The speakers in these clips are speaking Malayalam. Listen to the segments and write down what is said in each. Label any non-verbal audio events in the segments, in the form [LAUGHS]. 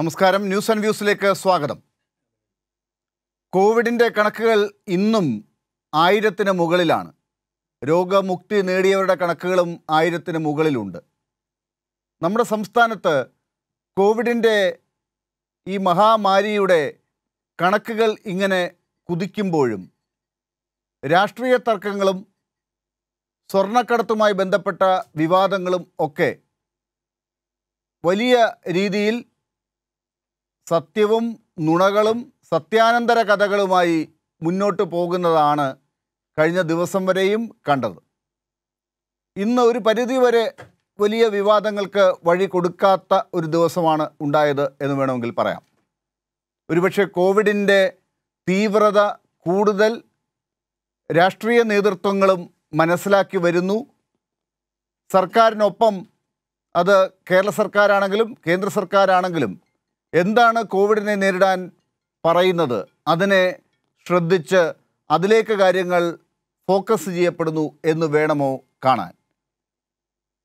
നമസ്കാരം ന്യൂസ് ആൻഡ് വ്യൂസിലേക്ക് സ്വാഗതം കോവിഡിൻ്റെ കണക്കുകൾ ഇന്നും ആയിരത്തിന് മുകളിലാണ് രോഗമുക്തി നേടിയവരുടെ കണക്കുകളും ആയിരത്തിന് മുകളിലുണ്ട് നമ്മുടെ സംസ്ഥാനത്ത് കോവിഡിൻ്റെ ഈ മഹാമാരിയുടെ കണക്കുകൾ ഇങ്ങനെ കുതിക്കുമ്പോഴും രാഷ്ട്രീയ തർക്കങ്ങളും സ്വർണ്ണക്കടത്തുമായി ബന്ധപ്പെട്ട വിവാദങ്ങളും ഒക്കെ വലിയ രീതിയിൽ സത്യവും നുണകളും സത്യാനന്തര കഥകളുമായി മുന്നോട്ട് പോകുന്നതാണ് കഴിഞ്ഞ ദിവസം വരെയും കണ്ടത് ഇന്ന് ഒരു പരിധിവരെ വലിയ വിവാദങ്ങൾക്ക് വഴി കൊടുക്കാത്ത ഒരു ദിവസമാണ് ഉണ്ടായത് എന്ന് വേണമെങ്കിൽ പറയാം ഒരുപക്ഷെ കോവിഡിൻ്റെ തീവ്രത കൂടുതൽ രാഷ്ട്രീയ നേതൃത്വങ്ങളും മനസ്സിലാക്കി വരുന്നു സർക്കാരിനൊപ്പം അത് കേരള സർക്കാരാണെങ്കിലും കേന്ദ്ര സർക്കാരാണെങ്കിലും എന്താണ് കോവിഡിനെ നേരിടാൻ പറയുന്നത് അതിനെ ശ്രദ്ധിച്ച് അതിലേക്ക് കാര്യങ്ങൾ ഫോക്കസ് ചെയ്യപ്പെടുന്നു എന്ന് വേണമോ കാണാൻ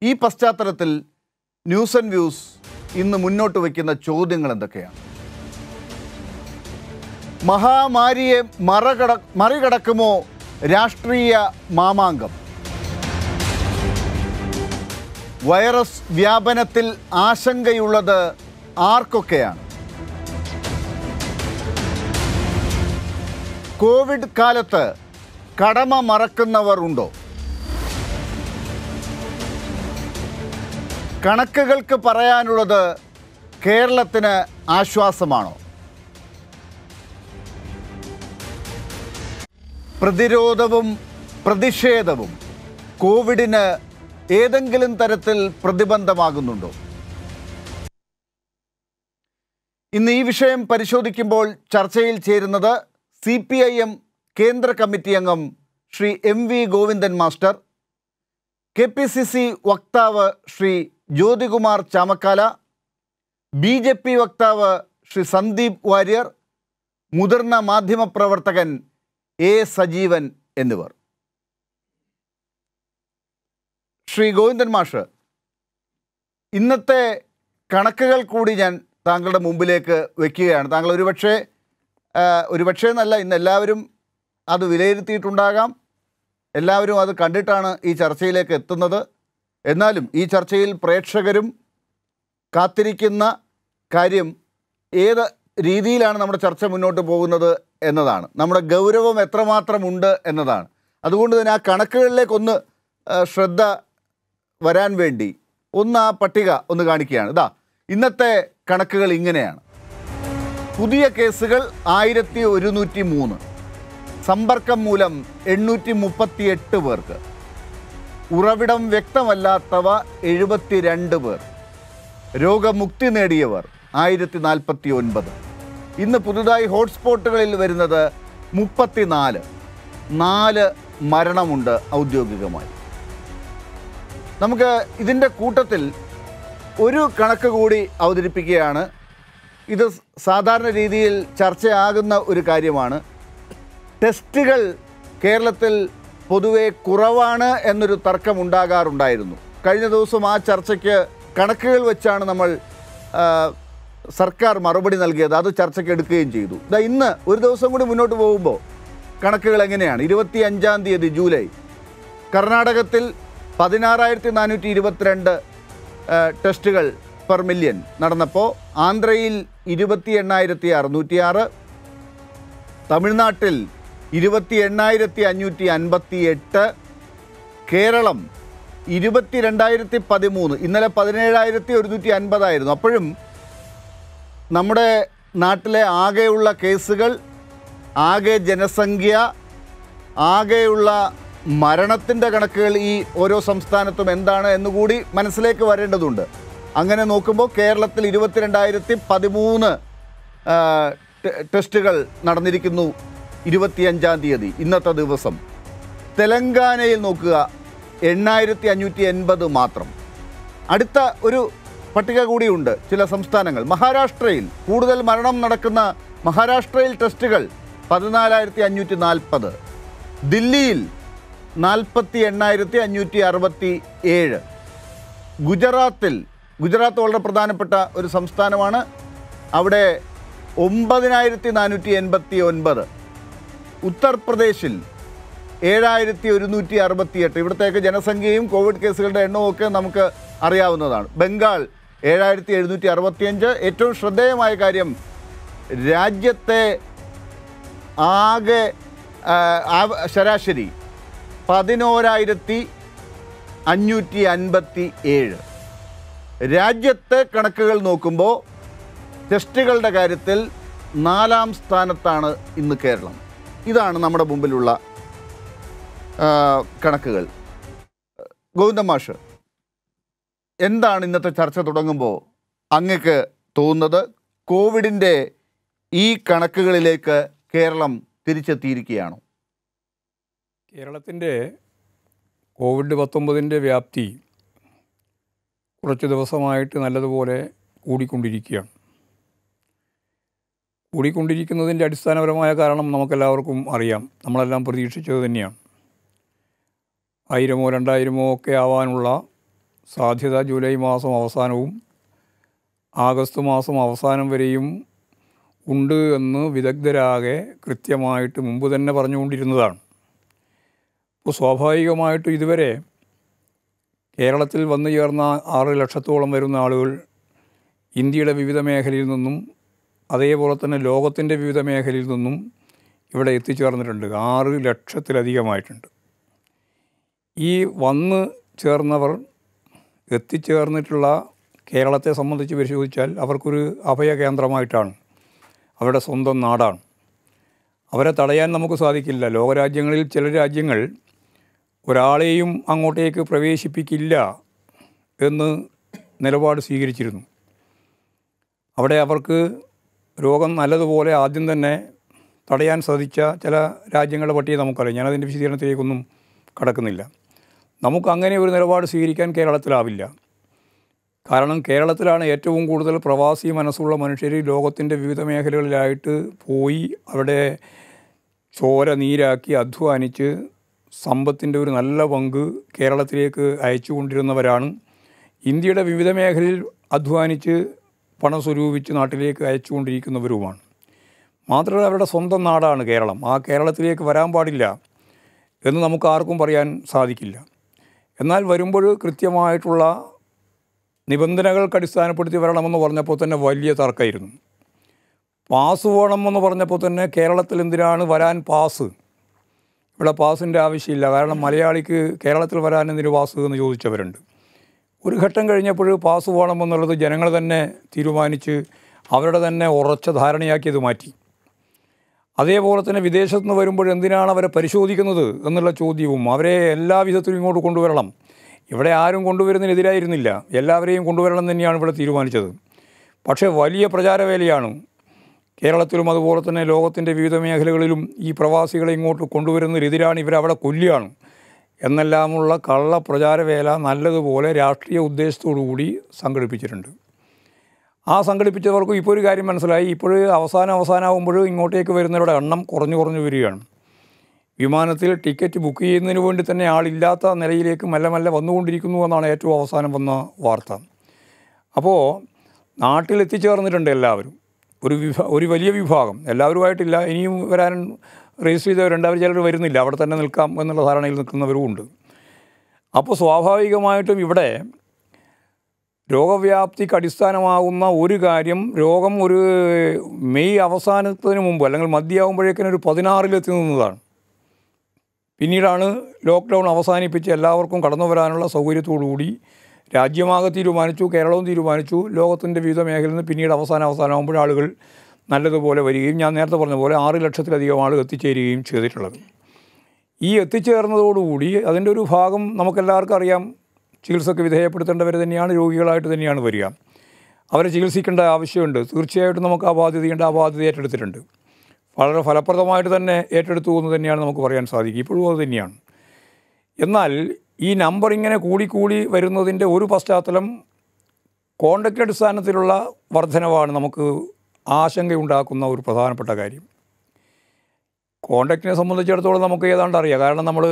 ഈ പശ്ചാത്തലത്തിൽ ന്യൂസ് ആൻഡ് വ്യൂസ് ഇന്ന് മുന്നോട്ട് വയ്ക്കുന്ന ചോദ്യങ്ങൾ എന്തൊക്കെയാണ് മഹാമാരിയെ മറകട മറികടക്കുമോ രാഷ്ട്രീയ മാമാങ്കം വൈറസ് വ്യാപനത്തിൽ ആശങ്കയുള്ളത് ആർക്കൊക്കെയാണ് കോവിഡ് കാലത്ത് കടമ മറക്കുന്നവർ ഉണ്ടോ കണക്കുകൾക്ക് പറയാനുള്ളത് കേരളത്തിന് ആശ്വാസമാണോ പ്രതിരോധവും പ്രതിഷേധവും കോവിഡിന് ഏതെങ്കിലും തരത്തിൽ പ്രതിബന്ധമാകുന്നുണ്ടോ ഇന്ന് ഈ വിഷയം പരിശോധിക്കുമ്പോൾ ചർച്ചയിൽ ചേരുന്നത് സി പി ഐ എം കേന്ദ്ര കമ്മിറ്റി അംഗം Shri M V Govindan master K P C C വക്താവ് Shri Jyothikumar Chamakkala B J P വക്താവ് ശ്രീ സന്ദീപ് വാര്യർ മുതിർന്ന മാധ്യമപ്രവർത്തകൻ എ സജീവൻ എന്നിവർ ശ്രീ ഗോവിന്ദൻ മാഷ് ഇന്നത്തെ കണക്കുകൾ കൂടി ഞാൻ താങ്കളുടെ മുമ്പിലേക്ക് വെക്കുകയാണ് താങ്കൾ ഒരുപക്ഷേ ഒരുപക്ഷെ എന്നല്ല ഇന്ന് എല്ലാവരും അത് വിലയിരുത്തിയിട്ടുണ്ടാകാം എല്ലാവരും അത് കണ്ടിട്ടാണ് ഈ ചർച്ചയിലേക്ക് എത്തുന്നത് എന്നാലും ഈ ചർച്ചയിൽ പ്രേക്ഷകരും കാത്തിരിക്കുന്ന കാര്യം ഏത് രീതിയിലാണ് നമ്മുടെ ചർച്ച മുന്നോട്ട് പോകുന്നത് എന്നതാണ് നമ്മുടെ ഗൗരവം എത്രമാത്രമുണ്ട് എന്നതാണ് അതുകൊണ്ട് തന്നെ ആ കണക്കുകളിലേക്കൊന്ന് ശ്രദ്ധ വരാൻ വേണ്ടി ഒന്ന് ആ പട്ടിക ഒന്ന് കാണിക്കുകയാണ് ഇതാ ഇന്നത്തെ കണക്കുകൾ ഇങ്ങനെയാണ് പുതിയ കേസുകൾ ആയിരത്തി ഒരുന്നൂറ്റി മൂന്ന് സമ്പർക്കം മൂലം എണ്ണൂറ്റി മുപ്പത്തി എട്ട് പേർക്ക് ഉറവിടം വ്യക്തമല്ലാത്തവ എഴുപത്തി രണ്ട് പേർ രോഗമുക്തി നേടിയവർ ആയിരത്തി നാൽപ്പത്തി ഒൻപത് ഇന്ന് പുതുതായി ഹോട്ട്സ്പോട്ടുകളിൽ വരുന്നത് മുപ്പത്തി നാല് നാല് മരണമുണ്ട് ഔദ്യോഗികമായി നമുക്ക് ഇതിൻ്റെ കൂട്ടത്തിൽ ഒരു കണക്ക് കൂടി അവതരിപ്പിക്കുകയാണ് ഇത് സാധാരണ രീതിയിൽ ചർച്ചയാകുന്ന ഒരു കാര്യമാണ് ടെസ്റ്റുകൾ കേരളത്തിൽ പൊതുവെ കുറവാണ് എന്നൊരു തർക്കം ഉണ്ടാകാറുണ്ടായിരുന്നു കഴിഞ്ഞ ദിവസം ആ ചർച്ചയ്ക്ക് കണക്കുകൾ വെച്ചാണ് നമ്മൾ സർക്കാർ മറുപടി നൽകിയത് അത് ചർച്ചയ്ക്ക് എടുക്കുകയും ചെയ്തു ഇതാ ഇന്ന് ഒരു ദിവസം കൂടി മുന്നോട്ട് പോകുമ്പോൾ കണക്കുകൾ എങ്ങനെയാണ് ഇരുപത്തി അഞ്ചാം തീയതി ജൂലൈ കർണാടകത്തിൽ പതിനാറായിരത്തി നാനൂറ്റി ഇരുപത്തിരണ്ട് ടെസ്റ്റുകൾ പെർ മില്യൺ നടന്നപ്പോൾ ആന്ധ്രയിൽ ഇരുപത്തി എണ്ണായിരത്തി അറുന്നൂറ്റി ആറ് തമിഴ്നാട്ടിൽ ഇരുപത്തി എണ്ണായിരത്തി അഞ്ഞൂറ്റി അൻപത്തി എട്ട് കേരളം ഇരുപത്തി രണ്ടായിരത്തി പതിമൂന്ന് ഇന്നലെ പതിനേഴായിരത്തി ഒരുന്നൂറ്റി അൻപതായിരുന്നു അപ്പോഴും നമ്മുടെ നാട്ടിലെ ആകെയുള്ള കേസുകൾ ആകെ ജനസംഖ്യ ആകെയുള്ള മരണത്തിൻ്റെ കണക്കുകൾ ഈ ഓരോ സംസ്ഥാനത്തും എന്താണ് എന്നുകൂടി മനസ്സിലേക്ക് വരേണ്ടതുണ്ട് അങ്ങനെ നോക്കുമ്പോൾ കേരളത്തിൽ ഇരുപത്തിരണ്ടായിരത്തി പതിമൂന്ന് ടെസ്റ്റുകൾ നടന്നിരിക്കുന്നു ഇരുപത്തിയഞ്ചാം തീയതി ഇന്നത്തെ ദിവസം തെലങ്കാനയിൽ നോക്കുക എണ്ണായിരത്തി അഞ്ഞൂറ്റി എൺപത് മാത്രം അടുത്ത ഒരു പട്ടിക കൂടിയുണ്ട് ചില സംസ്ഥാനങ്ങൾ മഹാരാഷ്ട്രയിൽ കൂടുതൽ മരണം നടക്കുന്ന മഹാരാഷ്ട്രയിൽ ടെസ്റ്റുകൾ പതിനാലായിരത്തി അഞ്ഞൂറ്റി നാൽപ്പത് ദില്ലിയിൽ നാൽപ്പത്തി എണ്ണായിരത്തി അഞ്ഞൂറ്റി അറുപത്തി ഏഴ് ഗുജറാത്തിൽ ഗുജറാത്ത് വളരെ പ്രധാനപ്പെട്ട ഒരു സംസ്ഥാനമാണ് അവിടെ ഒമ്പതിനായിരത്തി നാനൂറ്റി എൺപത്തി ഒൻപത് ഉത്തർപ്രദേശിൽ ഏഴായിരത്തി ഒരുന്നൂറ്റി അറുപത്തിയെട്ട് ഇവിടത്തേക്ക് ജനസംഖ്യയും കോവിഡ് കേസുകളുടെ എണ്ണവും ഒക്കെ നമുക്ക് അറിയാവുന്നതാണ് ബംഗാൾ ഏഴായിരത്തി എഴുന്നൂറ്റി അറുപത്തിയഞ്ച് ഏറ്റവും ശ്രദ്ധേയമായ കാര്യം രാജ്യത്തെ ആകെ ശരാശരി പതിനോരായിരത്തി അഞ്ഞൂറ്റി അൻപത്തി ഏഴ് രാജ്യത്തെ കണക്കുകൾ നോക്കുമ്പോൾ ടെസ്റ്റുകളുടെ കാര്യത്തിൽ നാലാം സ്ഥാനത്താണ് ഇന്ന് കേരളം ഇതാണ് നമ്മുടെ മുമ്പിലുള്ള കണക്കുകൾ ഗോവിന്ദ എന്താണ് ഇന്നത്തെ ചർച്ച തുടങ്ങുമ്പോൾ അങ്ങക്ക് തോന്നുന്നത് കോവിഡിൻ്റെ ഈ കണക്കുകളിലേക്ക് കേരളം തിരിച്ചെത്തിയിരിക്കുകയാണ് കേരളത്തിൻ്റെ കോവിഡ് പത്തൊമ്പതിൻ്റെ വ്യാപ്തി കുറച്ച് ദിവസമായിട്ട് നല്ലതുപോലെ കൂടിക്കൊണ്ടിരിക്കുകയാണ് കൂടിക്കൊണ്ടിരിക്കുന്നതിൻ്റെ അടിസ്ഥാനപരമായ കാരണം നമുക്കെല്ലാവർക്കും അറിയാം നമ്മളെല്ലാം പ്രതീക്ഷിച്ചത് തന്നെയാണ് ആയിരമോ രണ്ടായിരമോ ഒക്കെ ആവാനുള്ള സാധ്യത ജൂലൈ മാസം അവസാനവും ആഗസ്റ്റ് മാസം അവസാനം വരെയും ഉണ്ട് എന്ന് വിദഗ്ധരാകെ കൃത്യമായിട്ട് മുമ്പ് തന്നെ പറഞ്ഞുകൊണ്ടിരുന്നതാണ് ഇപ്പോൾ സ്വാഭാവികമായിട്ടും ഇതുവരെ കേരളത്തിൽ വന്നു ചേർന്ന ആറ് ലക്ഷത്തോളം വരുന്ന ആളുകൾ ഇന്ത്യയുടെ വിവിധ മേഖലയിൽ നിന്നും അതേപോലെ തന്നെ ലോകത്തിൻ്റെ വിവിധ മേഖലയിൽ നിന്നും ഇവിടെ എത്തിച്ചേർന്നിട്ടുണ്ട് ആറ് ലക്ഷത്തിലധികമായിട്ടുണ്ട് ഈ വന്ന് ചേർന്നവർ എത്തിച്ചേർന്നിട്ടുള്ള കേരളത്തെ സംബന്ധിച്ച് പരിശോധിച്ചാൽ അവർക്കൊരു അഭയ കേന്ദ്രമായിട്ടാണ് അവരുടെ സ്വന്തം നാടാണ് അവരെ തടയാൻ നമുക്ക് സാധിക്കില്ല ലോകരാജ്യങ്ങളിൽ ചില രാജ്യങ്ങൾ ഒരാളെയും അങ്ങോട്ടേക്ക് പ്രവേശിപ്പിക്കില്ല എന്ന് നിലപാട് സ്വീകരിച്ചിരുന്നു അവിടെ അവർക്ക് രോഗം നല്ലതുപോലെ ആദ്യം തന്നെ തടയാൻ സാധിച്ച ചില രാജ്യങ്ങളുടെ പട്ടിയെ നമുക്കറിയാം ഞാനതിൻ്റെ വിശദീകരണത്തിലേക്കൊന്നും കടക്കുന്നില്ല നമുക്ക് അങ്ങനെ ഒരു നിലപാട് സ്വീകരിക്കാൻ കേരളത്തിലാവില്ല കാരണം കേരളത്തിലാണ് ഏറ്റവും കൂടുതൽ പ്രവാസി മനസ്സുള്ള മനുഷ്യർ ലോകത്തിൻ്റെ വിവിധ മേഖലകളിലായിട്ട് പോയി അവിടെ ചോര നീരാക്കി അധ്വാനിച്ച് സമ്പത്തിൻ്റെ ഒരു നല്ല പങ്ക് കേരളത്തിലേക്ക് കൊണ്ടിരുന്നവരാണ് ഇന്ത്യയുടെ വിവിധ മേഖലയിൽ അധ്വാനിച്ച് പണം സ്വരൂപിച്ച് നാട്ടിലേക്ക് അയച്ചുകൊണ്ടിരിക്കുന്നവരുമാണ് മാത്രമല്ല അവരുടെ സ്വന്തം നാടാണ് കേരളം ആ കേരളത്തിലേക്ക് വരാൻ പാടില്ല എന്ന് നമുക്ക് ആർക്കും പറയാൻ സാധിക്കില്ല എന്നാൽ വരുമ്പോൾ കൃത്യമായിട്ടുള്ള നിബന്ധനകൾക്ക് അടിസ്ഥാനപ്പെടുത്തി വരണമെന്ന് പറഞ്ഞപ്പോൾ തന്നെ വലിയ തർക്കമായിരുന്നു പാസ് വേണമെന്ന് പറഞ്ഞപ്പോൾ തന്നെ കേരളത്തിൽ എന്തിനാണ് വരാൻ പാസ് ഇവിടെ പാസിൻ്റെ ആവശ്യമില്ല കാരണം മലയാളിക്ക് കേരളത്തിൽ വരാൻ എന്തിനു പാസ് എന്ന് ചോദിച്ചവരുണ്ട് ഒരു ഘട്ടം കഴിഞ്ഞപ്പോൾ പാസ് പോകണമെന്നുള്ളത് ജനങ്ങൾ തന്നെ തീരുമാനിച്ച് അവരുടെ തന്നെ ഉറച്ച ധാരണയാക്കി ഇത് മാറ്റി അതേപോലെ തന്നെ വിദേശത്തു നിന്ന് വരുമ്പോൾ എന്തിനാണ് അവരെ പരിശോധിക്കുന്നത് എന്നുള്ള ചോദ്യവും അവരെ എല്ലാ വിധത്തിലും ഇങ്ങോട്ട് കൊണ്ടുവരണം ഇവിടെ ആരും കൊണ്ടുവരുന്നതിനെതിരായിരുന്നില്ല എല്ലാവരെയും കൊണ്ടുവരണം തന്നെയാണ് ഇവിടെ തീരുമാനിച്ചത് പക്ഷേ വലിയ പ്രചാരവേലയാണ് കേരളത്തിലും അതുപോലെ തന്നെ ലോകത്തിൻ്റെ വിവിധ മേഖലകളിലും ഈ പ്രവാസികളെ ഇങ്ങോട്ട് കൊണ്ടുവരുന്ന രീതിയിലാണ് ഇവരവിടെ കൊല്ലുകയാണ് എന്നെല്ലാമുള്ള കള്ള പ്രചാരവേല നല്ലതുപോലെ രാഷ്ട്രീയ ഉദ്ദേശത്തോടുകൂടി സംഘടിപ്പിച്ചിട്ടുണ്ട് ആ സംഘടിപ്പിച്ചവർക്കും ഇപ്പോൾ ഒരു കാര്യം മനസ്സിലായി ഇപ്പോൾ അവസാനം അവസാനമാകുമ്പോൾ ഇങ്ങോട്ടേക്ക് വരുന്നവരുടെ എണ്ണം കുറഞ്ഞു കുറഞ്ഞു വരികയാണ് വിമാനത്തിൽ ടിക്കറ്റ് ബുക്ക് ചെയ്യുന്നതിന് വേണ്ടി തന്നെ ആളില്ലാത്ത നിലയിലേക്ക് മെല്ലെ മെല്ലെ വന്നുകൊണ്ടിരിക്കുന്നു എന്നാണ് ഏറ്റവും അവസാനം വന്ന വാർത്ത അപ്പോൾ നാട്ടിലെത്തിച്ചേർന്നിട്ടുണ്ട് എല്ലാവരും ഒരു വിഭാ ഒരു വലിയ വിഭാഗം എല്ലാവരുമായിട്ടില്ല ഇനിയും വരാൻ രജിസ്റ്റർ ചെയ്തവരുണ്ട് അവർ ചിലർ വരുന്നില്ല അവിടെ തന്നെ നിൽക്കാം എന്നുള്ള ധാരണയിൽ നിൽക്കുന്നവരും ഉണ്ട് അപ്പോൾ സ്വാഭാവികമായിട്ടും ഇവിടെ രോഗവ്യാപ്തിക്ക് അടിസ്ഥാനമാകുന്ന ഒരു കാര്യം രോഗം ഒരു മെയ് അവസാനത്തിന് മുമ്പ് അല്ലെങ്കിൽ മതിയാവുമ്പോഴേക്കിനും ഒരു പതിനാറിലെത്തി നിന്നതാണ് പിന്നീടാണ് ലോക്ക്ഡൗൺ അവസാനിപ്പിച്ച് എല്ലാവർക്കും കടന്നു വരാനുള്ള സൗകര്യത്തോടുകൂടി രാജ്യമാകെ തീരുമാനിച്ചു കേരളവും തീരുമാനിച്ചു ലോകത്തിൻ്റെ വിവിധ മേഖലയിൽ നിന്ന് പിന്നീട് അവസാന അവസാനമാകുമ്പോൾ ആളുകൾ നല്ലതുപോലെ വരികയും ഞാൻ നേരത്തെ പറഞ്ഞ പോലെ ആറ് ലക്ഷത്തിലധികം ആളുകൾ എത്തിച്ചേരുകയും ചെയ്തിട്ടുള്ളത് ഈ എത്തിച്ചേർന്നതോടുകൂടി അതിൻ്റെ ഒരു ഭാഗം നമുക്കെല്ലാവർക്കും അറിയാം ചികിത്സയ്ക്ക് വിധേയപ്പെടുത്തേണ്ടവർ തന്നെയാണ് രോഗികളായിട്ട് തന്നെയാണ് വരിക അവരെ ചികിത്സിക്കേണ്ട ആവശ്യമുണ്ട് തീർച്ചയായിട്ടും നമുക്ക് ആ ബാധ്യതയുണ്ട് ആ ബാധ്യത ഏറ്റെടുത്തിട്ടുണ്ട് വളരെ ഫലപ്രദമായിട്ട് തന്നെ ഏറ്റെടുത്തു എന്ന് തന്നെയാണ് നമുക്ക് പറയാൻ സാധിക്കും ഇപ്പോഴും അത് തന്നെയാണ് എന്നാൽ ഈ നമ്പർ ഇങ്ങനെ കൂടിക്കൂടി വരുന്നതിൻ്റെ ഒരു പശ്ചാത്തലം കോണ്ടക്റ്റ് അടിസ്ഥാനത്തിലുള്ള വർധനവാണ് നമുക്ക് ആശങ്കയുണ്ടാക്കുന്ന ഒരു പ്രധാനപ്പെട്ട കാര്യം കോണ്ടക്റ്റിനെ സംബന്ധിച്ചിടത്തോളം നമുക്ക് ഏതാണ്ട് അറിയാം കാരണം നമ്മൾ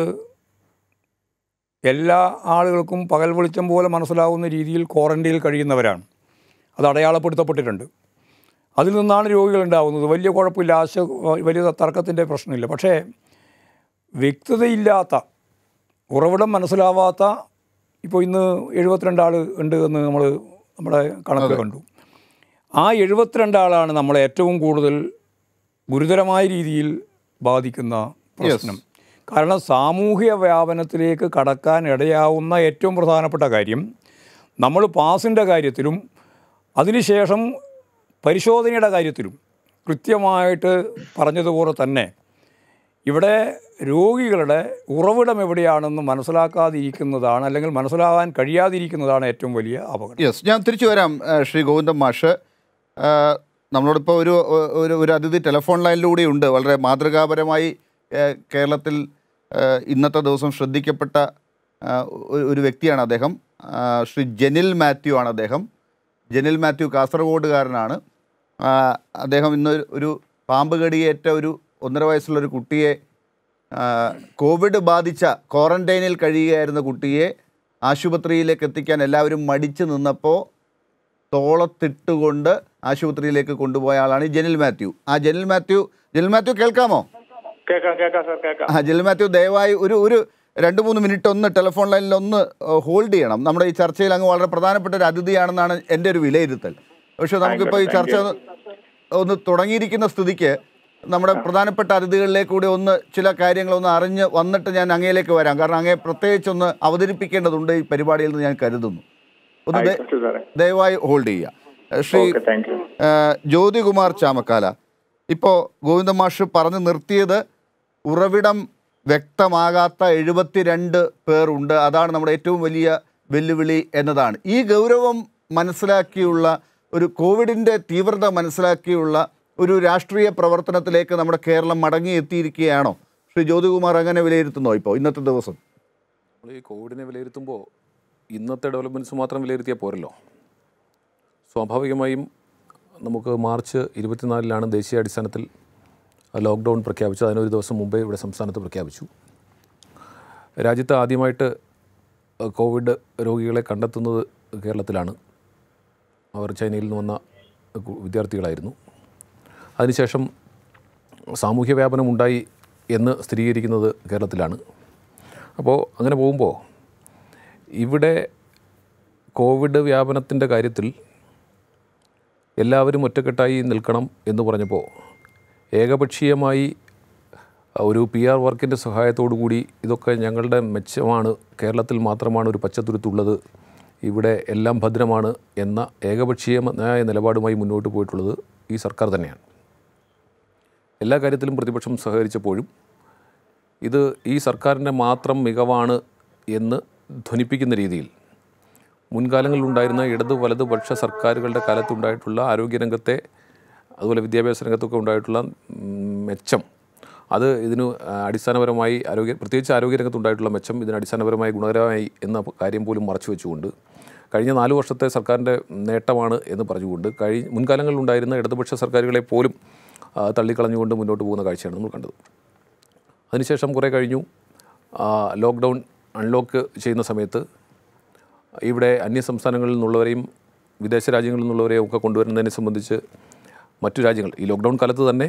എല്ലാ ആളുകൾക്കും പകൽ വെളിച്ചം പോലെ മനസ്സിലാവുന്ന രീതിയിൽ ക്വാറൻറ്റൈനിൽ കഴിയുന്നവരാണ് അത് അടയാളപ്പെടുത്തപ്പെട്ടിട്ടുണ്ട് അതിൽ നിന്നാണ് രോഗികൾ ഉണ്ടാകുന്നത് വലിയ കുഴപ്പമില്ല ആശ വലിയ തർക്കത്തിൻ്റെ പ്രശ്നമില്ല പക്ഷേ വ്യക്തതയില്ലാത്ത ഉറവിടം മനസ്സിലാവാത്ത ഇപ്പോൾ ഇന്ന് എഴുപത്തിരണ്ട് ആൾ ഉണ്ട് എന്ന് നമ്മൾ നമ്മുടെ കണക്ക് കണ്ടു ആ എഴുപത്തിരണ്ട് ആളാണ് നമ്മളെ ഏറ്റവും കൂടുതൽ ഗുരുതരമായ രീതിയിൽ ബാധിക്കുന്ന പ്രശ്നം കാരണം സാമൂഹ്യ വ്യാപനത്തിലേക്ക് കടക്കാൻ ഇടയാവുന്ന ഏറ്റവും പ്രധാനപ്പെട്ട കാര്യം നമ്മൾ പാസിൻ്റെ കാര്യത്തിലും അതിനുശേഷം പരിശോധനയുടെ കാര്യത്തിലും കൃത്യമായിട്ട് പറഞ്ഞതുപോലെ തന്നെ ഇവിടെ രോഗികളുടെ ഉറവിടം എവിടെയാണെന്ന് മനസ്സിലാക്കാതിരിക്കുന്നതാണ് അല്ലെങ്കിൽ മനസ്സിലാവാൻ കഴിയാതിരിക്കുന്നതാണ് ഏറ്റവും വലിയ അപകടം യെസ് ഞാൻ തിരിച്ചു വരാം ശ്രീ ഗോവിന്ദം മാഷ് നമ്മളോടിപ്പോൾ ഒരു ഒരു ഒരു അതിഥി ടെലിഫോൺ ലൈനിലൂടെ ഉണ്ട് വളരെ മാതൃകാപരമായി കേരളത്തിൽ ഇന്നത്തെ ദിവസം ശ്രദ്ധിക്കപ്പെട്ട ഒരു വ്യക്തിയാണ് അദ്ദേഹം ശ്രീ ജെനിൽ മാത്യു ആണ് അദ്ദേഹം ജെനിൽ മാത്യു കാസർഗോഡുകാരനാണ് അദ്ദേഹം ഇന്ന് ഒരു പാമ്പ് കടിയേറ്റ ഒരു ഒന്നര വയസ്സുള്ള ഒരു കുട്ടിയെ കോവിഡ് ബാധിച്ച ക്വാറന്റൈനിൽ കഴിയുകയായിരുന്ന കുട്ടിയെ ആശുപത്രിയിലേക്ക് എത്തിക്കാൻ എല്ലാവരും മടിച്ചു നിന്നപ്പോൾ തോളത്തിട്ടുകൊണ്ട് ആശുപത്രിയിലേക്ക് കൊണ്ടുപോയ ആളാണ് ജനിൽ മാത്യു ആ ജനിൽ മാത്യു ജനിൽ മാത്യു കേൾക്കാമോ ആ ജനിൽ മാത്യു ദയവായി ഒരു ഒരു രണ്ട് മൂന്ന് മിനിറ്റ് ഒന്ന് ടെലിഫോൺ ലൈനിൽ ഒന്ന് ഹോൾഡ് ചെയ്യണം നമ്മുടെ ഈ ചർച്ചയിൽ അങ്ങ് വളരെ പ്രധാനപ്പെട്ട ഒരു അതിഥിയാണെന്നാണ് എൻ്റെ ഒരു വിലയിരുത്തൽ പക്ഷെ നമുക്കിപ്പോൾ ഈ ചർച്ച ഒന്ന് തുടങ്ങിയിരിക്കുന്ന സ്ഥിതിക്ക് നമ്മുടെ പ്രധാനപ്പെട്ട അതിഥികളിലേക്ക് കൂടി ഒന്ന് ചില കാര്യങ്ങളൊന്ന് അറിഞ്ഞ് വന്നിട്ട് ഞാൻ അങ്ങയിലേക്ക് വരാം കാരണം അങ്ങയെ ഒന്ന് അവതരിപ്പിക്കേണ്ടതുണ്ട് ഈ പരിപാടിയിൽ നിന്ന് ഞാൻ കരുതുന്നു ഒന്ന് ദയവായി ഹോൾഡ് ചെയ്യുക ശ്രീ ജ്യോതികുമാർ ചാമക്കാല ഇപ്പോൾ ഗോവിന്ദ മാഷ് പറഞ്ഞു നിർത്തിയത് ഉറവിടം വ്യക്തമാകാത്ത എഴുപത്തിരണ്ട് പേരുണ്ട് അതാണ് നമ്മുടെ ഏറ്റവും വലിയ വെല്ലുവിളി എന്നതാണ് ഈ ഗൗരവം മനസ്സിലാക്കിയുള്ള ഒരു കോവിഡിൻ്റെ തീവ്രത മനസ്സിലാക്കിയുള്ള ഒരു രാഷ്ട്രീയ പ്രവർത്തനത്തിലേക്ക് നമ്മുടെ കേരളം മടങ്ങിയെത്തിയിരിക്കുകയാണോ ശ്രീ ജ്യോതികുമാർ അങ്ങനെ വിലയിരുത്തുന്നോ ഇപ്പോൾ ഇന്നത്തെ ദിവസം നമ്മൾ ഈ കോവിഡിനെ വിലയിരുത്തുമ്പോൾ ഇന്നത്തെ ഡെവലപ്മെൻറ്റ്സ് മാത്രം വിലയിരുത്തിയാൽ പോരല്ലോ സ്വാഭാവികമായും നമുക്ക് മാർച്ച് ഇരുപത്തിനാലിലാണ് ദേശീയ അടിസ്ഥാനത്തിൽ ലോക്ക്ഡൗൺ പ്രഖ്യാപിച്ചത് അതിനൊരു ദിവസം മുമ്പേ ഇവിടെ സംസ്ഥാനത്ത് പ്രഖ്യാപിച്ചു രാജ്യത്ത് ആദ്യമായിട്ട് കോവിഡ് രോഗികളെ കണ്ടെത്തുന്നത് കേരളത്തിലാണ് അവർ ചൈനയിൽ നിന്ന് വന്ന വിദ്യാർത്ഥികളായിരുന്നു അതിനുശേഷം സാമൂഹ്യ വ്യാപനം ഉണ്ടായി എന്ന് സ്ഥിരീകരിക്കുന്നത് കേരളത്തിലാണ് അപ്പോൾ അങ്ങനെ പോകുമ്പോൾ ഇവിടെ കോവിഡ് വ്യാപനത്തിൻ്റെ കാര്യത്തിൽ എല്ലാവരും ഒറ്റക്കെട്ടായി നിൽക്കണം എന്ന് പറഞ്ഞപ്പോൾ ഏകപക്ഷീയമായി ഒരു പി ആർ വർക്കിൻ്റെ കൂടി ഇതൊക്കെ ഞങ്ങളുടെ മെച്ചമാണ് കേരളത്തിൽ മാത്രമാണ് ഒരു പച്ചത്തുരുത്തുള്ളത് ഇവിടെ എല്ലാം ഭദ്രമാണ് എന്ന ഏകപക്ഷീയമായ നിലപാടുമായി മുന്നോട്ട് പോയിട്ടുള്ളത് ഈ സർക്കാർ തന്നെയാണ് എല്ലാ കാര്യത്തിലും പ്രതിപക്ഷം സഹകരിച്ചപ്പോഴും ഇത് ഈ സർക്കാരിൻ്റെ മാത്രം മികവാണ് എന്ന് ധ്വനിപ്പിക്കുന്ന രീതിയിൽ മുൻകാലങ്ങളിലുണ്ടായിരുന്ന ഇടതു വലതുപക്ഷ സർക്കാരുകളുടെ കാലത്തുണ്ടായിട്ടുള്ള ആരോഗ്യരംഗത്തെ അതുപോലെ വിദ്യാഭ്യാസ രംഗത്തൊക്കെ ഉണ്ടായിട്ടുള്ള മെച്ചം അത് ഇതിന് അടിസ്ഥാനപരമായി ആരോഗ്യ പ്രത്യേകിച്ച് ആരോഗ്യരംഗത്തുണ്ടായിട്ടുള്ള മെച്ചം ഇതിന് അടിസ്ഥാനപരമായി ഗുണകരമായി എന്ന കാര്യം പോലും മറച്ചു വെച്ചുകൊണ്ട് കഴിഞ്ഞ നാല് വർഷത്തെ സർക്കാരിൻ്റെ നേട്ടമാണ് എന്ന് പറഞ്ഞുകൊണ്ട് കഴി മുൻകാലങ്ങളിലുണ്ടായിരുന്ന ഇടതുപക്ഷ സർക്കാരുകളെ പോലും തള്ളിക്കളഞ്ഞുകൊണ്ട് മുന്നോട്ട് പോകുന്ന കാഴ്ചയാണ് നമ്മൾ കണ്ടത് അതിനുശേഷം കുറേ കഴിഞ്ഞു ലോക്ക്ഡൗൺ അൺലോക്ക് ചെയ്യുന്ന സമയത്ത് ഇവിടെ അന്യ സംസ്ഥാനങ്ങളിൽ നിന്നുള്ളവരെയും വിദേശ രാജ്യങ്ങളിൽ നിന്നുള്ളവരെയും ഒക്കെ കൊണ്ടുവരുന്നതിനെ സംബന്ധിച്ച് മറ്റു രാജ്യങ്ങൾ ഈ ലോക്ക്ഡൗൺ കാലത്ത് തന്നെ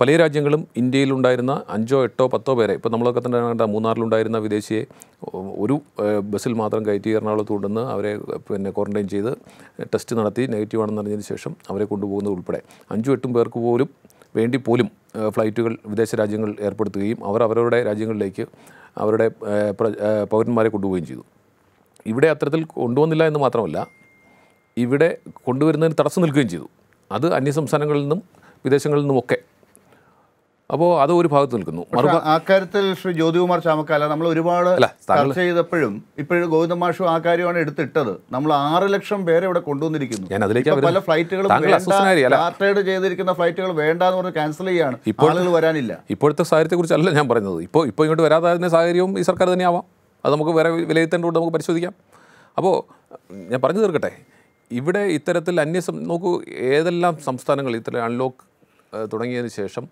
പല രാജ്യങ്ങളും ഇന്ത്യയിലുണ്ടായിരുന്ന അഞ്ചോ എട്ടോ പത്തോ പേരെ ഇപ്പോൾ നമ്മളൊക്കെ തന്നെ കണ്ട മൂന്നാറിലുണ്ടായിരുന്ന വിദേശിയെ ഒരു ബസ്സിൽ മാത്രം കയറ്റി എറണാകുളത്ത് കൊണ്ടുവന്ന് അവരെ പിന്നെ ക്വാറൻറ്റൈൻ ചെയ്ത് ടെസ്റ്റ് നടത്തി നെഗറ്റീവ് അറിഞ്ഞതിന് ശേഷം അവരെ കൊണ്ടുപോകുന്നത് ഉൾപ്പെടെ അഞ്ചും എട്ടും പേർക്ക് പോലും വേണ്ടി പോലും ഫ്ലൈറ്റുകൾ വിദേശ രാജ്യങ്ങൾ ഏർപ്പെടുത്തുകയും അവർ അവരവരുടെ രാജ്യങ്ങളിലേക്ക് അവരുടെ പൗരന്മാരെ കൊണ്ടുപോവുകയും ചെയ്തു ഇവിടെ അത്തരത്തിൽ കൊണ്ടുവന്നില്ല എന്ന് മാത്രമല്ല ഇവിടെ കൊണ്ടുവരുന്നതിന് തടസ്സം നിൽക്കുകയും ചെയ്തു അത് അന്യസംസ്ഥാനങ്ങളിൽ നിന്നും വിദേശങ്ങളിൽ നിന്നുമൊക്കെ അപ്പോൾ അത് ഒരു ഭാഗത്ത് നിൽക്കുന്നു അക്കാര്യത്തിൽ ശ്രീ ജ്യോതികുമാർ ചാമക്കാല നമ്മൾ ഒരുപാട് ചർച്ച ചെയ്തപ്പോഴും ഇപ്പോഴും ഗോവിന്ദ മാഷു ആ കാര്യമാണ് എടുത്തിട്ടത് നമ്മൾ ആറ് ലക്ഷം പേരെ ഇവിടെ കൊണ്ടുവന്നിരിക്കുന്നു പല ഫ്ലൈറ്റുകളും ചാർട്ടേഡ് ചെയ്തിരിക്കുന്ന ഫ്ലൈറ്റുകൾ വേണ്ട എന്ന് പറഞ്ഞ് ക്യാൻസൽ ചെയ്യാണ് ആളുകൾ വരാനില്ല ഇപ്പോഴത്തെ സാഹചര്യത്തെ കുറിച്ചല്ല ഞാൻ പറഞ്ഞത് ഇപ്പോൾ ഇപ്പോൾ ഇങ്ങോട്ട് വരാതായതിൻ്റെ സാഹചര്യവും ഈ സർക്കാർ തന്നെയാവാം അത് നമുക്ക് വേറെ വിലയിരുത്തേണ്ടതുകൊണ്ട് നമുക്ക് പരിശോധിക്കാം അപ്പോൾ ഞാൻ പറഞ്ഞു തീർക്കട്ടെ ഇവിടെ ഇത്തരത്തിൽ അന്യ നോക്കൂ ഏതെല്ലാം സംസ്ഥാനങ്ങൾ ഇത്തരം അൺലോക്ക് തുടങ്ങിയതിന് ശേഷം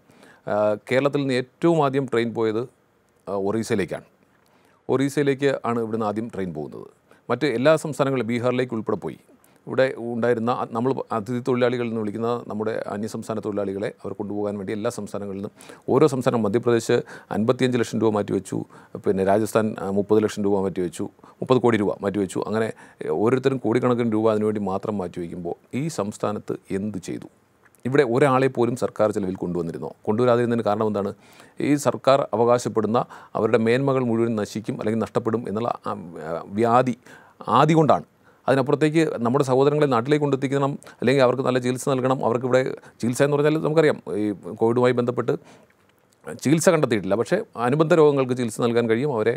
കേരളത്തിൽ നിന്ന് ഏറ്റവും ആദ്യം ട്രെയിൻ പോയത് ഒറീസയിലേക്കാണ് ഒറീസയിലേക്ക് ആണ് ഇവിടുന്ന് ആദ്യം ട്രെയിൻ പോകുന്നത് മറ്റ് എല്ലാ സംസ്ഥാനങ്ങളും ബീഹാറിലേക്ക് ഉൾപ്പെടെ പോയി ഇവിടെ ഉണ്ടായിരുന്ന നമ്മൾ അതിഥി തൊഴിലാളികൾ എന്ന് വിളിക്കുന്ന നമ്മുടെ അന്യസംസ്ഥാന തൊഴിലാളികളെ അവർ കൊണ്ടുപോകാൻ വേണ്ടി എല്ലാ സംസ്ഥാനങ്ങളിൽ നിന്നും ഓരോ സംസ്ഥാനം മധ്യപ്രദേശ് അൻപത്തിയഞ്ച് ലക്ഷം രൂപ മാറ്റിവെച്ചു പിന്നെ രാജസ്ഥാൻ മുപ്പത് ലക്ഷം രൂപ മാറ്റിവെച്ചു മുപ്പത് കോടി രൂപ മാറ്റിവെച്ചു അങ്ങനെ ഓരോരുത്തരും കോടിക്കണക്കിന് രൂപ അതിനുവേണ്ടി മാത്രം മാറ്റിവെക്കുമ്പോൾ ഈ സംസ്ഥാനത്ത് എന്ത് ചെയ്തു ഇവിടെ ഒരാളെ പോലും സർക്കാർ ചിലവിൽ കൊണ്ടുവന്നിരുന്നോ കൊണ്ടുവരാതിരുന്നതിന് കാരണം എന്താണ് ഈ സർക്കാർ അവകാശപ്പെടുന്ന അവരുടെ മേന്മകൾ മുഴുവൻ നശിക്കും അല്ലെങ്കിൽ നഷ്ടപ്പെടും എന്നുള്ള വ്യാധി ആദ്യ കൊണ്ടാണ് അതിനപ്പുറത്തേക്ക് നമ്മുടെ സഹോദരങ്ങളെ നാട്ടിലേക്ക് കൊണ്ടെത്തിക്കണം അല്ലെങ്കിൽ അവർക്ക് നല്ല ചികിത്സ നൽകണം അവർക്ക് ഇവിടെ ചികിത്സ എന്ന് പറഞ്ഞാൽ നമുക്കറിയാം ഈ കോവിഡുമായി ബന്ധപ്പെട്ട് ചികിത്സ കണ്ടെത്തിയിട്ടില്ല പക്ഷേ അനുബന്ധ രോഗങ്ങൾക്ക് ചികിത്സ നൽകാൻ കഴിയും അവരെ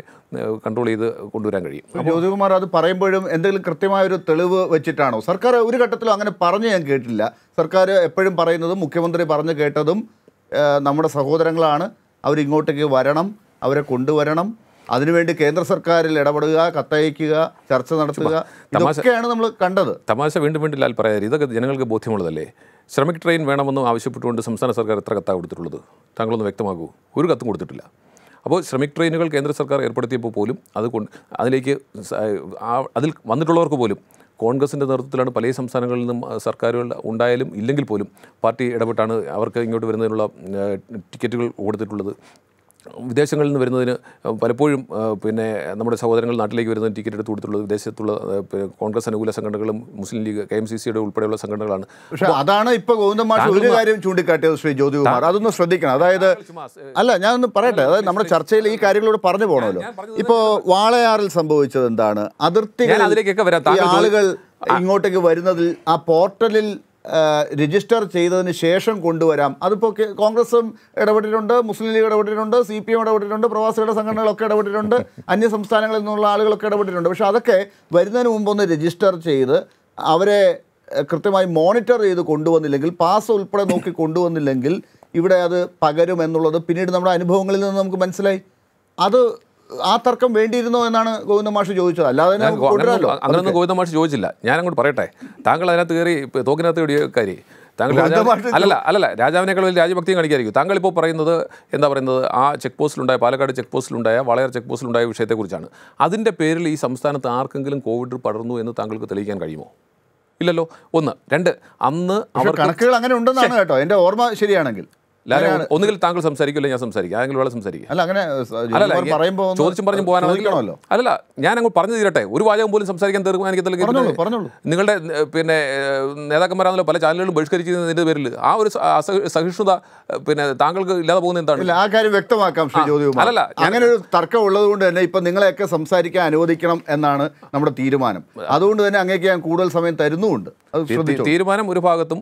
കൺട്രോൾ ചെയ്ത് കൊണ്ടുവരാൻ കഴിയും ജ്യോതികുമാർ അത് പറയുമ്പോഴും എന്തെങ്കിലും കൃത്യമായൊരു തെളിവ് വെച്ചിട്ടാണോ സർക്കാർ ഒരു ഘട്ടത്തിലും അങ്ങനെ പറഞ്ഞ് ഞാൻ കേട്ടില്ല സർക്കാർ എപ്പോഴും പറയുന്നതും മുഖ്യമന്ത്രി പറഞ്ഞു കേട്ടതും നമ്മുടെ സഹോദരങ്ങളാണ് അവരിങ്ങോട്ടേക്ക് വരണം അവരെ കൊണ്ടുവരണം അതിനുവേണ്ടി കേന്ദ്ര സർക്കാരിൽ ഇടപെടുക കത്തയക്കുക ചർച്ച നടത്തുക ഇതൊക്കെയാണ് നമ്മൾ കണ്ടത് തമാശ വീണ്ടും വീണ്ടും ലാൽ പറയാതെ ഇതൊക്കെ ജനങ്ങൾക്ക് ബോധ്യമുള്ളതല്ലേ ശ്രമിക് ട്രെയിൻ വേണമെന്ന് ആവശ്യപ്പെട്ടുകൊണ്ട് സംസ്ഥാന സർക്കാർ എത്ര കത്താണ് കൊടുത്തിട്ടുള്ളത് താങ്കളൊന്ന് വ്യക്തമാകൂ ഒരു കത്തും കൊടുത്തിട്ടില്ല അപ്പോൾ ശ്രമിക് ട്രെയിനുകൾ കേന്ദ്ര സർക്കാർ ഏർപ്പെടുത്തിയപ്പോൾ പോലും അത് കൊണ്ട് അതിലേക്ക് അതിൽ വന്നിട്ടുള്ളവർക്ക് പോലും കോൺഗ്രസിൻ്റെ നേതൃത്വത്തിലാണ് പല സംസ്ഥാനങ്ങളിൽ നിന്നും സർക്കാരുകൾ ഉണ്ടായാലും ഇല്ലെങ്കിൽ പോലും പാർട്ടി ഇടപെട്ടാണ് അവർക്ക് ഇങ്ങോട്ട് വരുന്നതിനുള്ള ടിക്കറ്റുകൾ കൊടുത്തിട്ടുള്ളത് വിദേശങ്ങളിൽ നിന്ന് വരുന്നതിന് പലപ്പോഴും പിന്നെ നമ്മുടെ സഹോദരങ്ങൾ നാട്ടിലേക്ക് വരുന്നതിന് ടിക്കറ്റ് എടുത്ത് കൊടുത്തുള്ളത് വിദേശത്തുള്ള കോൺഗ്രസ് അനുകൂല സംഘടനകളും Muslim League K M C സിയുടെ ഉൾപ്പെടെയുള്ള സംഘടനകളാണ് പക്ഷേ അതാണ് ഇപ്പോൾ ഗോവിന്ദമാഷ് ഒരു കാര്യം ചൂണ്ടിക്കാട്ടിയത് ശ്രീ ജ്യോതികുമാർ അതൊന്ന് ശ്രദ്ധിക്കണം അതായത് അല്ല ഞാനൊന്ന് പറയട്ടെ അതായത് നമ്മുടെ ചർച്ചയിൽ ഈ കാര്യങ്ങളോട് പറഞ്ഞു പോകണമല്ലോ ഇപ്പോൾ വാളയാറിൽ സംഭവിച്ചത് എന്താണ് അതിർത്തി ആളുകൾ ഇങ്ങോട്ടേക്ക് വരുന്നതിൽ ആ പോർട്ടലിൽ രജിസ്റ്റർ ചെയ്തതിന് ശേഷം കൊണ്ടുവരാം അതിപ്പോൾ കോൺഗ്രസും ഇടപെട്ടിട്ടുണ്ട് മുസ്ലിം ലീഗ് ഇടപെട്ടിട്ടുണ്ട് സി പി എം ഇടപെട്ടിട്ടുണ്ട് പ്രവാസികളുടെ സംഘടനകളൊക്കെ ഇടപെട്ടിട്ടുണ്ട് അന്യ സംസ്ഥാനങ്ങളിൽ നിന്നുള്ള ആളുകളൊക്കെ ഇടപെട്ടിട്ടുണ്ട് പക്ഷേ അതൊക്കെ വരുന്നതിന് മുമ്പ് ഒന്ന് രജിസ്റ്റർ ചെയ്ത് അവരെ കൃത്യമായി മോണിറ്റർ ചെയ്ത് കൊണ്ടുവന്നില്ലെങ്കിൽ പാസ് ഉൾപ്പെടെ നോക്കി കൊണ്ടുവന്നില്ലെങ്കിൽ ഇവിടെ അത് പകരും എന്നുള്ളത് പിന്നീട് നമ്മുടെ അനുഭവങ്ങളിൽ നിന്ന് നമുക്ക് മനസ്സിലായി അത് ആ തർക്കം വേണ്ടിയിരുന്നോ എന്നാണ് ഗോവിന്ദ മാഷ് ചോദിച്ചത് അല്ലാതെ അങ്ങനെയൊന്നും ഗോവിന്ദ മാഷ് ചോദിച്ചില്ല ഞാൻ അങ്ങോട്ട് പറയട്ടെ താങ്കൾ അതിനകത്ത് കയറി തോക്കിനകത്ത് കാര്യം താങ്കൾ അല്ലല്ല അല്ലല്ല രാജാവിനേക്കാൾ വലിയ രാജ്യഭക്തിയും കാണിക്കായിരിക്കും താങ്കൾ ഇപ്പോൾ പറയുന്നത് എന്താ പറയുന്നത് ആ ചെക്ക് പോസ്റ്റിലുണ്ടായ പാലക്കാട് ചെക്ക് പോസ്റ്റിലുണ്ടായ വളയർ ചെക്ക് പോസ്റ്റിലുണ്ടായ വിഷയത്തെക്കുറിച്ചാണ് അതിൻ്റെ പേരിൽ ഈ സംസ്ഥാനത്ത് ആർക്കെങ്കിലും കോവിഡ് പടർന്നു എന്ന് താങ്കൾക്ക് തെളിയിക്കാൻ കഴിയുമോ ഇല്ലല്ലോ ഒന്ന് രണ്ട് അന്ന് അവർ കണക്കുകൾ അങ്ങനെ ഉണ്ടെന്നാണ് കേട്ടോ എൻ്റെ ഓർമ്മ ശരിയാണെങ്കിൽ ഒന്നുകിൽ താങ്കൾ സംസാരിക്കില്ല ഞാൻ സംസാരിക്കും ആരെങ്കിലും വേളെ സംസാരിക്കും അല്ല അങ്ങനെ ചോദിച്ചും പറഞ്ഞു പോകാനാണല്ലോ അല്ല ഞാൻ അങ്ങ് പറഞ്ഞു തീരട്ടെ ഒരു വാചകം പോലും സംസാരിക്കാൻ തീർമാനിക്കത്തില്ല നിങ്ങളുടെ പിന്നെ നേതാക്കന്മാരാണല്ലോ പല ചാനലുകളും ബഹിഷ്കരിച്ചിരുന്നതിന്റെ പേരിൽ ആ ഒരു സഹിഷ്ണുത പിന്നെ താങ്കൾക്ക് ഇല്ലാതെ പോകുന്ന എന്താണ് ആ കാര്യം വ്യക്തമാക്കാം അല്ലല്ല അങ്ങനെ ഒരു തർക്കം ഉള്ളത് കൊണ്ട് തന്നെ ഇപ്പൊ നിങ്ങളെയൊക്കെ സംസാരിക്കാൻ അനുവദിക്കണം എന്നാണ് നമ്മുടെ തീരുമാനം അതുകൊണ്ട് തന്നെ അങ്ങേക്ക് ഞാൻ കൂടുതൽ സമയം തരുന്നുമുണ്ട് തീരുമാനം ഒരു ഭാഗത്തും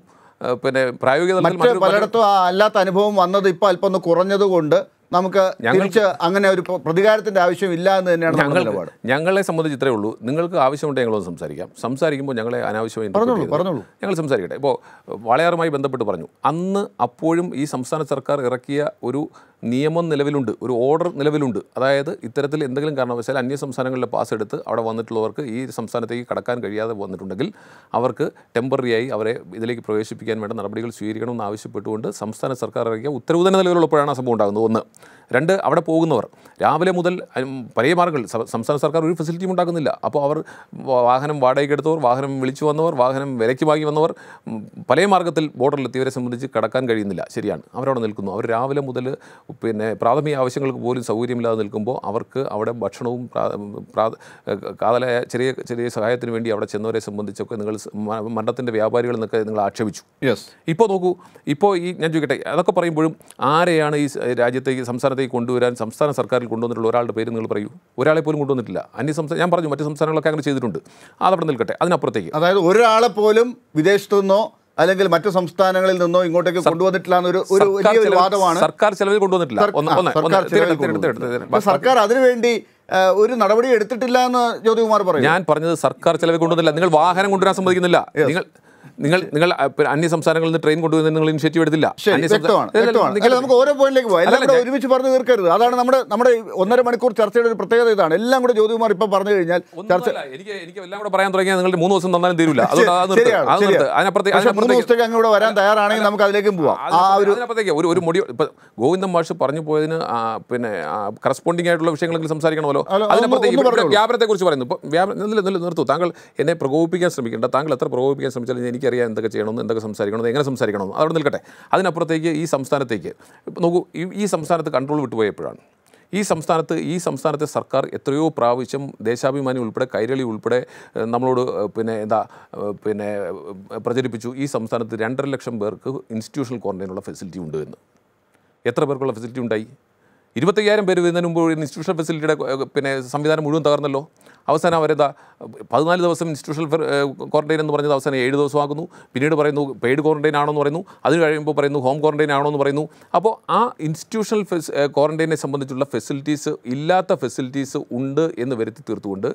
പിന്നെ പ്രായോഗിക മറ്റ് പലയിടത്തും അല്ലാത്ത അനുഭവം വന്നത് ഇപ്പോൾ അല്പം ഒന്ന് കുറഞ്ഞത് കൊണ്ട് നമുക്ക് തിരിച്ച് അങ്ങനെ ഒരു ആവശ്യം ആവശ്യമില്ല എന്ന് തന്നെയാണ് ഞങ്ങൾ ഞങ്ങളെ സംബന്ധിച്ച് ഇത്രയേ ഉള്ളൂ നിങ്ങൾക്ക് ആവശ്യമുണ്ടെങ്കിൽ ഞങ്ങളൊന്ന് സംസാരിക്കാം സംസാരിക്കുമ്പോൾ ഞങ്ങളെ അനാവശ്യമായി പറഞ്ഞോളൂ പറഞ്ഞോളൂ ഞങ്ങൾ സംസാരിക്കട്ടെ ഇപ്പോൾ വാളയാറുമായി ബന്ധപ്പെട്ട് പറഞ്ഞു അന്ന് അപ്പോഴും ഈ സംസ്ഥാന സർക്കാർ ഇറക്കിയ ഒരു നിയമം നിലവിലുണ്ട് ഒരു ഓർഡർ നിലവിലുണ്ട് അതായത് ഇത്തരത്തിൽ എന്തെങ്കിലും കാരണവശാൽ അന്യ സംസ്ഥാനങ്ങളിലെ പാസ് എടുത്ത് അവിടെ വന്നിട്ടുള്ളവർക്ക് ഈ സംസ്ഥാനത്തേക്ക് കടക്കാൻ കഴിയാതെ വന്നിട്ടുണ്ടെങ്കിൽ അവർക്ക് ടെമ്പററിയായി അവരെ ഇതിലേക്ക് പ്രവേശിപ്പിക്കാൻ വേണ്ട നടപടികൾ സ്വീകരിക്കണമെന്ന് ആവശ്യപ്പെട്ടുകൊണ്ട് സംസ്ഥാന സർക്കാർ ഇറങ്ങിയ ഉത്തരവ് തന്നെ നിലവിലുള്ളപ്പോഴാണ് ആ സംഭവം ഉണ്ടാകുന്നത് ഒന്ന് രണ്ട് അവിടെ പോകുന്നവർ രാവിലെ മുതൽ പഴയ മാർഗ്ഗങ്ങൾ സംസ്ഥാന സർക്കാർ ഒരു ഫെസിലിറ്റിയും ഉണ്ടാക്കുന്നില്ല അപ്പോൾ അവർ വാഹനം വാടകയ്ക്ക് എടുത്തവർ വാഹനം വിളിച്ചു വന്നവർ വാഹനം വിലയ്ക്ക് വാങ്ങി വന്നവർ പഴയ മാർഗ്ഗത്തിൽ ബോർഡറിലെത്തിയവരെ സംബന്ധിച്ച് കടക്കാൻ കഴിയുന്നില്ല ശരിയാണ് അവരവിടെ നിൽക്കുന്നു അവർ രാവിലെ മുതൽ പിന്നെ പ്രാഥമിക ആവശ്യങ്ങൾക്ക് പോലും സൗകര്യമില്ലാതെ നിൽക്കുമ്പോൾ അവർക്ക് അവിടെ ഭക്ഷണവും കാതലായ ചെറിയ ചെറിയ സഹായത്തിന് വേണ്ടി അവിടെ ചെന്നവരെ സംബന്ധിച്ചൊക്കെ നിങ്ങൾ മരണത്തിൻ്റെ വ്യാപാരികൾ എന്നൊക്കെ നിങ്ങൾ ആക്ഷേപിച്ചു യെസ് ഇപ്പോൾ നോക്കൂ ഇപ്പോൾ ഈ ഞാൻ ചോദിക്കട്ടെ അതൊക്കെ പറയുമ്പോഴും ആരെയാണ് ഈ രാജ്യത്തേക്ക് സംസ്ഥാനത്തേക്ക് അധികാരത്തിൽ കൊണ്ടുവരാൻ സംസ്ഥാന സർക്കാരിൽ കൊണ്ടുവന്നിട്ടുള്ള ഒരാളുടെ പേര് നിങ്ങൾ പറയൂ ഒരാളെ പോലും കൊണ്ടുവന്നിട്ടില്ല അന്യ സംസ്ഥാനം ഞാൻ പറഞ്ഞു മറ്റു സംസ്ഥാനങ്ങളൊക്കെ അങ്ങനെ ചെയ്തിട്ടുണ്ട് അതവിടെ നിൽക്കട്ടെ അതിനപ്പുറത്തേക്ക് അതായത് ഒരാളെ പോലും വിദേശത്തു നിന്നോ അല്ലെങ്കിൽ മറ്റു സംസ്ഥാനങ്ങളിൽ നിന്നോ ഇങ്ങോട്ടേക്ക് കൊണ്ടുവന്നിട്ടില്ല ഒരു വാദമാണ് സർക്കാർ ചെലവിൽ കൊണ്ടുവന്നിട്ടില്ല സർക്കാർ അതിനുവേണ്ടി ഒരു നടപടി എടുത്തിട്ടില്ല എന്ന് ജ്യോതികുമാർ പറയും ഞാൻ പറഞ്ഞത് സർക്കാർ ചെലവിൽ കൊണ്ടുവന്നില്ല നിങ്ങൾ വാഹനം കൊണ്ടുവരാൻ സമ്മതിക്കുന്നില്ല നിങ്ങൾ നിങ്ങൾ നിങ്ങൾ അന്യ സംസ്ഥാനങ്ങളിൽ നിന്ന് ട്രെയിൻ കൊണ്ടുവന്ന് നിങ്ങൾ ഇനിഷ്യേറ്റീവ് എടുത്തില്ല നമുക്ക് ഓരോ പോയിന്റിലേക്ക് പോകാം ഒരുമിച്ച് പറഞ്ഞു തീർക്കരുത് അതാണ് നമ്മുടെ നമ്മുടെ ഒന്നര മണിക്കൂർ ചർച്ചയുടെ ഒരു പ്രത്യേകത ഇതാണ് എല്ലാം കൂടെ ജ്യോതികുമാർ ഇപ്പം പറഞ്ഞു കഴിഞ്ഞാൽ ചർച്ച എനിക്ക് എനിക്ക് എല്ലാം കൂടെ പറയാൻ തുടങ്ങിയാൽ നിങ്ങളുടെ മൂന്ന് ദിവസം തന്നാലും തീരില്ല മൂന്ന് ദിവസത്തേക്ക് അങ്ങ് ഇവിടെ വരാൻ തയ്യാറാണെങ്കിൽ നമുക്ക് അതിലേക്കും പോവാം ആ ഒരു ഒരു ഒരു മൊടി ഇപ്പൊ ഗോവിന്ദൻ മാഷ് പറഞ്ഞു പോയതിന് പിന്നെ കറസ്പോണ്ടിങ് ആയിട്ടുള്ള വിഷയങ്ങളെങ്കിലും സംസാരിക്കണമല്ലോ അതിനപ്പുറത്തേക്ക് വ്യാപാരത്തെ കുറിച്ച് പറയുന്നു ഇപ്പൊ വ്യാപാരം നിർത്തു താങ്കൾ എന്നെ പ്രകോപിപ്പിക്കാൻ ശ്രമിക്കേണ്ട താങ്കൾ എത്ര പ്രകോപിപ്പിക്കാൻ ശ്രമിച്ചാലും എനിക്കറിയാം എന്തൊക്കെ ചെയ്യണമെന്ന് എന്തൊക്കെ സംസാരിക്കണമെന്ന് എങ്ങനെ സംസാരിക്കണമെന്ന് അതവിടെ നിൽക്കട്ടെ അതിനപ്പുറത്തേക്ക് ഈ സംസ്ഥാനത്തേക്ക് നോക്കൂ ഈ സംസ്ഥാനത്ത് കൺട്രോൾ വിട്ടുപോയപ്പോഴാണ് ഈ സംസ്ഥാനത്ത് ഈ സംസ്ഥാനത്തെ സർക്കാർ എത്രയോ പ്രാവശ്യം ദേശാഭിമാനി ഉൾപ്പെടെ കൈരളി ഉൾപ്പെടെ നമ്മളോട് പിന്നെ എന്താ പിന്നെ പ്രചരിപ്പിച്ചു ഈ സംസ്ഥാനത്ത് രണ്ടര ലക്ഷം പേർക്ക് ഇൻസ്റ്റിറ്റ്യൂഷണൽ ക്വാറൻറ്റൈനുള്ള ഫെസിലിറ്റി ഉണ്ട് എന്ന് എത്ര പേർക്കുള്ള ഫെസിലിറ്റി ഉണ്ടായി ഇരുപത്തയ്യായിരം പേര് വരുന്നതിന് മുമ്പ് ഇൻസ്റ്റിറ്റ്യൂഷണൽ ഫെസിലിറ്റിയുടെ പിന്നെ സംവിധാനം മുഴുവൻ തകർന്നല്ലോ അവസാനം അവരെന്താ പതിനാല് ദിവസം ഇൻസ്റ്റിറ്റ്യൂഷണൽ ക്വാറന്റൈൻ എന്ന് പറഞ്ഞത് അവസാനം ഏഴ് ദിവസമാകുന്നു പിന്നീട് പറയുന്നു പെയ്ഡ് ക്വാറന്റൈൻ ആണെന്ന് പറയുന്നു അത് കഴിയുമ്പോൾ പറയുന്നു ഹോം ക്വാറന്റൈൻ ആണെന്ന് പറയുന്നു അപ്പോൾ ആ ഇൻസ്റ്റിറ്റ്യൂഷണൽ ക്വാറന്റൈനെ സംബന്ധിച്ചുള്ള ഫെസിലിറ്റീസ് ഇല്ലാത്ത ഫെസിലിറ്റീസ് ഉണ്ട് എന്ന് വരുത്തി തീർത്തുകൊണ്ട്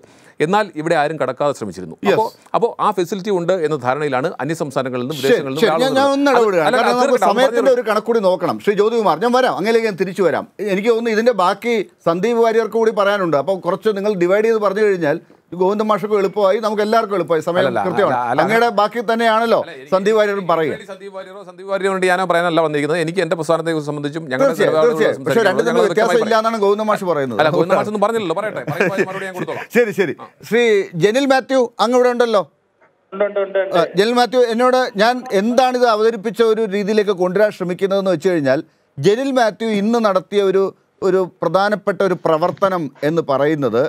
എന്നാൽ ഇവിടെ ആരും കടക്കാതെ ശ്രമിച്ചിരുന്നു അപ്പോൾ അപ്പോൾ ആ ഫെസിലിറ്റി ഉണ്ട് എന്ന ധാരണയിലാണ് അന്യസംസ്ഥാനങ്ങളിൽ നിന്നും വിദേശങ്ങളിൽ നിന്നും സമയത്തിന്റെ ഒരു കണക്കൂടി നോക്കണം ശ്രീ കുമാർ ഞാൻ വരാം അങ്ങനെയൊക്കെ ഞാൻ തിരിച്ചു വരാം എനിക്ക് തോന്നുന്നു ഇതിന്റെ ബാക്കി സന്ദീപ് വാര്യർക്ക് കൂടി പറയാനുണ്ട് അപ്പോൾ കുറച്ച് നിങ്ങൾ ഡിവൈഡ് ചെയ്ത് പറഞ്ഞു കഴിഞ്ഞാൽ കഴിഞ്ഞാൽ ഗോവിന്ദ മാഷക്കും എളുപ്പമായി നമുക്ക് എല്ലാവർക്കും എളുപ്പമായി സമയം കൃത്യമാണ് അങ്ങയുടെ ബാക്കി തന്നെയാണല്ലോ സന്ദീപ് വാര്യരും പറയുക സന്ദീപ് വാര്യരോ സന്ദീപ് ഞാനോ പറയാനല്ല വന്നിരിക്കുന്നത് എനിക്ക് എന്റെ പ്രസ്ഥാനത്തെ സംബന്ധിച്ചും ഞങ്ങൾ ഇല്ലാന്നാണ് ഗോവിന്ദ മാഷ് പറയുന്നത് മാഷ് ഒന്നും പറഞ്ഞില്ലല്ലോ പറയട്ടെ ശരി ശരി ശ്രീ ജനിൽ മാത്യു അങ്ങ് ഇവിടെ ഉണ്ടല്ലോ ജനിൽ മാത്യു എന്നോട് ഞാൻ എന്താണ് ഇത് അവതരിപ്പിച്ച ഒരു രീതിയിലേക്ക് കൊണ്ടുവരാൻ ശ്രമിക്കുന്നതെന്ന് വെച്ച് കഴിഞ്ഞാൽ ജനിൽ മാത്യു ഇന്ന് നടത്തിയ ഒരു ഒരു പ്രധാനപ്പെട്ട ഒരു പ്രവർത്തനം എന്ന് പറയുന്നത്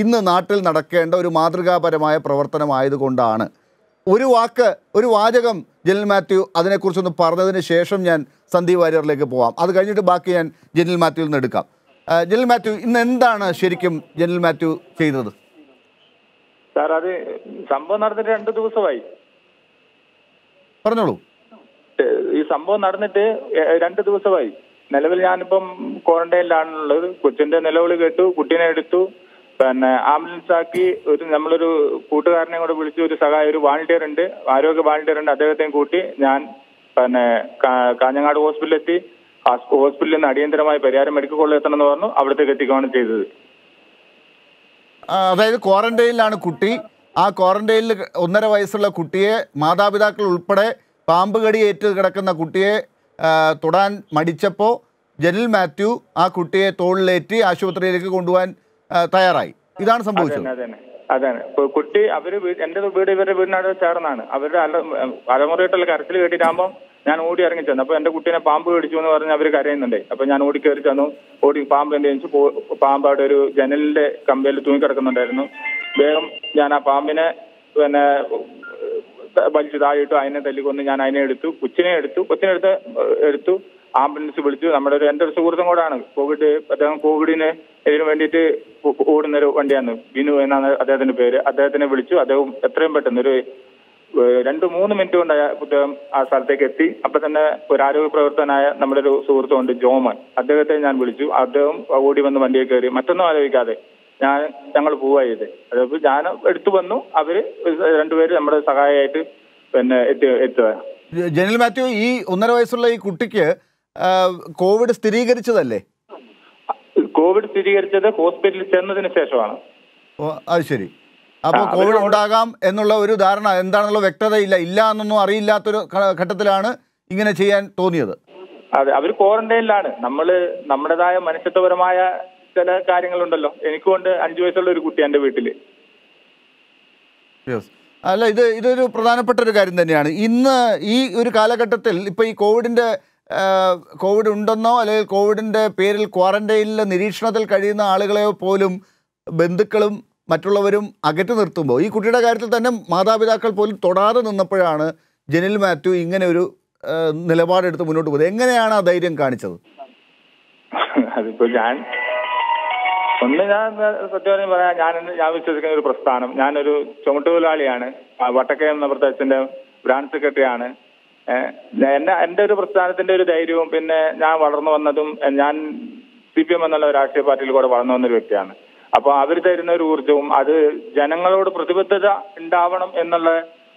ഇന്ന് നാട്ടിൽ നടക്കേണ്ട ഒരു മാതൃകാപരമായ പ്രവർത്തനമായതുകൊണ്ടാണ് ഒരു വാക്ക് ഒരു വാചകം ജനൽ മാത്യു അതിനെക്കുറിച്ചൊന്ന് പറഞ്ഞതിന് ശേഷം ഞാൻ സന്ദീപ് വാര്യറിലേക്ക് പോവാം അത് കഴിഞ്ഞിട്ട് ബാക്കി ഞാൻ ജനൽ മാത്യുവിൽ നിന്ന് എടുക്കാം ജനൽ മാത്യു ഇന്ന് എന്താണ് ശരിക്കും ജനൽ മാത്യു ചെയ്തത് സാർ അത് സംഭവം നടന്നിട്ട് രണ്ട് ദിവസമായി പറഞ്ഞോളൂ ഈ സംഭവം നടന്നിട്ട് രണ്ട് ദിവസമായി നിലവിൽ ഞാനിപ്പം ക്വാറന്റൈനിലാണുള്ളത് കൊച്ചിന്റെ നിലവിളി കേട്ടു കുട്ടീനെ എടുത്തു പിന്നെ ആംബുലൻസ് ആക്കി ഒരു നമ്മളൊരു കൂട്ടുകാരനെ കൂടെ വിളിച്ച് ഒരു സഹായ ഒരു വാളണ്ടിയർ ഉണ്ട് ആരോഗ്യ വാളണ്ടിയർ ഉണ്ട് അദ്ദേഹത്തെയും കൂട്ടി ഞാൻ പിന്നെ കാഞ്ഞങ്ങാട് ഹോസ്പിറ്റലിലെത്തി ഹോസ്പിറ്റലിൽ നിന്ന് അടിയന്തരമായി പരിഹാരം മെഡിക്കൽ കോളേജിൽ എത്തണമെന്ന് പറഞ്ഞു അവിടത്തേക്ക് എത്തിക്കുകയാണ് ചെയ്തത് അതായത് ക്വാറന്റൈനിലാണ് കുട്ടി ആ ക്വാറന്റൈനിൽ ഒന്നര വയസ്സുള്ള കുട്ടിയെ മാതാപിതാക്കൾ ഉൾപ്പെടെ പാമ്പ് കടിയേറ്റ് കിടക്കുന്ന കുട്ടിയെ തൊടാൻ മടിച്ചപ്പോൾ ജനൽ മാത്യു ആ കുട്ടിയെ തോളിലേറ്റി ആശുപത്രിയിലേക്ക് കൊണ്ടുപോകാൻ തയ്യാറായി ഇതാണ് സംഭവിച്ചത് അതാണ് ഇപ്പൊ കുട്ടി അവര് എന്റെ വീട് ഇവരുടെ വീടിനോട് ചേർന്നാണ് അവരുടെ അല അലമുറയിട്ടുള്ള കരച്ചിൽ കേട്ടിട്ടാകുമ്പോ ഞാൻ ഓടി ഇറങ്ങി ചെന്നു അപ്പൊ എന്റെ കുട്ടീനെ പാമ്പ് പിടിച്ചു എന്ന് പറഞ്ഞ് അവര് കരയുന്നുണ്ട് അപ്പൊ ഞാൻ ഓടി കയറി ചെന്നു ഓടി പാമ്പ് എന്ത് ചോദിച്ചു പാമ്പ് അവിടെ ഒരു ജനലിന്റെ കമ്പയിൽ തൂങ്ങിക്കിടക്കുന്നുണ്ടായിരുന്നു വേഗം ഞാൻ ആ പാമ്പിനെ പിന്നെ വലിച്ചു താഴെ ഇട്ടു അതിനെ തല്ലിക്കൊന്ന് ഞാൻ അതിനെ എടുത്തു കൊച്ചിനെ എടുത്തു കൊച്ചിനെ എടുത്ത് എടുത്തു ആംബുലൻസ് വിളിച്ചു നമ്മുടെ ഒരു എൻ്റെ ഒരു സുഹൃത്തും കൂടാണ് കോവിഡ് അദ്ദേഹം കോവിഡിന് ഇതിനു വേണ്ടിയിട്ട് ഓടുന്ന ഒരു വണ്ടിയാണ് ബിനു എന്നാണ് അദ്ദേഹത്തിന്റെ പേര് അദ്ദേഹത്തിനെ വിളിച്ചു അദ്ദേഹം എത്രയും പെട്ടെന്ന് ഒരു രണ്ട് മൂന്ന് മിനിറ്റ് കൊണ്ട് അദ്ദേഹം ആ സ്ഥലത്തേക്ക് എത്തി അപ്പൊ തന്നെ ഒരു ആരോഗ്യ പ്രവർത്തനായ നമ്മുടെ ഒരു സുഹൃത്തുണ്ട് ജോമൻ അദ്ദേഹത്തെ ഞാൻ വിളിച്ചു അദ്ദേഹം ഓടി വന്ന് വണ്ടിയെ കയറി മറ്റൊന്നും ആലോചിക്കാതെ ഞാൻ ഞങ്ങൾ പോവുക അതായത് ഞാൻ എടുത്തു വന്നു അവര് രണ്ടുപേര് നമ്മുടെ സഹായമായിട്ട് പിന്നെ എത്തി എത്തുക ജനൽ മാത്യു ഈ ഒന്നര വയസ്സുള്ള ഈ കുട്ടിക്ക് കോവിഡ് സ്ഥിരീകരിച്ചതല്ലേ കോവിഡ് സ്ഥിരീകരിച്ചത് ഹോസ്പിറ്റലിൽ ചെന്നതിന് ശേഷമാണ് അത് ശരി അപ്പോൾ കോവിഡ് ഉണ്ടാകാം എന്നുള്ള ഒരു ധാരണ എന്താണെന്നുള്ള വ്യക്തതയില്ല ഇല്ല എന്നൊന്നും അറിയില്ലാത്തൊരു ഘട്ടത്തിലാണ് ഇങ്ങനെ ചെയ്യാൻ തോന്നിയത് അതെ അവർ ക്വാറന്റൈനിലാണ് നമ്മൾ നമ്മുടേതായ മനുഷ്യത്വപരമായ ചില കാര്യങ്ങളുണ്ടല്ലോ കൊണ്ട് അഞ്ചു വയസ്സുള്ള ഒരു കുട്ടി എൻ്റെ വീട്ടിൽ അല്ല ഇത് ഇതൊരു പ്രധാനപ്പെട്ട ഒരു കാര്യം തന്നെയാണ് ഇന്ന് ഈ ഒരു കാലഘട്ടത്തിൽ ഇപ്പൊ ഈ കോവിഡിന്റെ കോവിഡ് ഉണ്ടെന്നോ അല്ലെങ്കിൽ കോവിഡിൻ്റെ പേരിൽ ക്വാറൻറ്റൈനിൽ നിരീക്ഷണത്തിൽ കഴിയുന്ന ആളുകളെ പോലും ബന്ധുക്കളും മറ്റുള്ളവരും അകറ്റി നിർത്തുമ്പോൾ ഈ കുട്ടിയുടെ കാര്യത്തിൽ തന്നെ മാതാപിതാക്കൾ പോലും തൊടാതെ നിന്നപ്പോഴാണ് ജനിൽ മാത്യു ഇങ്ങനെ ഒരു നിലപാടെടുത്ത് മുന്നോട്ട് പോകുന്നത് എങ്ങനെയാണ് ആ ധൈര്യം കാണിച്ചത് അതിപ്പോ ഞാൻ ഒന്ന് ഞാൻ സത്യം പറയാം ഞാൻ ഞാൻ വിശ്വസിക്കുന്ന ഒരു പ്രസ്ഥാനം ഞാനൊരു ചുമട്ടുതൊഴിലാളിയാണ് വട്ടക്കയം എന്ന പ്രദേശത്തിന്റെ ബ്രാഞ്ച് സെക്രട്ടറിയാണ് എന്റെ എന്റെ ഒരു പ്രസ്ഥാനത്തിന്റെ ഒരു ധൈര്യവും പിന്നെ ഞാൻ വളർന്നു വന്നതും ഞാൻ സി പി എം എന്നുള്ള രാഷ്ട്രീയ പാർട്ടിയിൽ കൂടെ വളർന്നു വന്ന ഒരു വ്യക്തിയാണ് അപ്പൊ അവർ തരുന്ന ഒരു ഊർജവും അത് ജനങ്ങളോട് പ്രതിബദ്ധത ഉണ്ടാവണം എന്നുള്ള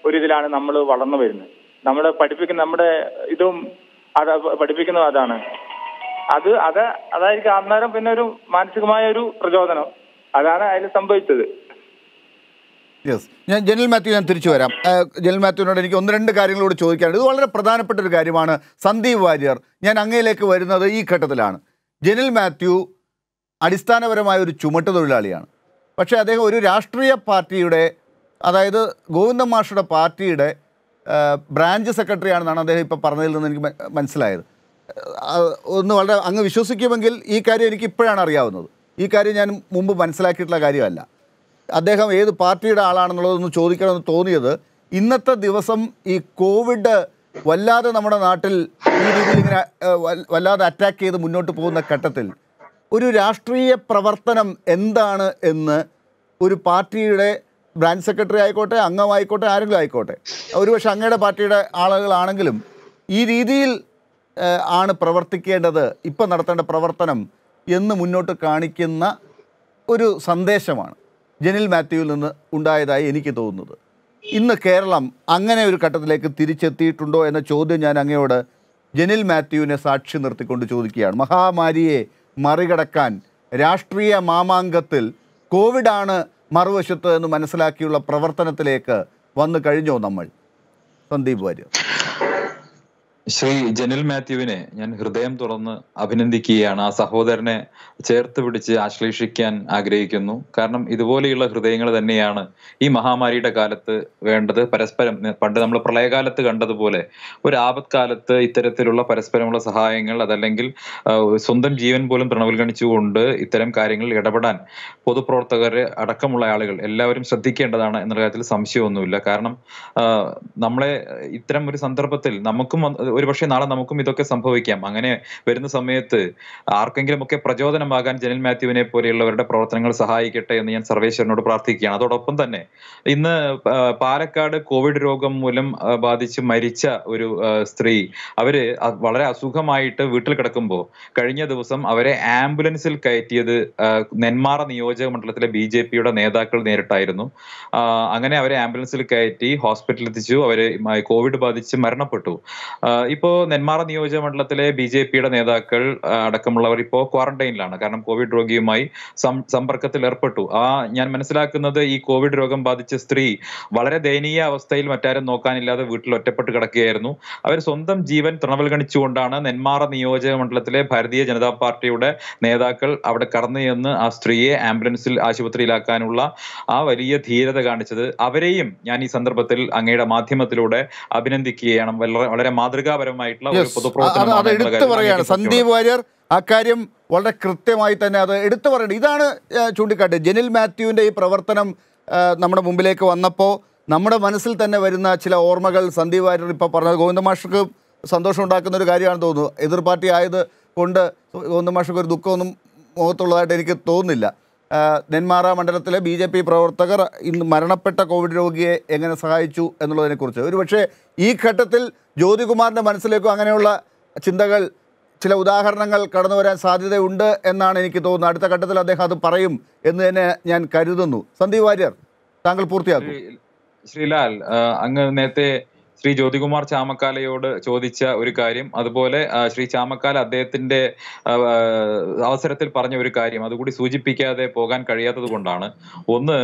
ഒരു ഇതിലാണ് നമ്മൾ വളർന്നു വരുന്നത് നമ്മളെ പഠിപ്പിക്കുന്ന നമ്മുടെ ഇതും അത് പഠിപ്പിക്കുന്നതും അതാണ് അത് അത് അതായിരിക്കും അന്നേരം പിന്നെ ഒരു മാനസികമായ ഒരു പ്രചോദനം അതാണ് അതിൽ സംഭവിച്ചത് ഞാൻ ജനൽ മാത്യു ഞാൻ തിരിച്ചു വരാം ജനൽ മാത്യുവിനോട് എനിക്ക് ഒന്ന് രണ്ട് കാര്യങ്ങളോട് ചോദിക്കാനുണ്ട് ഇത് വളരെ പ്രധാനപ്പെട്ട ഒരു കാര്യമാണ് സന്ദീപ് വാര്യർ ഞാൻ അങ്ങയിലേക്ക് വരുന്നത് ഈ ഘട്ടത്തിലാണ് ജനൽ മാത്യു അടിസ്ഥാനപരമായ ഒരു ചുമട്ട് തൊഴിലാളിയാണ് പക്ഷേ അദ്ദേഹം ഒരു രാഷ്ട്രീയ പാർട്ടിയുടെ അതായത് ഗോവിന്ദ മാഷയുടെ പാർട്ടിയുടെ ബ്രാഞ്ച് സെക്രട്ടറി ആണെന്നാണ് അദ്ദേഹം ഇപ്പോൾ പറഞ്ഞതിൽ നിന്ന് എനിക്ക് മനസ്സിലായത് ഒന്ന് വളരെ അങ്ങ് വിശ്വസിക്കുമെങ്കിൽ ഈ കാര്യം എനിക്ക് ഇപ്പോഴാണ് അറിയാവുന്നത് ഈ കാര്യം ഞാൻ മുമ്പ് മനസ്സിലാക്കിയിട്ടുള്ള കാര്യമല്ല അദ്ദേഹം ഏത് പാർട്ടിയുടെ ആളാണെന്നുള്ളതൊന്ന് ചോദിക്കണമെന്ന് തോന്നിയത് ഇന്നത്തെ ദിവസം ഈ കോവിഡ് വല്ലാതെ നമ്മുടെ നാട്ടിൽ ഈ രീതിയിൽ ഇങ്ങനെ വല്ലാതെ അറ്റാക്ക് ചെയ്ത് മുന്നോട്ട് പോകുന്ന ഘട്ടത്തിൽ ഒരു രാഷ്ട്രീയ പ്രവർത്തനം എന്താണ് എന്ന് ഒരു പാർട്ടിയുടെ ബ്രാഞ്ച് സെക്രട്ടറി ആയിക്കോട്ടെ അംഗമായിക്കോട്ടെ ആരെങ്കിലും ആയിക്കോട്ടെ ഒരുപക്ഷെ അങ്ങയുടെ പാർട്ടിയുടെ ആളുകളാണെങ്കിലും ഈ രീതിയിൽ ആണ് പ്രവർത്തിക്കേണ്ടത് ഇപ്പം നടത്തേണ്ട പ്രവർത്തനം എന്ന് മുന്നോട്ട് കാണിക്കുന്ന ഒരു സന്ദേശമാണ് ജനിൽ മാത്യുവിൽ നിന്ന് ഉണ്ടായതായി എനിക്ക് തോന്നുന്നത് ഇന്ന് കേരളം അങ്ങനെ ഒരു ഘട്ടത്തിലേക്ക് തിരിച്ചെത്തിയിട്ടുണ്ടോ എന്ന ചോദ്യം ഞാൻ അങ്ങയോട് ജനിൽ മാത്യുവിനെ സാക്ഷി നിർത്തിക്കൊണ്ട് ചോദിക്കുകയാണ് മഹാമാരിയെ മറികടക്കാൻ രാഷ്ട്രീയ മാമാങ്കത്തിൽ കോവിഡാണ് മറുവശത്ത് എന്ന് മനസ്സിലാക്കിയുള്ള പ്രവർത്തനത്തിലേക്ക് വന്നു കഴിഞ്ഞോ നമ്മൾ സന്ദീപ് വാര്യ ശ്രീ ജനിൽ മാത്യുവിനെ ഞാൻ ഹൃദയം തുറന്ന് അഭിനന്ദിക്കുകയാണ് ആ സഹോദരനെ ചേർത്ത് പിടിച്ച് ആശ്ലേഷിക്കാൻ ആഗ്രഹിക്കുന്നു കാരണം ഇതുപോലെയുള്ള ഹൃദയങ്ങൾ തന്നെയാണ് ഈ മഹാമാരിയുടെ കാലത്ത് വേണ്ടത് പരസ്പരം പണ്ട് നമ്മൾ പ്രളയകാലത്ത് കണ്ടതുപോലെ ഒരു കാലത്ത് ഇത്തരത്തിലുള്ള പരസ്പരമുള്ള സഹായങ്ങൾ അതല്ലെങ്കിൽ സ്വന്തം ജീവൻ പോലും പ്രണവൽഗണിച്ചുകൊണ്ട് ഇത്തരം കാര്യങ്ങളിൽ ഇടപെടാൻ പൊതുപ്രവർത്തകർ അടക്കമുള്ള ആളുകൾ എല്ലാവരും ശ്രദ്ധിക്കേണ്ടതാണ് എന്ന കാര്യത്തിൽ സംശയമൊന്നുമില്ല കാരണം നമ്മളെ ഇത്തരം ഒരു സന്ദർഭത്തിൽ നമുക്കും ഒരു പക്ഷേ നാളെ നമുക്കും ഇതൊക്കെ സംഭവിക്കാം അങ്ങനെ വരുന്ന സമയത്ത് ആർക്കെങ്കിലുമൊക്കെ പ്രചോദനമാകാൻ ജനൽ മാത്യുവിനെ പോലെയുള്ളവരുടെ പ്രവർത്തനങ്ങൾ സഹായിക്കട്ടെ എന്ന് ഞാൻ സർവേശ്വരനോട് പ്രാർത്ഥിക്കുകയാണ് അതോടൊപ്പം തന്നെ ഇന്ന് പാലക്കാട് കോവിഡ് രോഗം മൂലം ബാധിച്ച് മരിച്ച ഒരു സ്ത്രീ അവര് വളരെ അസുഖമായിട്ട് വീട്ടിൽ കിടക്കുമ്പോൾ കഴിഞ്ഞ ദിവസം അവരെ ആംബുലൻസിൽ കയറ്റിയത് നെന്മാറ നിയോജക മണ്ഡലത്തിലെ ബി ജെ പിയുടെ നേതാക്കൾ നേരിട്ടായിരുന്നു അങ്ങനെ അവരെ ആംബുലൻസിൽ കയറ്റി ഹോസ്പിറ്റലിൽ എത്തിച്ചു അവര് കോവിഡ് ബാധിച്ച് മരണപ്പെട്ടു ഇപ്പോ നെന്മാറ നിയോജക മണ്ഡലത്തിലെ ബി ജെ പിയുടെ നേതാക്കൾ അടക്കമുള്ളവർ ഇപ്പോ ക്വാറന്റൈനിലാണ് കാരണം കോവിഡ് രോഗിയുമായി സമ്പർക്കത്തിൽ ഏർപ്പെട്ടു ആ ഞാൻ മനസ്സിലാക്കുന്നത് ഈ കോവിഡ് രോഗം ബാധിച്ച സ്ത്രീ വളരെ ദയനീയ അവസ്ഥയിൽ മറ്റാരും നോക്കാനില്ലാതെ വീട്ടിൽ ഒറ്റപ്പെട്ട് കിടക്കുകയായിരുന്നു അവർ സ്വന്തം ജീവൻ തൃണവൽഗണിച്ചുകൊണ്ടാണ് നെന്മാറ നിയോജക മണ്ഡലത്തിലെ ഭാരതീയ ജനതാ പാർട്ടിയുടെ നേതാക്കൾ അവിടെ കടന്നു ചെന്ന് ആ സ്ത്രീയെ ആംബുലൻസിൽ ആശുപത്രിയിലാക്കാനുള്ള ആ വലിയ ധീരത കാണിച്ചത് അവരെയും ഞാൻ ഈ സന്ദർഭത്തിൽ അങ്ങയുടെ മാധ്യമത്തിലൂടെ അഭിനന്ദിക്കുകയാണ് വളരെ വളരെ മാതൃകാ പത്രികാപരമായിട്ടുള്ള ഒരു എടുത്തു പറയാണ് സന്ദീപ് വാര്യർ അക്കാര്യം വളരെ കൃത്യമായി തന്നെ അത് എടുത്തു പറയേണ്ടത് ഇതാണ് ചൂണ്ടിക്കാട്ട് ജെനിൽ മാത്യുവിൻ്റെ ഈ പ്രവർത്തനം നമ്മുടെ മുമ്പിലേക്ക് വന്നപ്പോൾ നമ്മുടെ മനസ്സിൽ തന്നെ വരുന്ന ചില ഓർമ്മകൾ സന്ദീപ് വാര്യർ ഇപ്പോൾ പറഞ്ഞത് ഗോവിന്ദമാഷർക്ക് സന്തോഷം ഉണ്ടാക്കുന്ന ഒരു കാര്യമാണെന്ന് തോന്നുന്നു എതിർ പാർട്ടി ആയത് കൊണ്ട് ഗോവിന്ദമാഷർക്ക് ഒരു ദുഃഖമൊന്നും മുഖത്തുള്ളതായിട്ട് എനിക്ക് തോന്നുന്നില്ല നെന്മാറ മണ്ഡലത്തിലെ ബി ജെ പി പ്രവർത്തകർ ഇന്ന് മരണപ്പെട്ട കോവിഡ് രോഗിയെ എങ്ങനെ സഹായിച്ചു എന്നുള്ളതിനെക്കുറിച്ച് ഒരുപക്ഷെ ഈ ഘട്ടത്തിൽ ജ്യോതികുമാറിൻ്റെ മനസ്സിലേക്കും അങ്ങനെയുള്ള ചിന്തകൾ ചില ഉദാഹരണങ്ങൾ കടന്നു വരാൻ സാധ്യതയുണ്ട് എന്നാണ് എനിക്ക് തോന്നുന്നത് അടുത്ത ഘട്ടത്തിൽ അദ്ദേഹം അത് പറയും എന്ന് തന്നെ ഞാൻ കരുതുന്നു സന്ദീപ് വാര്യർ താങ്കൾ പൂർത്തിയാക്കും ശ്രീലാൽ അങ്ങ് നേരത്തെ ശ്രീ ജ്യോതികുമാർ ചാമക്കാലയോട് ചോദിച്ച ഒരു കാര്യം അതുപോലെ ശ്രീ ചാമക്കാല അദ്ദേഹത്തിന്റെ അവസരത്തിൽ പറഞ്ഞ ഒരു കാര്യം അതുകൂടി സൂചിപ്പിക്കാതെ പോകാൻ കഴിയാത്തത് കൊണ്ടാണ് ഒന്ന്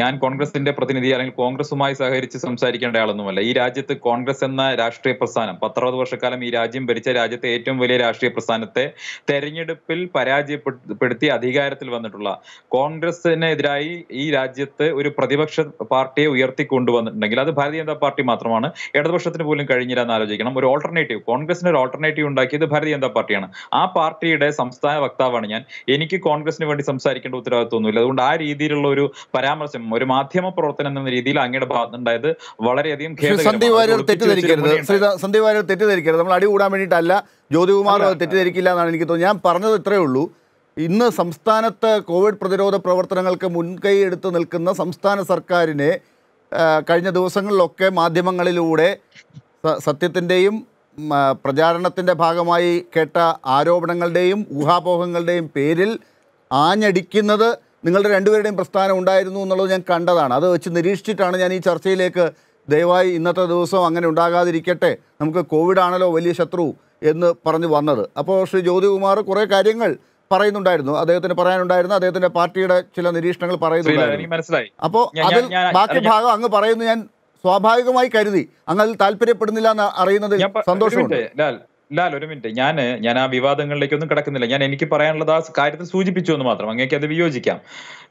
ഞാൻ കോൺഗ്രസിന്റെ പ്രതിനിധി അല്ലെങ്കിൽ കോൺഗ്രസുമായി സഹകരിച്ച് സംസാരിക്കേണ്ട ആളൊന്നുമല്ല ഈ രാജ്യത്ത് കോൺഗ്രസ് എന്ന രാഷ്ട്രീയ പ്രസ്ഥാനം പത്തറുപത് വർഷക്കാലം ഈ രാജ്യം ഭരിച്ച രാജ്യത്തെ ഏറ്റവും വലിയ രാഷ്ട്രീയ പ്രസ്ഥാനത്തെ തെരഞ്ഞെടുപ്പിൽ പരാജയപ്പെടുത്തി അധികാരത്തിൽ വന്നിട്ടുള്ള കോൺഗ്രസിനെതിരായി ഈ രാജ്യത്ത് ഒരു പ്രതിപക്ഷ പാർട്ടിയെ ഉയർത്തിക്കൊണ്ടുവന്നിട്ടുണ്ടെങ്കിൽ അത് ഭാരതീയ ജനതാ പാർട്ടി മാത്രമാണ് ഇടതുപക്ഷത്തിന് പോലും കഴിഞ്ഞില്ല എന്ന് ആലോചിക്കണം ഒരു ഓൾട്ടർനേറ്റീവ് കോൺഗ്രസിന് ഒരു ഓൾട്ടർനേറ്റീവ് ഉണ്ടാക്കിയത് ഭാരതീയ ജനതാ പാർട്ടിയാണ് ആ പാർട്ടിയുടെ സംസ്ഥാന വക്താവാണ് ഞാൻ എനിക്ക് കോൺഗ്രസിന് വേണ്ടി സംസാരിക്കേണ്ട ഉത്തരവാദിത്വമൊന്നുമില്ല അതുകൊണ്ട് ആ രീതിയിലുള്ള ഒരു പരാമർശം ഒരു മാധ്യമ പ്രവർത്തനം എന്ന രീതിയിൽ അങ്ങയുടെ ഭാഗത്തുണ്ടായത് വളരെയധികം തെറ്റിദ്ധരിക്കരുത് തെറ്റിദ്ധരിക്കരുത് നമ്മൾ അടി കൂടാൻ വേണ്ടിയിട്ടല്ല ജ്യോതികുമാർ തെറ്റിദ്ധരിക്കില്ല എന്നാണ് എനിക്ക് തോന്നുന്നത് ഞാൻ പറഞ്ഞത് ഇത്രയേ ഉള്ളൂ ഇന്ന് സംസ്ഥാനത്ത് കോവിഡ് പ്രതിരോധ പ്രവർത്തനങ്ങൾക്ക് മുൻകൈ എടുത്ത് നിൽക്കുന്ന സംസ്ഥാന സർക്കാരിനെ കഴിഞ്ഞ ദിവസങ്ങളിലൊക്കെ മാധ്യമങ്ങളിലൂടെ സത്യത്തിൻ്റെയും പ്രചാരണത്തിൻ്റെ ഭാഗമായി കേട്ട ആരോപണങ്ങളുടെയും ഊഹാപോഹങ്ങളുടെയും പേരിൽ ആഞ്ഞടിക്കുന്നത് നിങ്ങളുടെ രണ്ടുപേരുടെയും പ്രസ്ഥാനം ഉണ്ടായിരുന്നു എന്നുള്ളത് ഞാൻ കണ്ടതാണ് അത് വെച്ച് നിരീക്ഷിച്ചിട്ടാണ് ഞാൻ ഈ ചർച്ചയിലേക്ക് ദയവായി ഇന്നത്തെ ദിവസം അങ്ങനെ ഉണ്ടാകാതിരിക്കട്ടെ നമുക്ക് കോവിഡാണല്ലോ വലിയ ശത്രു എന്ന് പറഞ്ഞു വന്നത് അപ്പോൾ ശ്രീ ജ്യോതികുമാർ കുറേ കാര്യങ്ങൾ പറയുന്നുണ്ടായിരുന്നു അദ്ദേഹത്തിന് പറയാനുണ്ടായിരുന്നു അദ്ദേഹത്തിന്റെ പാർട്ടിയുടെ ചില നിരീക്ഷണങ്ങൾ പറയുന്നുണ്ടായിരുന്നു അപ്പോൾ അതിൽ ബാക്കി ഭാഗം അങ്ങ് പറയുന്നു ഞാൻ സ്വാഭാവികമായി കരുതി അങ്ങ് അതിൽ താല്പര്യപ്പെടുന്നില്ല എന്ന് അറിയുന്നതിൽ സന്തോഷമുണ്ട് ലാൽ ഒരു മിനിറ്റ് ഞാൻ ഞാൻ ആ വിവാദങ്ങളിലേക്കൊന്നും കിടക്കുന്നില്ല ഞാൻ എനിക്ക് പറയാനുള്ളത് ആ കാര്യത്തിൽ സൂചിപ്പിച്ചു എന്ന് മാത്രം അങ്ങേക്ക് അത് വിയോജിക്കാം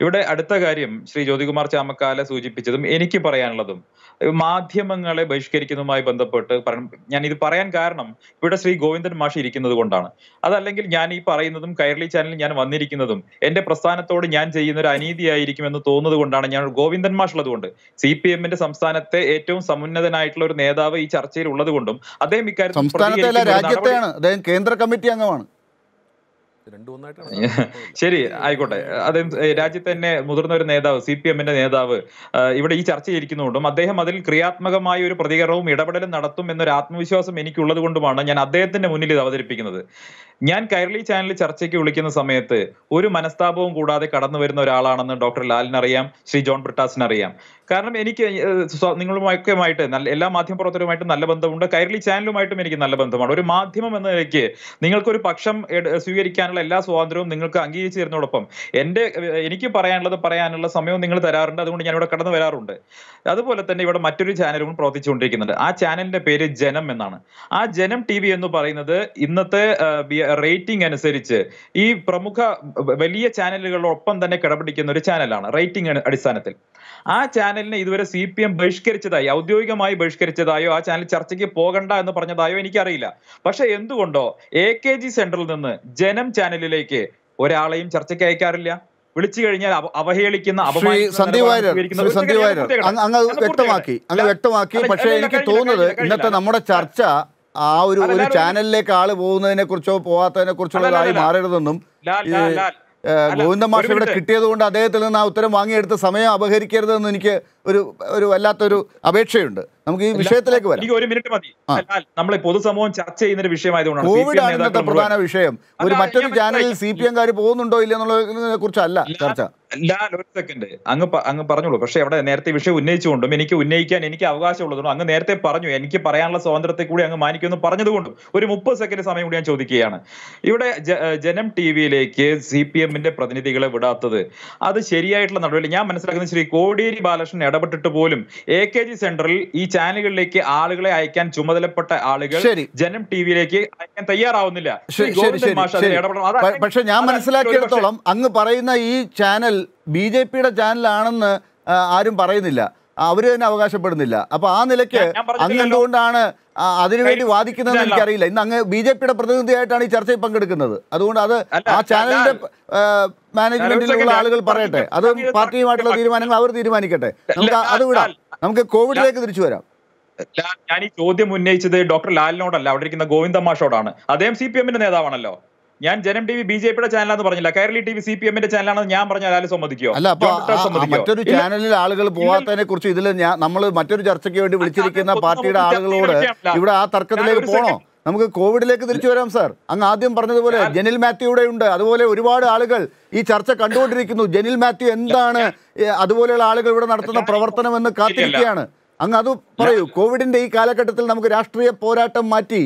ഇവിടെ അടുത്ത കാര്യം ശ്രീ ജ്യോതികുമാർ ചാമക്കാലെ സൂചിപ്പിച്ചതും എനിക്ക് പറയാനുള്ളതും മാധ്യമങ്ങളെ ബഹിഷ്കരിക്കുന്നതുമായി ബന്ധപ്പെട്ട് ഞാൻ ഇത് പറയാൻ കാരണം ഇവിടെ ശ്രീ ഗോവിന്ദൻ മാഷ് ഇരിക്കുന്നത് കൊണ്ടാണ് അതല്ലെങ്കിൽ ഞാൻ ഈ പറയുന്നതും കൈരളി ചാനലിൽ ഞാൻ വന്നിരിക്കുന്നതും എന്റെ പ്രസ്ഥാനത്തോട് ഞാൻ ചെയ്യുന്ന ഒരു എന്ന് തോന്നുന്നത് കൊണ്ടാണ് ഞാൻ ഗോവിന്ദൻ മാഷ് ഉള്ളതുകൊണ്ട് സി പി എമ്മിന്റെ സംസ്ഥാനത്തെ ഏറ്റവും സമുന്നതനായിട്ടുള്ള ഒരു നേതാവ് ഈ ചർച്ചയിൽ ഉള്ളതുകൊണ്ടും അദ്ദേഹം ഇക്കാര്യം രാജ്യത്തെയാണ് അദ്ദേഹം കേന്ദ്ര കമ്മിറ്റി അംഗമാണ് ശരി ആയിക്കോട്ടെ അദ്ദേഹം രാജ്യത്തെ തന്നെ മുതിർന്ന ഒരു നേതാവ് സി പി എമ്മിന്റെ നേതാവ് ഇവിടെ ഈ ചർച്ച ചെയ്തിരിക്കുന്നതുകൊണ്ടും അദ്ദേഹം അതിൽ ക്രിയാത്മകമായ ഒരു പ്രതികരണവും ഇടപെടലും നടത്തും എന്നൊരു ആത്മവിശ്വാസം എനിക്കുള്ളത് കൊണ്ടുമാണ് ഞാൻ അദ്ദേഹത്തിന്റെ മുന്നിൽ ഇത് അവതരിപ്പിക്കുന്നത് ഞാൻ കൈരളി ചാനൽ ചർച്ചയ്ക്ക് വിളിക്കുന്ന സമയത്ത് ഒരു മനസ്താപവും കൂടാതെ കടന്നു വരുന്ന ഒരാളാണെന്ന് ഡോക്ടർ ലാലിനറിയാം ശ്രീ ജോൺ ബ്രിട്ടാസിനറിയാം കാരണം എനിക്ക് നിങ്ങളുമൊക്കെയുമായിട്ട് നല്ല എല്ലാ പ്രവർത്തകരുമായിട്ടും നല്ല ബന്ധമുണ്ട് കൈരളി ചാനലുമായിട്ടും എനിക്ക് നല്ല ബന്ധമാണ് ഒരു മാധ്യമം എന്ന നിലയ്ക്ക് നിങ്ങൾക്കൊരു പക്ഷം സ്വീകരിക്കാനുള്ള എല്ലാ സ്വാതന്ത്ര്യവും നിങ്ങൾക്ക് അംഗീകരിച്ചു തരുന്നതോടൊപ്പം എൻ്റെ എനിക്ക് പറയാനുള്ളത് പറയാനുള്ള സമയവും നിങ്ങൾ തരാറുണ്ട് അതുകൊണ്ട് ഞാൻ ഇവിടെ കടന്നു വരാറുണ്ട് അതുപോലെ തന്നെ ഇവിടെ മറ്റൊരു ചാനലും പ്രവർത്തിച്ചുകൊണ്ടിരിക്കുന്നുണ്ട് ആ ചാനലിന്റെ പേര് ജനം എന്നാണ് ആ ജനം ടി എന്ന് പറയുന്നത് ഇന്നത്തെ റേറ്റിംഗ് അനുസരിച്ച് ഈ പ്രമുഖ വലിയ ചാനലുകളോടൊപ്പം തന്നെ കിടപിടിക്കുന്ന ഒരു ചാനലാണ് റേറ്റിംഗ് അടിസ്ഥാനത്തിൽ ആ ചാനലിനെ ഇതുവരെ സി പി എം ബഹിഷ്കരിച്ചതായി ഔദ്യോഗികമായി ബഹിഷ്കരിച്ചതായോ ആ ചാനൽ ചർച്ചയ്ക്ക് പോകണ്ട എന്ന് പറഞ്ഞതായോ എനിക്കറിയില്ല പക്ഷെ എന്തുകൊണ്ടോ എ കെ ജി സെന്ററിൽ നിന്ന് ജനം ചാനലിലേക്ക് ഒരാളെയും ചർച്ചയ്ക്ക് അയക്കാറില്ല വിളിച്ചു കഴിഞ്ഞാൽ അവഹേളിക്കുന്ന സന്ദീപ് വ്യക്തമാക്കി അങ്ങ് വ്യക്തമാക്കി പക്ഷേ എനിക്ക് തോന്നുന്നത് ഇന്നത്തെ നമ്മുടെ ചർച്ച ആ ഒരു ഒരു ചാനലിലേക്ക് ആള് പോകുന്നതിനെ കുറിച്ചോ പോവാത്തതിനെ ആയി മാറരുതെന്നും ഗോവിന്ദ മാഷ് ഇവിടെ കിട്ടിയത് കൊണ്ട് അദ്ദേഹത്തിൽ നിന്ന് ആ ഉത്തരം വാങ്ങിയെടുത്ത സമയം അപഹരിക്കരുതെന്ന് എനിക്ക് ഒരു ഒരു വല്ലാത്തൊരു അപേക്ഷയുണ്ട് നമുക്ക് ഈ വിഷയത്തിലേക്ക് വരാം ഒരു മിനിറ്റ് മതി നമ്മളെ പൊതുസമൂഹം ചർച്ച ചെയ്യുന്ന ഒരു വിഷയമായതുകൊണ്ടാണ് കോവിഡ് ആണ് പ്രധാന വിഷയം ഒരു മറ്റൊരു ചാനലിൽ സി പി കാര് പോകുന്നുണ്ടോ ഇല്ലെന്നുള്ളതിനെ കുറിച്ചല്ല ചർച്ച ഒരു സെക്കൻഡ് അങ്ങ് അങ്ങ് പറഞ്ഞോളൂ പക്ഷെ അവിടെ നേരത്തെ വിഷയം ഉന്നയിച്ചുകൊണ്ടും എനിക്ക് ഉന്നയിക്കാൻ എനിക്ക് അവകാശമുള്ളതും അങ്ങ് നേരത്തെ പറഞ്ഞു എനിക്ക് പറയാനുള്ള സ്വാതന്ത്ര്യത്തെ കൂടി അങ്ങ് മാനിക്കുമെന്ന് പറഞ്ഞതുകൊണ്ടും ഒരു മുപ്പത് സെക്കൻഡ് സമയം കൂടി ഞാൻ ചോദിക്കുകയാണ് ഇവിടെ ജനം ടി വിയിലേക്ക് സി പി എമ്മിന്റെ പ്രതിനിധികളെ വിടാത്തത് അത് ശരിയായിട്ടുള്ള നടപടി ഞാൻ മനസ്സിലാക്കുന്നത് ശ്രീ കോടിയേരി ബാലകൃഷ്ണൻ ഇടപെട്ടിട്ട് പോലും എ കെ ജി സെന്ററിൽ ഈ ചാനലുകളിലേക്ക് ആളുകളെ അയക്കാൻ ചുമതലപ്പെട്ട ആളുകൾ ജനം ടി വിയിലേക്ക് അയക്കാൻ തയ്യാറാവുന്നില്ല പക്ഷെ ഞാൻ മനസ്സിലാക്കിയിടത്തോളം അങ്ങ് പറയുന്ന ഈ ചാനൽ ബി ജെ പിയുടെ ചാനലാണെന്ന് ആരും പറയുന്നില്ല അവര് തന്നെ അവകാശപ്പെടുന്നില്ല അപ്പൊ ആ നിലയ്ക്ക് അങ്ങ് എന്തുകൊണ്ടാണ് അതിനുവേണ്ടി വാദിക്കുന്നത് എനിക്കറിയില്ല ഇന്ന് അങ്ങ് ബി ജെ പിയുടെ പ്രതിനിധിയായിട്ടാണ് ഈ ചർച്ചയിൽ പങ്കെടുക്കുന്നത് അതുകൊണ്ട് അത് ആ ചാനലിന്റെ മാനേജ്മെന്റിലുള്ള ആളുകൾ പറയട്ടെ അത് പാർട്ടിയുമായിട്ടുള്ള തീരുമാനങ്ങൾ അവർ തീരുമാനിക്കട്ടെ നമുക്ക് അത് വിടാം നമുക്ക് കോവിഡിലേക്ക് തിരിച്ചു വരാം ഞാൻ ഈ ചോദ്യം ഉന്നയിച്ചത് ഡോക്ടർ ലാലിനോടല്ല അവിടെ ഇരിക്കുന്ന ഗോവിന്ദ മാഷോടാണ് അദ്ദേഹം സി പി എമ്മിന്റെ നേതാവാണല്ലോ ഞാൻ ജനം ടി വി ബി ജെ പിയുടെ ചാനലാന്ന് പറഞ്ഞില്ല Kairali T V C P എമ്മിന്റെ ചാനലാണെന്ന് ഞാൻ പറഞ്ഞ ആരും സമ്മതിക്കോ അല്ല മറ്റൊരു ചാനലിൽ ആളുകൾ പോവാത്തതിനെ കുറിച്ച് ഇതിൽ നമ്മൾ മറ്റൊരു ചർച്ചയ്ക്ക് വേണ്ടി വിളിച്ചിരിക്കുന്ന പാർട്ടിയുടെ ആളുകളോട് ഇവിടെ ആ തർക്കത്തിലേക്ക് പോകണോ നമുക്ക് കോവിഡിലേക്ക് തിരിച്ചു വരാം സാർ അങ്ങ് ആദ്യം പറഞ്ഞതുപോലെ ജെനിൽ മാത്യു ഇവിടെ ഉണ്ട് അതുപോലെ ഒരുപാട് ആളുകൾ ഈ ചർച്ച കണ്ടുകൊണ്ടിരിക്കുന്നു ജെനിൽ മാത്യു എന്താണ് അതുപോലെയുള്ള ആളുകൾ ഇവിടെ നടത്തുന്ന പ്രവർത്തനം എന്ന് കാത്തിരിക്കുകയാണ് അങ്ങ് അത് പറയൂ കോവിഡിന്റെ ഈ കാലഘട്ടത്തിൽ നമുക്ക് രാഷ്ട്രീയ പോരാട്ടം മാറ്റി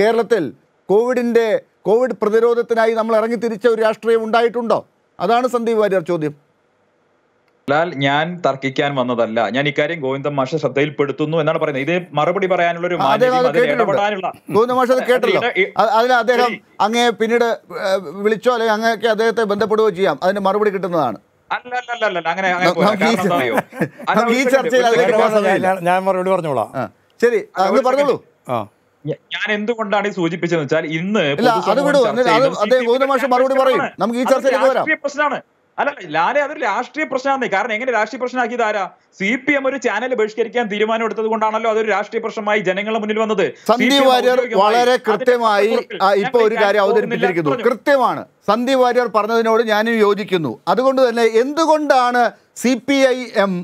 കേരളത്തിൽ കോവിഡിന്റെ കോവിഡ് പ്രതിരോധത്തിനായി നമ്മൾ ഇറങ്ങി തിരിച്ച ഒരു രാഷ്ട്രീയം ഉണ്ടായിട്ടുണ്ടോ അതാണ് സന്ദീപ് വാര്യർ ചോദ്യം ലാൽ ഞാൻ തർക്കിക്കാൻ വന്നതല്ല ഞാൻ ഇക്കാര്യം ഗോവിന്ദൻ മാഷ ശ്രദ്ധയിൽപ്പെടുത്തുന്നു എന്നാണ് പറയുന്നത് ഇത് മറുപടി പറയാനുള്ള ഒരു ഗോവിന്ദ മാഷ കേട്ടല്ലോ അതിന് അദ്ദേഹം അങ്ങേ പിന്നീട് വിളിച്ചോ അല്ലെങ്കിൽ അങ്ങേക്ക് അദ്ദേഹത്തെ ബന്ധപ്പെടുകയോ ചെയ്യാം അതിന് മറുപടി കിട്ടുന്നതാണ് ഞാൻ മറുപടി പറഞ്ഞോളാം ശരി അങ്ങ് പറഞ്ഞോളൂ ഞാൻ എന്തുകൊണ്ടാണ് ഈ സൂചിപ്പിച്ചതെന്ന് വെച്ചാൽ ഇന്ന് അത് വിടും അദ്ദേഹം ഗോവിന്ദ മാഷ് മറുപടി പറയും നമുക്ക് ഈ ചർച്ചയിലേക്ക് വരാം പ്രശ്നമാണ് അല്ല ലാലെ അതൊരു രാഷ്ട്രീയ പ്രശ്നമാണ് കാരണം എങ്ങനെ രാഷ്ട്രീയ പ്രശ്നമാക്കിയത് ആരാ സി പി എം ഒരു ചാനൽ ബഹിഷ്കരിക്കാൻ തീരുമാനം എടുത്തത് കൊണ്ടാണല്ലോ അതൊരു രാഷ്ട്രീയ പ്രശ്നമായി ജനങ്ങളുടെ മുന്നിൽ വന്നത് സന്ദീപ് വാര്യർ വളരെ കൃത്യമായി ഇപ്പൊ ഒരു കാര്യം അവതരിപ്പിച്ചിരിക്കുന്നു കൃത്യമാണ് സന്ദീപ് വാര്യർ പറഞ്ഞതിനോട് ഞാനും യോജിക്കുന്നു അതുകൊണ്ട് തന്നെ എന്തുകൊണ്ടാണ് സി പി ഐ എം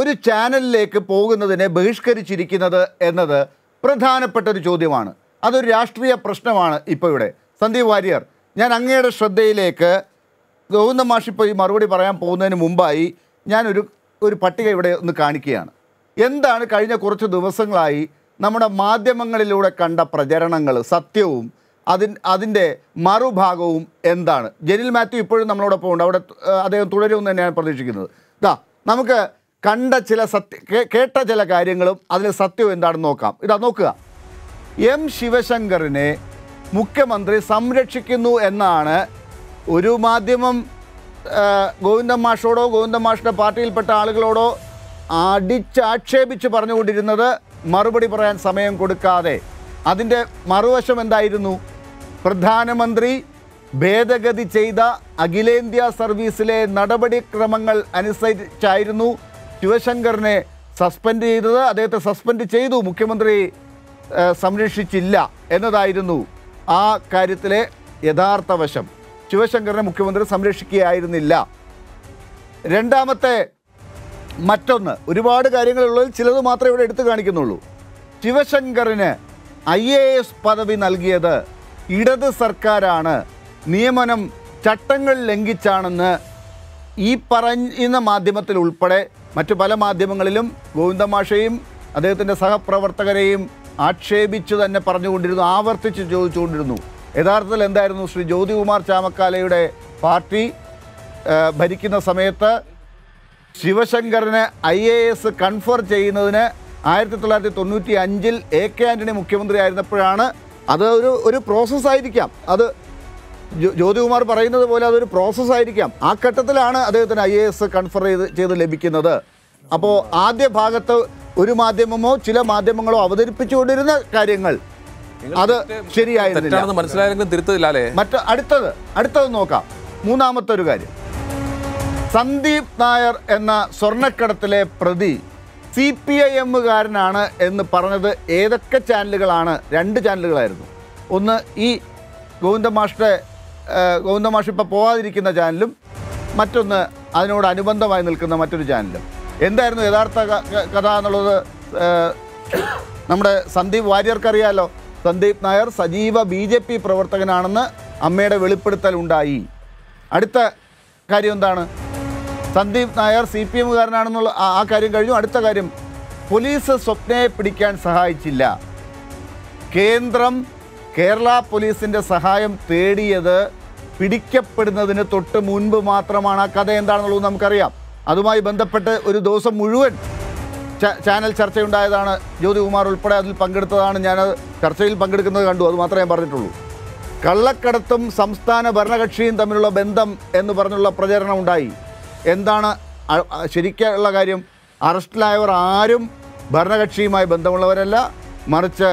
ഒരു ചാനലിലേക്ക് പോകുന്നതിനെ ബഹിഷ്കരിച്ചിരിക്കുന്നത് എന്നത് പ്രധാനപ്പെട്ട ഒരു ചോദ്യമാണ് അതൊരു രാഷ്ട്രീയ പ്രശ്നമാണ് ഇപ്പോൾ ഇവിടെ സന്ദീപ് വാര്യർ ഞാൻ അങ്ങയുടെ ശ്രദ്ധയിലേക്ക് ഗോവിന്ദ ഇപ്പോൾ ഈ മറുപടി പറയാൻ പോകുന്നതിന് മുമ്പായി ഞാനൊരു ഒരു പട്ടിക ഇവിടെ ഒന്ന് കാണിക്കുകയാണ് എന്താണ് കഴിഞ്ഞ കുറച്ച് ദിവസങ്ങളായി നമ്മുടെ മാധ്യമങ്ങളിലൂടെ കണ്ട പ്രചരണങ്ങൾ സത്യവും അതിൻ അതിൻ്റെ മറുഭാഗവും എന്താണ് ജനിൽ മാത്യു ഇപ്പോഴും നമ്മളോടൊപ്പം ഉണ്ട് അവിടെ അദ്ദേഹം തുടരുമെന്ന് തന്നെയാണ് പ്രതീക്ഷിക്കുന്നത് ഇതാ നമുക്ക് കണ്ട ചില സത്യ കേട്ട ചില കാര്യങ്ങളും അതിലെ സത്യവും എന്താണെന്ന് നോക്കാം ഇതാ നോക്കുക എം ശിവശങ്കറിനെ മുഖ്യമന്ത്രി സംരക്ഷിക്കുന്നു എന്നാണ് ഒരു മാധ്യമം ഗോവിന്ദം മാഷോടോ ഗോവിന്ദം മാഷിൻ്റെ പാർട്ടിയിൽപ്പെട്ട ആളുകളോടോ അടിച്ചാക്ഷേപിച്ച് പറഞ്ഞുകൊണ്ടിരുന്നത് മറുപടി പറയാൻ സമയം കൊടുക്കാതെ അതിൻ്റെ മറുവശം എന്തായിരുന്നു പ്രധാനമന്ത്രി ഭേദഗതി ചെയ്ത അഖിലേന്ത്യാ സർവീസിലെ നടപടിക്രമങ്ങൾ അനുസരിച്ചായിരുന്നു ശിവശങ്കറിനെ സസ്പെൻഡ് ചെയ്തത് അദ്ദേഹത്തെ സസ്പെൻഡ് ചെയ്തു മുഖ്യമന്ത്രി സംരക്ഷിച്ചില്ല എന്നതായിരുന്നു ആ കാര്യത്തിലെ യഥാർത്ഥ വശം ശിവശങ്കറിനെ മുഖ്യമന്ത്രി സംരക്ഷിക്കുകയായിരുന്നില്ല രണ്ടാമത്തെ മറ്റൊന്ന് ഒരുപാട് കാര്യങ്ങളുള്ളതിൽ ചിലത് മാത്രമേ ഇവിടെ എടുത്തു കാണിക്കുന്നുള്ളൂ ശിവശങ്കറിന് ഐ എ എസ് പദവി നൽകിയത് ഇടത് സർക്കാരാണ് നിയമനം ചട്ടങ്ങൾ ലംഘിച്ചാണെന്ന് ഈ പറയുന്ന മാധ്യമത്തിൽ ഉൾപ്പെടെ മറ്റു പല മാധ്യമങ്ങളിലും ഗോവിന്ദമാഷയും അദ്ദേഹത്തിൻ്റെ സഹപ്രവർത്തകരെയും ആക്ഷേപിച്ചു തന്നെ പറഞ്ഞുകൊണ്ടിരുന്നു ആവർത്തിച്ച് ചോദിച്ചുകൊണ്ടിരുന്നു യഥാർത്ഥത്തിൽ എന്തായിരുന്നു ശ്രീ ജ്യോതികുമാർ ചാമക്കാലയുടെ പാർട്ടി ഭരിക്കുന്ന സമയത്ത് ശിവശങ്കറിന് ഐ എ എസ് കൺഫർ ചെയ്യുന്നതിന് ആയിരത്തി തൊള്ളായിരത്തി തൊണ്ണൂറ്റി അഞ്ചിൽ എ കെ ആൻ്റണി മുഖ്യമന്ത്രി ആയിരുന്നപ്പോഴാണ് അത് ഒരു ഒരു പ്രോസസ്സായിരിക്കാം അത് ജ്യോതികുമാർ പറയുന്നത് പോലെ അതൊരു പ്രോസസ്സായിരിക്കാം ആ ഘട്ടത്തിലാണ് അദ്ദേഹത്തിന് ഐ എ എസ് കൺഫർ ചെയ്ത് ചെയ്ത് ലഭിക്കുന്നത് അപ്പോൾ ആദ്യ ഭാഗത്ത് ഒരു മാധ്യമമോ ചില മാധ്യമങ്ങളോ അവതരിപ്പിച്ചുകൊണ്ടിരുന്ന കാര്യങ്ങൾ അത് ശരിയായിരുന്നു മനസ്സിലായെങ്കിലും തിരുത്തതില്ലേ മറ്റു അടുത്തത് അടുത്തത് നോക്കാം മൂന്നാമത്തെ ഒരു കാര്യം സന്ദീപ് നായർ എന്ന സ്വർണ്ണക്കടത്തിലെ പ്രതി സി പി ഐ എമ്മുകാരനാണ് എന്ന് പറഞ്ഞത് ഏതൊക്കെ ചാനലുകളാണ് രണ്ട് ചാനലുകളായിരുന്നു ഒന്ന് ഈ ഗോവിന്ദമാഷ്ടെ ഗോവിന്ദമാഷ് ഇപ്പോൾ പോകാതിരിക്കുന്ന ചാനലും മറ്റൊന്ന് അതിനോട് അനുബന്ധമായി നിൽക്കുന്ന മറ്റൊരു ചാനലും എന്തായിരുന്നു യഥാർത്ഥ കഥ എന്നുള്ളത് നമ്മുടെ സന്ദീപ് വാര്യർക്കറിയാലോ സന്ദീപ് നായർ സജീവ ബി ജെ പി പ്രവർത്തകനാണെന്ന് അമ്മയുടെ വെളിപ്പെടുത്തൽ ഉണ്ടായി അടുത്ത കാര്യം എന്താണ് സന്ദീപ് നായർ സി പി എമ്മുകാരനാണെന്നുള്ള ആ കാര്യം കഴിഞ്ഞു അടുത്ത കാര്യം പോലീസ് സ്വപ്നയെ പിടിക്കാൻ സഹായിച്ചില്ല കേന്ദ്രം കേരള പോലീസിൻ്റെ സഹായം തേടിയത് പിടിക്കപ്പെടുന്നതിന് തൊട്ട് മുൻപ് മാത്രമാണ് ആ കഥ എന്താണെന്നുള്ളത് നമുക്കറിയാം അതുമായി ബന്ധപ്പെട്ട് ഒരു ദിവസം മുഴുവൻ ചാനൽ ചർച്ചയുണ്ടായതാണ് ജ്യോതികുമാർ ഉൾപ്പെടെ അതിൽ പങ്കെടുത്തതാണ് ഞാൻ ചർച്ചയിൽ പങ്കെടുക്കുന്നത് കണ്ടു അതുമാത്രമേ ഞാൻ പറഞ്ഞിട്ടുള്ളൂ കള്ളക്കടത്തും സംസ്ഥാന ഭരണകക്ഷിയും തമ്മിലുള്ള ബന്ധം എന്ന് പറഞ്ഞുള്ള പ്രചരണം ഉണ്ടായി എന്താണ് ശരിക്കുള്ള കാര്യം അറസ്റ്റിലായവർ ആരും ഭരണകക്ഷിയുമായി ബന്ധമുള്ളവരല്ല മറിച്ച്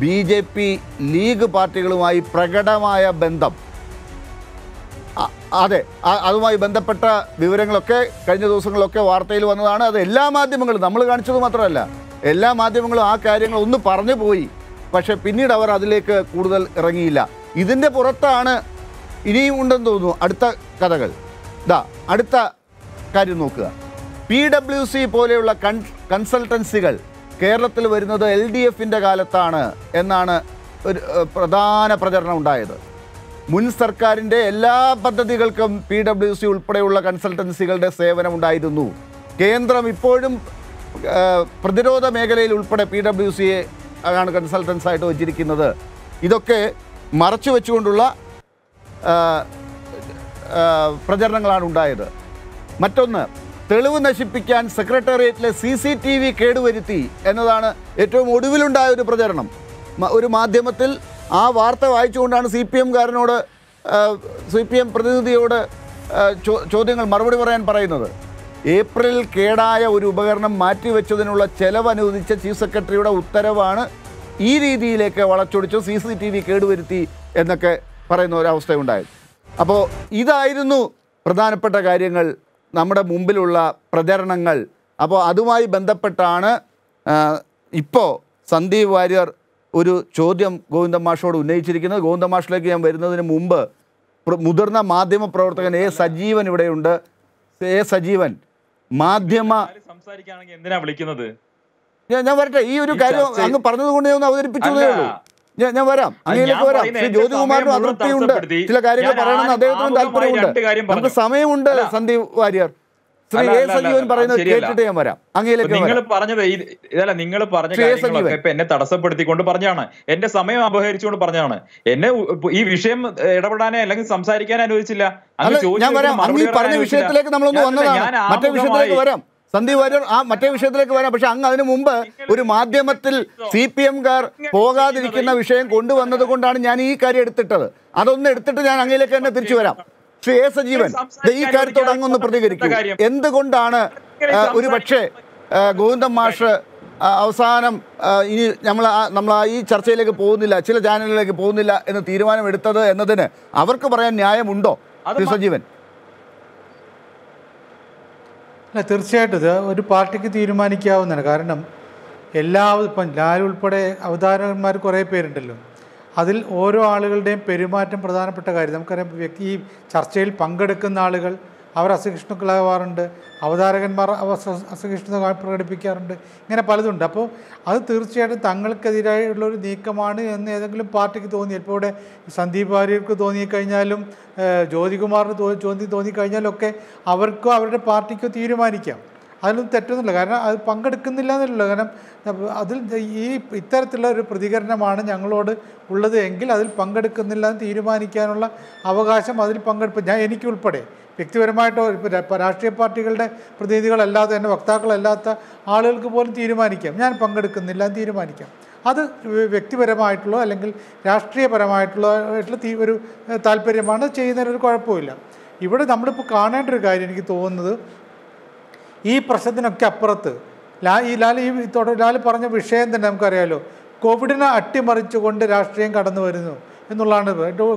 ബി ജെ പി ലീഗ് പാർട്ടികളുമായി പ്രകടമായ ബന്ധം അതെ അതുമായി ബന്ധപ്പെട്ട വിവരങ്ങളൊക്കെ കഴിഞ്ഞ ദിവസങ്ങളിലൊക്കെ വാർത്തയിൽ വന്നതാണ് അത് എല്ലാ മാധ്യമങ്ങളും നമ്മൾ കാണിച്ചത് മാത്രമല്ല എല്ലാ മാധ്യമങ്ങളും ആ കാര്യങ്ങൾ ഒന്ന് പറഞ്ഞു പോയി പക്ഷേ പിന്നീട് അവർ അതിലേക്ക് കൂടുതൽ ഇറങ്ങിയില്ല ഇതിൻ്റെ പുറത്താണ് ഇനിയും ഉണ്ടെന്ന് തോന്നുന്നു അടുത്ത കഥകൾ ഇതാ അടുത്ത കാര്യം നോക്കുക പി ഡബ്ല്യു സി പോലെയുള്ള കൺ കൺസൾട്ടൻസികൾ കേരളത്തിൽ വരുന്നത് എൽ ഡി എഫിൻ്റെ കാലത്താണ് എന്നാണ് ഒരു പ്രധാന പ്രചരണം ഉണ്ടായത് മുൻ സർക്കാരിൻ്റെ എല്ലാ പദ്ധതികൾക്കും പി ഡബ്ല്യു സി ഉൾപ്പെടെയുള്ള കൺസൾട്ടൻസികളുടെ സേവനമുണ്ടായിരുന്നു കേന്ദ്രം ഇപ്പോഴും പ്രതിരോധ മേഖലയിൽ ഉൾപ്പെടെ പി ഡബ്ല്യു സിയെ ആണ് കൺസൾട്ടൻസായിട്ട് വച്ചിരിക്കുന്നത് ഇതൊക്കെ മറച്ചു വെച്ചുകൊണ്ടുള്ള പ്രചരണങ്ങളാണ് ഉണ്ടായത് മറ്റൊന്ന് തെളിവ് നശിപ്പിക്കാൻ സെക്രട്ടേറിയറ്റിലെ സി സി ടി വി കേടുവരുത്തി എന്നതാണ് ഏറ്റവും ഒടുവിലുണ്ടായ ഒരു പ്രചരണം ഒരു മാധ്യമത്തിൽ ആ വാർത്ത വായിച്ചുകൊണ്ടാണ് സി പി എംകാരനോട് സി പി എം പ്രതിനിധിയോട് ചോദ്യങ്ങൾ മറുപടി പറയാൻ പറയുന്നത് ഏപ്രിലിൽ കേടായ ഒരു ഉപകരണം മാറ്റിവെച്ചതിനുള്ള ചെലവ് അനുവദിച്ച ചീഫ് സെക്രട്ടറിയുടെ ഉത്തരവാണ് ഈ രീതിയിലേക്ക് വളച്ചൊടിച്ച് സി സി ടി വി കേടുവരുത്തി എന്നൊക്കെ പറയുന്ന ഒരവസ്ഥയുണ്ടായത് അപ്പോൾ ഇതായിരുന്നു പ്രധാനപ്പെട്ട കാര്യങ്ങൾ നമ്മുടെ മുമ്പിലുള്ള പ്രചരണങ്ങൾ അപ്പോൾ അതുമായി ബന്ധപ്പെട്ടാണ് ഇപ്പോൾ സന്ദീപ് വാര്യർ ഒരു ചോദ്യം ഗോവിന്ദ മാഷോട് ഉന്നയിച്ചിരിക്കുന്നത് ഗോവിന്ദ മാഷിലേക്ക് ഞാൻ വരുന്നതിന് മുമ്പ് മുതിർന്ന മാധ്യമ പ്രവർത്തകൻ എ സജീവൻ ഇവിടെയുണ്ട് എ സജീവൻ മാധ്യമ സംസാരിക്കുകയാണെങ്കിൽ എന്തിനാ ഞാൻ വരട്ടെ ഈ ഒരു കാര്യം അങ്ങ് പറഞ്ഞതുകൊണ്ട് ഞാൻ അവതരിപ്പിച്ചതേ ഉള്ളൂ ഞാൻ ഞാൻ വരാം അങ്ങനെയൊക്കെ വരാം ശ്രീ ജ്യോതികുമാറിനും അതൃപ്തിയുണ്ട് ചില കാര്യങ്ങൾ പറയണമെന്ന് അദ്ദേഹത്തിനും താല്പര്യമുണ്ട് നമുക്ക് സമയമുണ്ട് സന്ദീപ് വാര്യർ പറയുന്നത് ഞാൻ വരാം നിങ്ങൾ പറഞ്ഞത് ഇതല്ല നിങ്ങൾ പറഞ്ഞ കാര്യങ്ങളൊക്കെ ഇപ്പൊ എന്നെ തടസ്സപ്പെടുത്തിക്കൊണ്ട് പറഞ്ഞാണ് എന്റെ സമയം അപഹരിച്ചുകൊണ്ട് പറഞ്ഞാണ് എന്നെ ഈ വിഷയം ഇടപെടാനേ അല്ലെങ്കിൽ സംസാരിക്കാൻ അനുവദിച്ചില്ല ഞാൻ വരാം പറഞ്ഞ വിഷയത്തിലേക്ക് വന്നതാണ് മറ്റേ വിഷയത്തിലേക്ക് വരാം സന്ദീപ് വാര്യർ ആ മറ്റേ വിഷയത്തിലേക്ക് വരാം പക്ഷെ അങ്ങ് അതിനു മുമ്പ് ഒരു മാധ്യമത്തിൽ സി പി എംകാർ പോകാതിരിക്കുന്ന വിഷയം കൊണ്ടുവന്നത് കൊണ്ടാണ് ഞാൻ ഈ കാര്യം എടുത്തിട്ടത് അതൊന്ന് എടുത്തിട്ട് ഞാൻ അങ്ങയിലേക്ക് തന്നെ തിരിച്ചു വരാം ശ്രീ എ സജീവൻ ഈ കാര്യത്തോട് അങ്ങൊന്ന് പ്രതികരിക്കും എന്തുകൊണ്ടാണ് ഒരു പക്ഷേ ഗോവിന്ദൻ മാഷ് അവസാനം ഇനി നമ്മൾ നമ്മൾ ഈ ചർച്ചയിലേക്ക് പോകുന്നില്ല ചില ചാനലുകളിലേക്ക് പോകുന്നില്ല എന്ന് തീരുമാനമെടുത്തത് എന്നതിന് അവർക്ക് പറയാൻ ന്യായമുണ്ടോ ശ്രീ സജീവൻ അല്ല തീർച്ചയായിട്ടും ഇത് ഒരു പാർട്ടിക്ക് തീരുമാനിക്കാവുന്നതാണ് കാരണം എല്ലാ ഇപ്പം ലാലുൾപ്പെടെ അവതാരകന്മാർ കുറേ പേരുണ്ടല്ലോ അതിൽ ഓരോ ആളുകളുടെയും പെരുമാറ്റം പ്രധാനപ്പെട്ട കാര്യം നമുക്കറിയാം വ്യക്തി ഈ ചർച്ചയിൽ പങ്കെടുക്കുന്ന ആളുകൾ അവർ അസഹിഷ്ണുക്കളാവാറുണ്ട് അവതാരകന്മാർ അസഹിഷ്ണുത പ്രകടിപ്പിക്കാറുണ്ട് ഇങ്ങനെ പലതുണ്ട് അപ്പോൾ അത് തീർച്ചയായിട്ടും തങ്ങൾക്കെതിരായുള്ള ഒരു നീക്കമാണ് എന്ന് ഏതെങ്കിലും പാർട്ടിക്ക് തോന്നി ഇപ്പോൾ ഇവിടെ സന്ദീപ് വാര്യർക്ക് തോന്നിക്കഴിഞ്ഞാലും ജ്യോതികുമാറിന് തോന്നി തോന്നിക്കഴിഞ്ഞാലും ഒക്കെ അവർക്കോ അവരുടെ പാർട്ടിക്കോ തീരുമാനിക്കാം അതിലൊന്നും തെറ്റൊന്നുമില്ല കാരണം അത് പങ്കെടുക്കുന്നില്ല എന്നുള്ള കാരണം അതിൽ ഈ ഇത്തരത്തിലുള്ള ഒരു പ്രതികരണമാണ് ഞങ്ങളോട് ഉള്ളത് എങ്കിൽ അതിൽ പങ്കെടുക്കുന്നില്ല എന്ന് തീരുമാനിക്കാനുള്ള അവകാശം അതിൽ പങ്കെടുപ്പ് ഞാൻ എനിക്ക് ഉൾപ്പെടെ വ്യക്തിപരമായിട്ടോ ഇപ്പോൾ രാഷ്ട്രീയ പാർട്ടികളുടെ പ്രതിനിധികളല്ലാതെ തന്നെ വക്താക്കളല്ലാത്ത ആളുകൾക്ക് പോലും തീരുമാനിക്കാം ഞാൻ പങ്കെടുക്കുന്നില്ല എന്ന് തീരുമാനിക്കാം അത് വ്യക്തിപരമായിട്ടുള്ള അല്ലെങ്കിൽ രാഷ്ട്രീയപരമായിട്ടുള്ള ആയിട്ടുള്ള ഒരു താല്പര്യമാണ് ചെയ്യുന്നതിനൊരു കുഴപ്പമില്ല ഇവിടെ നമ്മളിപ്പോൾ കാണേണ്ട ഒരു കാര്യം എനിക്ക് തോന്നുന്നത് ഈ പ്രശ്നത്തിനൊക്കെ അപ്പുറത്ത് ലാ ഈ ലാൽ ഈ ലാൽ പറഞ്ഞ വിഷയം തന്നെ നമുക്കറിയാമല്ലോ കോവിഡിനെ അട്ടിമറിച്ചുകൊണ്ട് രാഷ്ട്രീയം കടന്നു വരുന്നു എന്നുള്ളതാണ്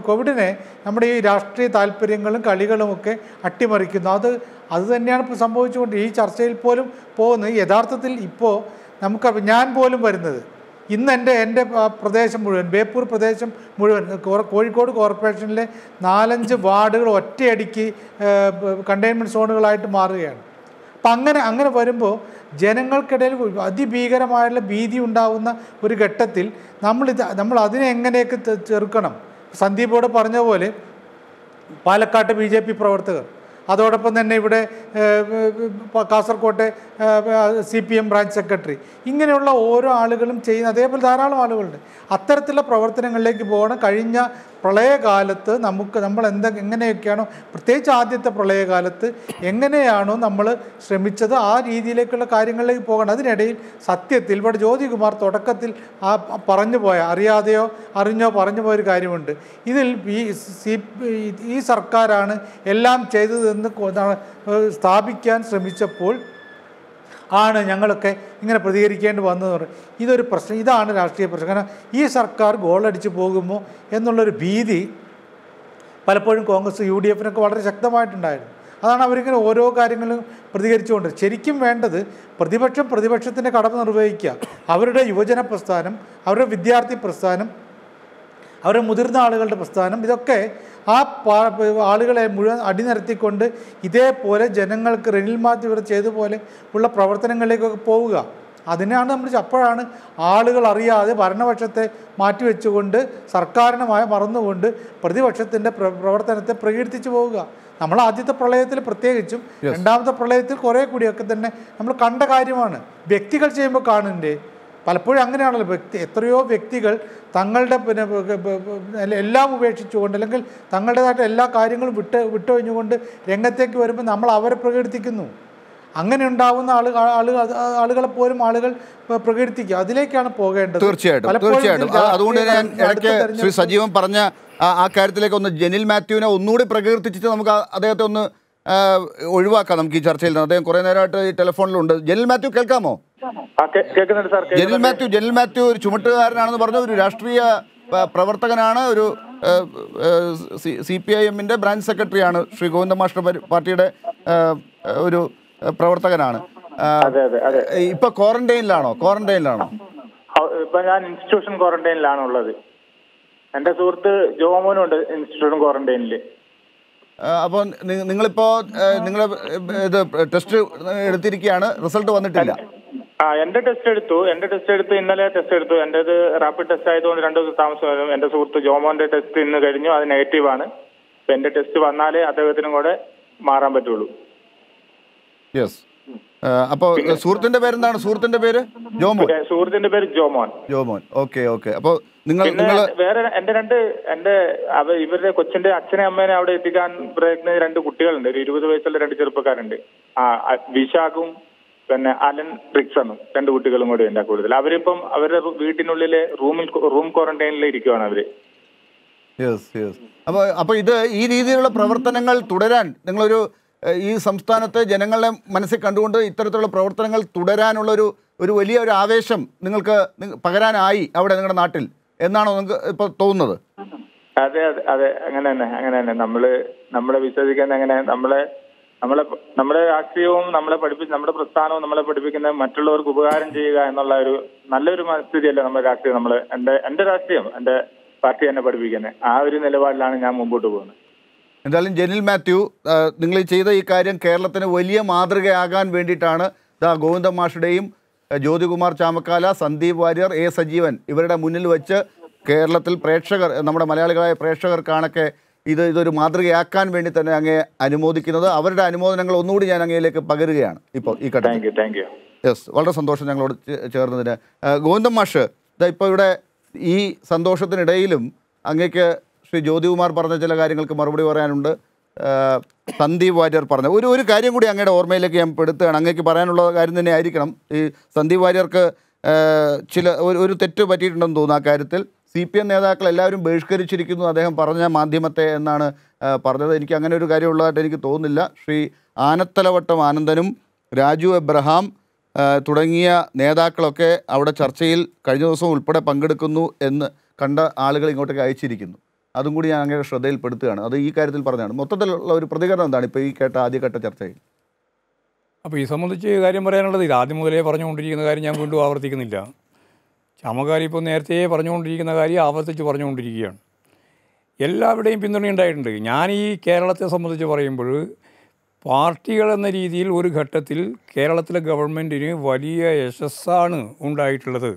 കോവിഡിനെ നമ്മുടെ ഈ രാഷ്ട്രീയ താല്പര്യങ്ങളും ഒക്കെ അട്ടിമറിക്കുന്നു അത് അത് തന്നെയാണ് ഇപ്പോൾ സംഭവിച്ചുകൊണ്ട് ഈ ചർച്ചയിൽ പോലും പോകുന്നത് യഥാർത്ഥത്തിൽ ഇപ്പോൾ നമുക്ക് ഞാൻ പോലും വരുന്നത് ഇന്ന് എൻ്റെ എൻ്റെ പ്രദേശം മുഴുവൻ ബേപ്പൂർ പ്രദേശം മുഴുവൻ കോഴിക്കോട് കോർപ്പറേഷനിലെ നാലഞ്ച് വാർഡുകൾ ഒറ്റയടിക്ക് കണ്ടെയ്ൻമെൻറ്റ് സോണുകളായിട്ട് മാറുകയാണ് അപ്പം അങ്ങനെ അങ്ങനെ വരുമ്പോൾ ജനങ്ങൾക്കിടയിൽ അതിഭീകരമായുള്ള ഭീതി ഉണ്ടാവുന്ന ഒരു ഘട്ടത്തിൽ നമ്മളിത് നമ്മൾ അതിനെ എങ്ങനെയൊക്കെ ചെറുക്കണം സന്ദീപോട് പറഞ്ഞ പോലെ പാലക്കാട്ട് ബി ജെ പി പ്രവർത്തകർ അതോടൊപ്പം തന്നെ ഇവിടെ കാസർകോട്ടെ C P M branch secretary ഇങ്ങനെയുള്ള ഓരോ ആളുകളും ചെയ്യുന്ന അതേപോലെ ധാരാളം ആളുകളുണ്ട് അത്തരത്തിലുള്ള പ്രവർത്തനങ്ങളിലേക്ക് പോകണം കഴിഞ്ഞ പ്രളയകാലത്ത് നമുക്ക് നമ്മൾ എന്ത എങ്ങനെയൊക്കെയാണോ പ്രത്യേകിച്ച് ആദ്യത്തെ പ്രളയകാലത്ത് എങ്ങനെയാണോ നമ്മൾ ശ്രമിച്ചത് ആ രീതിയിലേക്കുള്ള കാര്യങ്ങളിലേക്ക് പോകണം അതിനിടയിൽ സത്യത്തിൽ ഇവിടെ ജ്യോതികുമാർ തുടക്കത്തിൽ ആ പറഞ്ഞു പോയ അറിയാതെയോ അറിഞ്ഞോ പറഞ്ഞു പോയൊരു കാര്യമുണ്ട് ഇതിൽ ഈ സി ഈ സർക്കാരാണ് എല്ലാം ചെയ്തതെന്ന് സ്ഥാപിക്കാൻ ശ്രമിച്ചപ്പോൾ ആണ് ഞങ്ങളൊക്കെ ഇങ്ങനെ പ്രതികരിക്കേണ്ടി വന്നതെന്ന് പറയും ഇതൊരു പ്രശ്നം ഇതാണ് രാഷ്ട്രീയ പ്രശ്നം കാരണം ഈ സർക്കാർ ഗോളടിച്ച് പോകുമോ എന്നുള്ളൊരു ഭീതി പലപ്പോഴും കോൺഗ്രസ് യു ഡി എഫിനൊക്കെ വളരെ ശക്തമായിട്ടുണ്ടായിരുന്നു അതാണ് അവരിങ്ങനെ ഓരോ കാര്യങ്ങളും പ്രതികരിച്ചുകൊണ്ട് ശരിക്കും വേണ്ടത് പ്രതിപക്ഷം പ്രതിപക്ഷത്തിൻ്റെ കടമ നിർവഹിക്കുക അവരുടെ യുവജന പ്രസ്ഥാനം അവരുടെ വിദ്യാർത്ഥി പ്രസ്ഥാനം അവരുടെ മുതിർന്ന ആളുകളുടെ പ്രസ്ഥാനം ഇതൊക്കെ ആ ആളുകളെ മുഴുവൻ അടിനിരത്തിക്കൊണ്ട് ഇതേപോലെ ജനങ്ങൾക്ക് റെനിൽ മാത്യു ഇവർ ചെയ്തതുപോലെ ഉള്ള പ്രവർത്തനങ്ങളിലേക്കൊക്കെ പോവുക അതിനാണ് നമ്മൾ അപ്പോഴാണ് ആളുകൾ അറിയാതെ ഭരണപക്ഷത്തെ മാറ്റിവെച്ചുകൊണ്ട് സർക്കാരിനെ മറന്നുകൊണ്ട് പ്രതിപക്ഷത്തിൻ്റെ പ്രവർത്തനത്തെ പ്രകീർത്തിച്ചു പോവുക നമ്മൾ ആദ്യത്തെ പ്രളയത്തിൽ പ്രത്യേകിച്ചും രണ്ടാമത്തെ പ്രളയത്തിൽ കുറേ കൂടിയൊക്കെ തന്നെ നമ്മൾ കണ്ട കാര്യമാണ് വ്യക്തികൾ ചെയ്യുമ്പോൾ കാണുന്നുണ്ട് പലപ്പോഴും അങ്ങനെയാണല്ലോ വ്യക്തി എത്രയോ വ്യക്തികൾ തങ്ങളുടെ പിന്നെ എല്ലാം ഉപേക്ഷിച്ചുകൊണ്ട് അല്ലെങ്കിൽ തങ്ങളുടേതായിട്ട് എല്ലാ കാര്യങ്ങളും വിട്ട് വിട്ടുകഴിഞ്ഞുകൊണ്ട് രംഗത്തേക്ക് വരുമ്പോൾ നമ്മൾ അവരെ പ്രകീർത്തിക്കുന്നു അങ്ങനെ ഉണ്ടാവുന്ന ആളുകൾ ആളുകൾ ആളുകളെ പോലും ആളുകൾ പ്രകീർത്തിക്കുക അതിലേക്കാണ് പോകേണ്ടത് തീർച്ചയായിട്ടും തീർച്ചയായിട്ടും അതുകൊണ്ട് ഞാൻ ഇടയ്ക്ക് ശ്രീ സജീവൻ പറഞ്ഞ ആ കാര്യത്തിലേക്ക് ഒന്ന് ജനിൽ മാത്യുവിനെ ഒന്നുകൂടി പ്രകീർത്തിച്ചിട്ട് നമുക്ക് അദ്ദേഹത്തെ ഒന്ന് ഒഴിവാക്കാം നമുക്ക് ഈ ചർച്ചയിൽ നിന്ന് അദ്ദേഹം കുറേ നേരമായിട്ട് ഈ ടെലിഫോണിലുണ്ട് ജനിൽ മാത്യു കേൾക്കാമോ ജനിൽ മാത്യു ജനിൽ മാത്യു ഒരു ചുമട്ടുകാരനാണെന്ന് പറഞ്ഞു ഒരു രാഷ്ട്രീയ പ്രവർത്തകനാണ് ഒരു സി പി ഐ എമ്മിന്റെ ബ്രാഞ്ച് സെക്രട്ടറിയാണ് ശ്രീ ഗോവിന്ദ മാഷ്ട്ര പാർട്ടിയുടെ ഒരു പ്രവർത്തകനാണ് ഇപ്പൊ ക്വാറന്റൈനിലാണോ ക്വാറന്റൈനിലാണോ ഇപ്പൊ ഞാൻ ഇൻസ്റ്റിറ്റ്യൂഷൻ ക്വാറന്റൈനിലാണ് ഉള്ളത് എന്റെ സുഹൃത്ത് ജോമോനും ഉണ്ട് ഇൻസ്റ്റിറ്റ്യൂഷൻ ക്വാറന്റൈനിൽ അപ്പോൾ നിങ്ങളിപ്പോ നിങ്ങളെ ഇത് ടെസ്റ്റ് എടുത്തിരിക്കുകയാണ് റിസൾട്ട് വന്നിട്ടില്ല ആ എന്റെ ടെസ്റ്റ് എടുത്തു എന്റെ ടെസ്റ്റ് എടുത്ത് ഇന്നലെ ടെസ്റ്റ് എടുത്തു എന്റേത് റാപ്പിഡ് ടെസ്റ്റ് ആയതുകൊണ്ട് രണ്ടു ദിവസം താമസമായിരുന്നു എന്റെ സുഹൃത്ത് ജോമോന്റെ ടെസ്റ്റ് ഇന്ന് കഴിഞ്ഞു അത് നെഗറ്റീവ് ആണ് എന്റെ ടെസ്റ്റ് വന്നാലേ അദ്ദേഹത്തിനും കൂടെ മാറാൻ പറ്റുള്ളൂ യെസ് അപ്പോ സുഹൃത്തിന്റെ പേരെന്താണ് സുഹൃത്തിന്റെ പേര് ജോമോൻ സുഹൃത്തിന്റെ പേര് ജോമോൻ ജോമോൻ ഓക്കെ ഓക്കെ അപ്പോ നിങ്ങൾ വേറെ എന്റെ രണ്ട് എന്റെ അവ ഇവരുടെ കൊച്ചിന്റെ അച്ഛനെ അമ്മേനെ അവിടെ എത്തിക്കാൻ പ്രയത്നം രണ്ട് കുട്ടികളുണ്ട് ഒരു ഇരുപത് വയസ്സുള്ള രണ്ട് ചെറുപ്പക്കാരുണ്ട് ആ വിശാഖും പിന്നെ അലൻ റിക്സണും രണ്ട് കുട്ടികളും കൂടെ ഉണ്ട് കൂടുതൽ അവരിപ്പം അവരുടെ വീട്ടിനുള്ളിലെ റൂമിൽ റൂം ക്വാറന്റൈനിൽ ഇരിക്കുവാണ് അവര് അപ്പോൾ അപ്പോൾ ഇത് ഈ രീതിയിലുള്ള പ്രവർത്തനങ്ങൾ തുടരാൻ നിങ്ങളൊരു ഈ സംസ്ഥാനത്തെ ജനങ്ങളെ മനസ്സിൽ കണ്ടുകൊണ്ട് ഇത്തരത്തിലുള്ള പ്രവർത്തനങ്ങൾ തുടരാനുള്ള ഒരു ഒരു വലിയ ഒരു ആവേശം നിങ്ങൾക്ക് പകരാനായി അവിടെ നിങ്ങളുടെ നാട്ടിൽ എന്നാണോ നിങ്ങൾക്ക് ഇപ്പൊ തോന്നുന്നത് അതെ അതെ അതെ അങ്ങനെ തന്നെ അങ്ങനെ തന്നെ നമ്മള് നമ്മളെ വിശ്വസിക്കാൻ അങ്ങനെ നമ്മളെ നമ്മളെ നമ്മുടെ രാഷ്ട്രീയവും നമ്മളെ പഠിപ്പി നമ്മുടെ പ്രസ്ഥാനവും നമ്മളെ പഠിപ്പിക്കുന്ന മറ്റുള്ളവർക്ക് ഉപകാരം ചെയ്യുക എന്നുള്ള ഒരു നല്ലൊരു സ്ഥിതിയല്ല നമ്മുടെ രാഷ്ട്രീയം നമ്മൾ എന്റെ എന്റെ രാഷ്ട്രീയം എന്റെ പാർട്ടി എന്നെ പഠിപ്പിക്കുന്നത് ആ ഒരു നിലപാടിലാണ് ഞാൻ മുമ്പോട്ട് പോകുന്നത് എന്തായാലും ജനിൽ മാത്യു നിങ്ങൾ ചെയ്ത ഈ കാര്യം കേരളത്തിന് വലിയ മാതൃകയാകാൻ വേണ്ടിയിട്ടാണ് ദാ ഗോവിന്ദ മാഷുടെയും ജ്യോതികുമാർ ചാമക്കാല സന്ദീപ് വാര്യർ എ സജീവൻ ഇവരുടെ മുന്നിൽ വെച്ച് കേരളത്തിൽ പ്രേക്ഷകർ നമ്മുടെ മലയാളികളായ പ്രേക്ഷകർക്കാണൊക്കെ ഇത് ഇതൊരു മാതൃകയാക്കാൻ വേണ്ടി തന്നെ അങ്ങേ അനുമോദിക്കുന്നത് അവരുടെ അനുമോദനങ്ങൾ ഒന്നുകൂടി ഞാൻ അങ്ങയിലേക്ക് പകരുകയാണ് ഇപ്പോൾ ഈ ഘട്ടത്തിൽ യെസ് വളരെ സന്തോഷം ഞങ്ങളോട് ചേർന്നതിന് ഗോവിന്ദം മാഷ് ഇപ്പോൾ ഇവിടെ ഈ സന്തോഷത്തിനിടയിലും അങ്ങേക്ക് ശ്രീ ജ്യോതികുമാർ പറഞ്ഞ ചില കാര്യങ്ങൾക്ക് മറുപടി പറയാനുണ്ട് സന്ദീപ് വാര്യർ പറഞ്ഞ ഒരു ഒരു കാര്യം കൂടി അങ്ങയുടെ ഓർമ്മയിലേക്ക് ഞാൻ പെടുത്തുകയാണ് അങ്ങേക്ക് പറയാനുള്ള കാര്യം തന്നെ ആയിരിക്കണം ഈ സന്ദീപ് വാര്യർക്ക് ചില ഒരു തെറ്റ് പറ്റിയിട്ടുണ്ടെന്ന് തോന്നുന്നു ആ കാര്യത്തിൽ സി പി എം നേതാക്കൾ എല്ലാവരും ബഹിഷ്കരിച്ചിരിക്കുന്നു അദ്ദേഹം പറഞ്ഞ മാധ്യമത്തെ എന്നാണ് പറഞ്ഞത് എനിക്ക് അങ്ങനെ ഒരു കാര്യമുള്ളതായിട്ട് എനിക്ക് തോന്നുന്നില്ല ശ്രീ ആനത്തലവട്ടം ആനന്ദനും രാജു എബ്രഹാം തുടങ്ങിയ നേതാക്കളൊക്കെ അവിടെ ചർച്ചയിൽ കഴിഞ്ഞ ദിവസം ഉൾപ്പെടെ പങ്കെടുക്കുന്നു എന്ന് കണ്ട ആളുകൾ ഇങ്ങോട്ടേക്ക് അയച്ചിരിക്കുന്നു അതും കൂടി ഞാൻ അങ്ങനെ ശ്രദ്ധയിൽപ്പെടുത്തുകയാണ് അത് ഈ കാര്യത്തിൽ പറഞ്ഞാണ് മൊത്തത്തിലുള്ള ഒരു പ്രതികരണം എന്താണ് ഇപ്പോൾ ഈ കേട്ട ആദ്യഘട്ട ചർച്ചയിൽ അപ്പോൾ ഈ സംബന്ധിച്ച് കാര്യം പറയാനുള്ളത് ഇത് ആദ്യം മുതലേ പറഞ്ഞുകൊണ്ടിരിക്കുന്ന കാര്യം ഞാൻ വീണ്ടും ആവർത്തിക്കുന്നില്ല ക്ഷാമകാലി ഇപ്പോൾ നേരത്തെ പറഞ്ഞുകൊണ്ടിരിക്കുന്ന കാര്യം ആവർത്തിച്ച് പറഞ്ഞുകൊണ്ടിരിക്കുകയാണ് എല്ലാവരുടെയും ഉണ്ടായിട്ടുണ്ട് ഞാൻ ഈ കേരളത്തെ സംബന്ധിച്ച് പറയുമ്പോൾ പാർട്ടികൾ എന്ന രീതിയിൽ ഒരു ഘട്ടത്തിൽ കേരളത്തിലെ ഗവൺമെൻറ്റിന് വലിയ യശസ്സാണ് ഉണ്ടായിട്ടുള്ളത്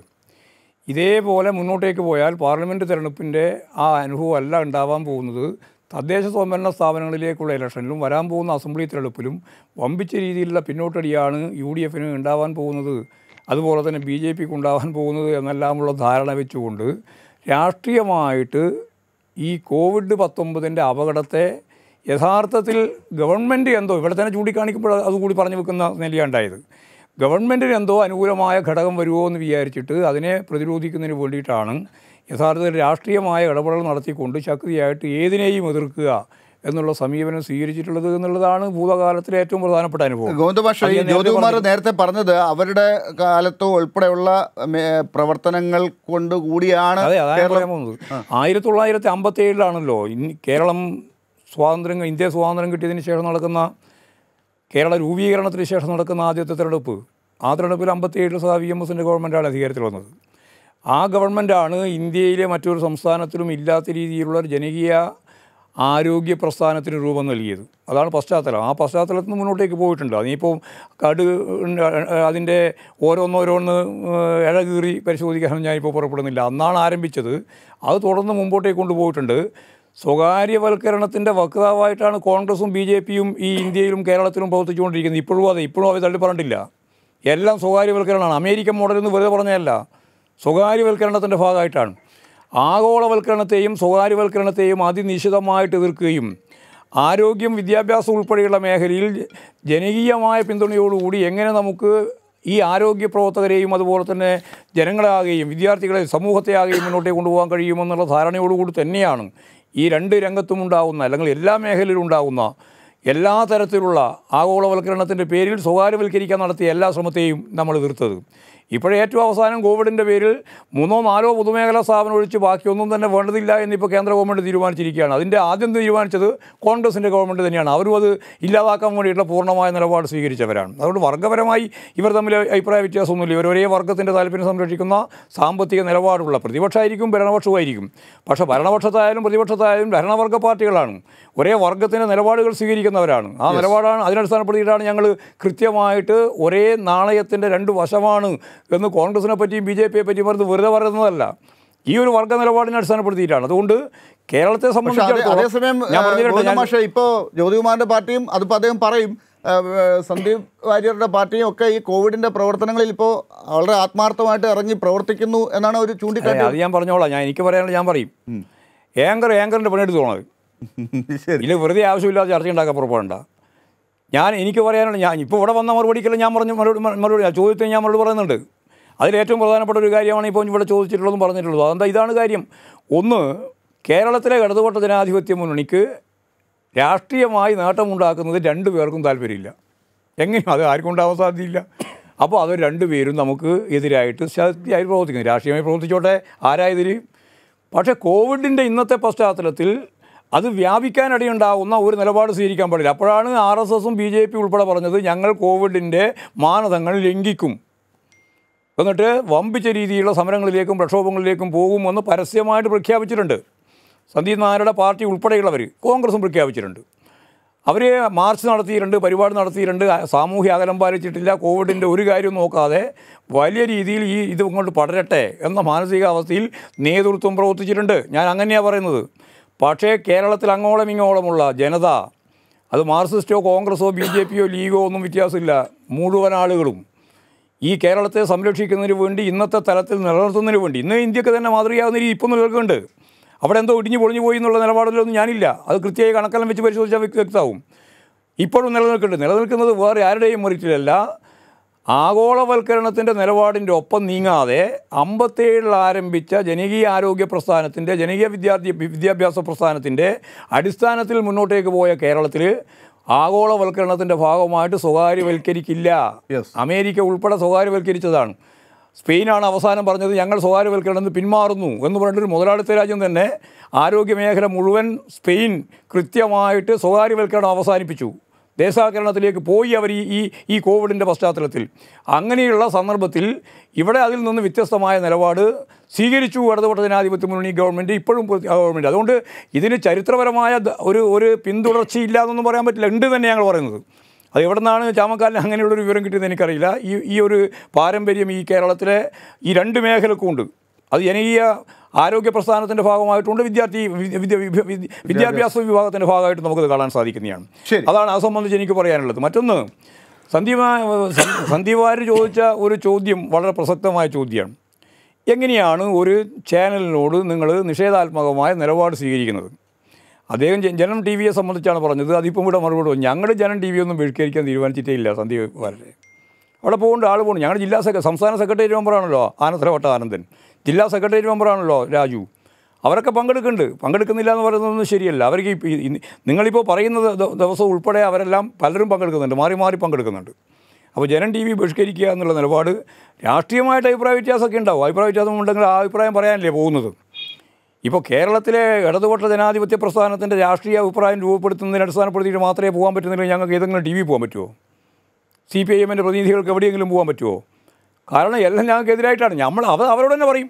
ഇതേപോലെ മുന്നോട്ടേക്ക് പോയാൽ പാർലമെൻറ്റ് തിരഞ്ഞെടുപ്പിൻ്റെ ആ അനുഭവം അല്ല ഉണ്ടാവാൻ പോകുന്നത് തദ്ദേശ സ്വയംഭരണ സ്ഥാപനങ്ങളിലേക്കുള്ള ഇലക്ഷനിലും വരാൻ പോകുന്ന അസംബ്ലി തിരഞ്ഞെടുപ്പിലും വമ്പിച്ച രീതിയിലുള്ള പിന്നോട്ടടിയാണ് യു ഡി എഫിന് ഉണ്ടാവാൻ പോകുന്നത് അതുപോലെ തന്നെ ബി ജെ പിക്ക് ഉണ്ടാകാൻ പോകുന്നത് എന്നെല്ലാമുള്ള ധാരണ വെച്ചുകൊണ്ട് രാഷ്ട്രീയമായിട്ട് ഈ കോവിഡ് പത്തൊമ്പതിൻ്റെ അപകടത്തെ യഥാർത്ഥത്തിൽ ഗവൺമെൻറ് എന്തോ ഇവിടെ തന്നെ ചൂണ്ടിക്കാണിക്കുമ്പോൾ അതുകൂടി പറഞ്ഞു വെക്കുന്ന നിലയുണ്ടായത് ഗവൺമെൻറ്റിന് എന്തോ അനുകൂലമായ ഘടകം വരുമോ എന്ന് വിചാരിച്ചിട്ട് അതിനെ പ്രതിരോധിക്കുന്നതിന് വേണ്ടിയിട്ടാണ് യഥാർത്ഥത്തിൽ രാഷ്ട്രീയമായ ഇടപെടൽ നടത്തിക്കൊണ്ട് ശക്തിയായിട്ട് ഏതിനെയും എതിർക്കുക എന്നുള്ള സമീപനം സ്വീകരിച്ചിട്ടുള്ളത് എന്നുള്ളതാണ് ഭൂതകാലത്തിലെ ഏറ്റവും പ്രധാനപ്പെട്ട അനുഭവം ഗോവിന്ദഭാഷ ജ്യോതികുമാർ നേരത്തെ പറഞ്ഞത് അവരുടെ കാലത്തോ ഉൾപ്പെടെയുള്ള പ്രവർത്തനങ്ങൾ കൊണ്ട് കൂടിയാണ് ആയിരത്തി തൊള്ളായിരത്തി അമ്പത്തി ഏഴിലാണല്ലോ കേരളം സ്വാതന്ത്ര്യം ഇന്ത്യ സ്വാതന്ത്ര്യം കിട്ടിയതിന് ശേഷം നടക്കുന്ന കേരള രൂപീകരണത്തിന് ശേഷം നടക്കുന്ന ആദ്യത്തെ തിരഞ്ഞെടുപ്പ് ആ തിരഞ്ഞെടുപ്പിൽ അമ്പത്തി ഏഴിൽ സദാ വി എം എസിൻ്റെ ഗവൺമെൻറ്റാണ് അധികാരത്തിൽ വന്നത് ആ ഗവൺമെൻറ്റാണ് ഇന്ത്യയിലെ മറ്റൊരു സംസ്ഥാനത്തിലും ഇല്ലാത്ത രീതിയിലുള്ള ജനകീയ ആരോഗ്യ പ്രസ്ഥാനത്തിന് രൂപം നൽകിയത് അതാണ് പശ്ചാത്തലം ആ പശ്ചാത്തലത്തിൽ നിന്ന് മുന്നോട്ടേക്ക് പോയിട്ടുണ്ട് അതിനിപ്പോൾ കട് അതിൻ്റെ ഓരോന്നോരോന്ന് ഇഴകീറി പരിശോധിക്കാനും ഞാനിപ്പോൾ പുറപ്പെടുന്നില്ല അന്നാണ് ആരംഭിച്ചത് അത് തുടർന്ന് മുമ്പോട്ടേക്ക് കൊണ്ടുപോയിട്ടുണ്ട് സ്വകാര്യവൽക്കരണത്തിൻ്റെ വക്താവായിട്ടാണ് കോൺഗ്രസും ബി ജെ പിയും ഈ ഇന്ത്യയിലും കേരളത്തിലും പ്രവർത്തിച്ചുകൊണ്ടിരിക്കുന്നത് ഇപ്പോഴും അതെ ഇപ്പോഴും അവർ തള്ളിപ്പറണ്ടില്ല എല്ലാം സ്വകാര്യവൽക്കരണമാണ് അമേരിക്കൻ മോഡലെന്ന് വെറുതെ പറഞ്ഞതല്ല സ്വകാര്യവൽക്കരണത്തിൻ്റെ ഭാഗമായിട്ടാണ് ആഗോളവൽക്കരണത്തെയും സ്വകാര്യവൽക്കരണത്തെയും അതിനിശിതമായിട്ട് എതിർക്കുകയും ആരോഗ്യം വിദ്യാഭ്യാസം ഉൾപ്പെടെയുള്ള മേഖലയിൽ ജനകീയമായ പിന്തുണയോടുകൂടി എങ്ങനെ നമുക്ക് ഈ ആരോഗ്യ പ്രവർത്തകരെയും അതുപോലെ തന്നെ ജനങ്ങളാകുകയും വിദ്യാർത്ഥികളെ സമൂഹത്തെയാകുകയും മുന്നോട്ടേ കൊണ്ടുപോകാൻ കഴിയുമെന്നുള്ള ധാരണയോടുകൂടി തന്നെയാണ് ഈ രണ്ട് രംഗത്തും ഉണ്ടാകുന്ന അല്ലെങ്കിൽ എല്ലാ മേഖലയിലും ഉണ്ടാകുന്ന എല്ലാ തരത്തിലുള്ള ആഗോളവൽക്കരണത്തിൻ്റെ പേരിൽ സ്വകാര്യവൽക്കരിക്കാൻ നടത്തിയ എല്ലാ ശ്രമത്തെയും നമ്മൾ എതിർത്തത് ഇപ്പോഴേ ഏറ്റവും അവസാനം കോവിഡിൻ്റെ പേരിൽ മൂന്നോ നാലോ പൊതുമേഖലാ സ്ഥാപനം ഒഴിച്ച് ബാക്കിയൊന്നും തന്നെ വേണ്ടതില്ല എന്നിപ്പോൾ കേന്ദ്ര ഗവൺമെൻറ് തീരുമാനിച്ചിരിക്കുകയാണ് അതിൻ്റെ ആദ്യം തീരുമാനിച്ചത് കോൺഗ്രസിൻ്റെ ഗവൺമെൻറ് തന്നെയാണ് അവരും അത് ഇല്ലാതാക്കാൻ വേണ്ടിയിട്ടുള്ള പൂർണ്ണമായ നിലപാട് സ്വീകരിച്ചവരാണ് അതുകൊണ്ട് വർഗ്ഗപരമായി ഇവർ തമ്മിൽ അഭിപ്രായ വ്യത്യാസമൊന്നുമില്ല ഇവർ ഒരേ വർഗ്ഗത്തിൻ്റെ താല്പര്യം സംരക്ഷിക്കുന്ന സാമ്പത്തിക നിലപാടുള്ള പ്രതിപക്ഷമായിരിക്കും ഭരണപക്ഷമായിരിക്കും പക്ഷേ ഭരണപക്ഷത്തായാലും പ്രതിപക്ഷത്തായാലും ഭരണവർഗ പാർട്ടികളാണ് ഒരേ വർഗ്ഗത്തിൻ്റെ നിലപാടുകൾ സ്വീകരിക്കുന്നവരാണ് ആ നിലപാടാണ് അതിനടിസ്ഥാനപ്പെടുത്തിയിട്ടാണ് ഞങ്ങൾ കൃത്യമായിട്ട് ഒരേ നാണയത്തിൻ്റെ രണ്ട് വശമാണ് എന്ന് കോൺഗ്രസിനെ പറ്റിയും ബി ജെ പിയെ പറ്റിയും പറഞ്ഞ് വെറുതെ പറയുന്നതല്ല ഈ ഒരു വർഗ നിലപാടിനെ അടിസ്ഥാനപ്പെടുത്തിയിട്ടാണ് അതുകൊണ്ട് കേരളത്തെ സംബന്ധിച്ചിടത്തോളം ഇപ്പോൾ ജ്യോതികുമാറിന്റെ പാർട്ടിയും അതിപ്പോൾ അദ്ദേഹം പറയും സന്ദീപ് വാര്യരുടെ പാർട്ടിയും ഒക്കെ ഈ കോവിഡിന്റെ പ്രവർത്തനങ്ങളിൽ ഇപ്പോൾ വളരെ ആത്മാർത്ഥമായിട്ട് ഇറങ്ങി പ്രവർത്തിക്കുന്നു എന്നാണ് ഒരു ചൂണ്ടിക്കാട്ടി അത് ഞാൻ പറഞ്ഞോളാം ഞാൻ എനിക്ക് പറയാനുള്ള ഞാൻ പറയും ഏങ്കർ ഏങ്കറിൻ്റെ പണിയെടുത്ത് പോണത് [LAUGHS] ഇല്ല വെറുതെ ആവശ്യമില്ലാതെ ചർച്ച ഉണ്ടാക്കാൻ പുറപ്പെടണ്ട ഞാൻ എനിക്ക് പറയാനുള്ള ഞാൻ ഇപ്പോൾ ഇവിടെ വന്ന മറുപടിക്കെല്ലാം ഞാൻ പറഞ്ഞു മറുപടി മറുപടി ചോദ്യത്തിന് ഞാൻ മറുപടി പറയുന്നുണ്ട് അതിലേറ്റവും പ്രധാനപ്പെട്ട ഒരു കാര്യമാണ് ഇപ്പോൾ ഇവിടെ ചോദിച്ചിട്ടുള്ളതും പറഞ്ഞിട്ടുള്ളത് അതെന്താ ഇതാണ് കാര്യം ഒന്ന് കേരളത്തിലെ ഇടതുപക്ഷ ജനാധിപത്യ മുന്നണിക്ക് രാഷ്ട്രീയമായി നേട്ടമുണ്ടാക്കുന്നത് രണ്ടു പേർക്കും താല്പര്യമില്ല എങ്ങനെയും അത് ആർക്കും ഉണ്ടാവാൻ സാധ്യതയില്ല അപ്പോൾ അത് രണ്ടുപേരും നമുക്ക് എതിരായിട്ട് ശക്തിയായി പ്രവർത്തിക്കുന്നു രാഷ്ട്രീയമായി പ്രവർത്തിച്ചോട്ടെ ആരായതിൽ പക്ഷേ കോവിഡിൻ്റെ ഇന്നത്തെ പശ്ചാത്തലത്തിൽ അത് വ്യാപിക്കാനിടയുണ്ടാവുന്ന ഒരു നിലപാട് സ്വീകരിക്കാൻ പാടില്ല അപ്പോഴാണ് ആർ എസ് എസും ബി ജെ പി ഉൾപ്പെടെ പറഞ്ഞത് ഞങ്ങൾ കോവിഡിൻ്റെ മാനദണ്ഡങ്ങൾ ലംഘിക്കും എന്നിട്ട് വമ്പിച്ച രീതിയിലുള്ള സമരങ്ങളിലേക്കും പ്രക്ഷോഭങ്ങളിലേക്കും പോകുമെന്ന് പരസ്യമായിട്ട് പ്രഖ്യാപിച്ചിട്ടുണ്ട് സന്ദീപ് നായരുടെ പാർട്ടി ഉൾപ്പെടെയുള്ളവർ കോൺഗ്രസും പ്രഖ്യാപിച്ചിട്ടുണ്ട് അവരെ മാർച്ച് നടത്തിയിട്ടുണ്ട് പരിപാടി നടത്തിയിട്ടുണ്ട് സാമൂഹ്യ അകലം പാലിച്ചിട്ടില്ല കോവിഡിൻ്റെ ഒരു കാര്യം നോക്കാതെ വലിയ രീതിയിൽ ഈ ഇത് ഇങ്ങോട്ട് പടരട്ടെ എന്ന മാനസികാവസ്ഥയിൽ നേതൃത്വം പ്രവർത്തിച്ചിട്ടുണ്ട് ഞാൻ അങ്ങനെയാണ് പറയുന്നത് പക്ഷേ കേരളത്തിൽ അങ്ങോളം ഇങ്ങോളമുള്ള ജനത അത് മാർക്സിസ്റ്റോ കോൺഗ്രസോ ബി ജെ പിയോ ലീഗോ ഒന്നും വ്യത്യാസമില്ല മുഴുവൻ ആളുകളും ഈ കേരളത്തെ സംരക്ഷിക്കുന്നതിന് വേണ്ടി ഇന്നത്തെ തലത്തിൽ നിലനിർത്തുന്നതിന് വേണ്ടി ഇന്ന് ഇന്ത്യക്ക് തന്നെ മാതൃകയാവുന്ന രീതി ഇപ്പം നിലനിൽക്കുന്നുണ്ട് അവിടെ എന്തോ ഇടിഞ്ഞു പൊളിഞ്ഞു പോയി എന്നുള്ള നിലപാടിലൊന്നും ഞാനില്ല അത് കൃത്യമായി കണക്കെല്ലാം വെച്ച് പരിശോധിച്ചാൽ വ്യക്തമാവും ഇപ്പോഴും നിലനിൽക്കുന്നുണ്ട് നിലനിൽക്കുന്നത് വേറെ ആരുടെയും മെറിറ്റിലല്ല ആഗോളവൽക്കരണത്തിൻ്റെ നിലപാടിൻ്റെ ഒപ്പം നീങ്ങാതെ അമ്പത്തേഴിൽ ആരംഭിച്ച ജനകീയ ആരോഗ്യ പ്രസ്ഥാനത്തിൻ്റെ ജനകീയ വിദ്യാർത്ഥി വിദ്യാഭ്യാസ പ്രസ്ഥാനത്തിൻ്റെ അടിസ്ഥാനത്തിൽ മുന്നോട്ടേക്ക് പോയ കേരളത്തിൽ ആഗോളവൽക്കരണത്തിൻ്റെ ഭാഗമായിട്ട് സ്വകാര്യവൽക്കരിക്കില്ല അമേരിക്ക ഉൾപ്പെടെ സ്വകാര്യവൽക്കരിച്ചതാണ് സ്പെയിനാണ് അവസാനം പറഞ്ഞത് ഞങ്ങൾ സ്വകാര്യവൽക്കരണം പിന്മാറുന്നു എന്ന് പറഞ്ഞിട്ടൊരു മുതലാളിത്ത രാജ്യം തന്നെ ആരോഗ്യമേഖല മുഴുവൻ സ്പെയിൻ കൃത്യമായിട്ട് സ്വകാര്യവൽക്കരണം അവസാനിപ്പിച്ചു ദേശാകരണത്തിലേക്ക് പോയി അവർ ഈ ഈ കോവിഡിൻ്റെ പശ്ചാത്തലത്തിൽ അങ്ങനെയുള്ള സന്ദർഭത്തിൽ ഇവിടെ അതിൽ നിന്ന് വ്യത്യസ്തമായ നിലപാട് സ്വീകരിച്ചു ഇടതുപക്ഷ ജനാധിപത്യ മുന്നണി ഗവൺമെൻറ് ഇപ്പോഴും ഗവൺമെൻറ് അതുകൊണ്ട് ഇതിന് ചരിത്രപരമായ ഒരു ഒരു പിന്തുടർച്ചയില്ല എന്നൊന്നും പറയാൻ പറ്റില്ല ഉണ്ട് തന്നെ ഞങ്ങൾ പറയുന്നത് അത് എവിടെ നിന്നാണ് ചാമക്കാലിന് അങ്ങനെയുള്ളൊരു വിവരം കിട്ടിയത് എനിക്കറിയില്ല ഈ ഈ ഒരു പാരമ്പര്യം ഈ കേരളത്തിലെ ഈ രണ്ട് മേഖലക്കും ഉണ്ട് അത് ജനകീയ ആരോഗ്യ പ്രസ്ഥാനത്തിൻ്റെ ഭാഗമായിട്ടുണ്ട് വിദ്യാർത്ഥി വിദ്യാഭ്യാസ വിഭാഗത്തിൻ്റെ ഭാഗമായിട്ട് നമുക്കത് കാണാൻ സാധിക്കുന്നതാണ് അതാണ് അത് സംബന്ധിച്ച് എനിക്ക് പറയാനുള്ളത് മറ്റൊന്ന് സന്ദീപ സന്ദീപാര് ചോദിച്ച ഒരു ചോദ്യം വളരെ പ്രസക്തമായ ചോദ്യമാണ് എങ്ങനെയാണ് ഒരു ചാനലിനോട് നിങ്ങൾ നിഷേധാത്മകമായ നിലപാട് സ്വീകരിക്കുന്നത് അദ്ദേഹം ജനം ടി വിയെ സംബന്ധിച്ചാണ് പറഞ്ഞത് അതിപ്പം ഇവിടെ മറുപടി ഞങ്ങൾ ജനം ടി വി ഒന്നും ബഹിഷ്കരിക്കാൻ തീരുമാനിച്ചിട്ടേ ഇല്ല സന്ദീപ് വാര്യരെ അവിടെ പോകേണ്ട ആൾ പോകണം ഞങ്ങളുടെ ജില്ലാ സെക്ര സംസ്ഥാന സെക്രട്ടറി മെമ്പറാണല്ലോ ആനത്തലവട്ട ആനന്ദൻ ജില്ലാ സെക്രട്ടേറിയറ്റ് മെമ്പറാണല്ലോ രാജു അവരൊക്കെ പങ്കെടുക്കുന്നുണ്ട് പങ്കെടുക്കുന്നില്ല എന്ന് പറയുന്നതൊന്നും ശരിയല്ല അവർക്ക് നിങ്ങളിപ്പോൾ പറയുന്ന ദിവസം ഉൾപ്പെടെ അവരെല്ലാം പലരും പങ്കെടുക്കുന്നുണ്ട് മാറി മാറി പങ്കെടുക്കുന്നുണ്ട് അപ്പോൾ ജനം ടി വി ബഹിഷ്കരിക്കുക എന്നുള്ള നിലപാട് രാഷ്ട്രീയമായിട്ട് അഭിപ്രായ വ്യത്യാസമൊക്കെ ഉണ്ടാവും അഭിപ്രായ വ്യത്യാസം ഉണ്ടെങ്കിൽ ആ അഭിപ്രായം പറയാനല്ലേ പോകുന്നത് ഇപ്പോൾ കേരളത്തിലെ ഇടതുപക്ഷ ജനാധിപത്യ പ്രസ്ഥാനത്തിൻ്റെ രാഷ്ട്രീയ അഭിപ്രായം രൂപപ്പെടുത്തുന്നതിന് അടിസ്ഥാനപ്പെടുത്തിയിട്ട് മാത്രമേ പോകാൻ പറ്റുന്നില്ല ഞങ്ങൾക്ക് ഏതെങ്കിലും ടി വി പോകാൻ പറ്റുമോ സി പി ഐ എമ്മിൻ്റെ പ്രതിനിധികൾക്ക് എവിടെയെങ്കിലും പോകാൻ പറ്റുമോ കാരണം എല്ലാം ഞങ്ങൾക്കെതിരായിട്ടാണ് നമ്മൾ അവർ അവരോട് തന്നെ പറയും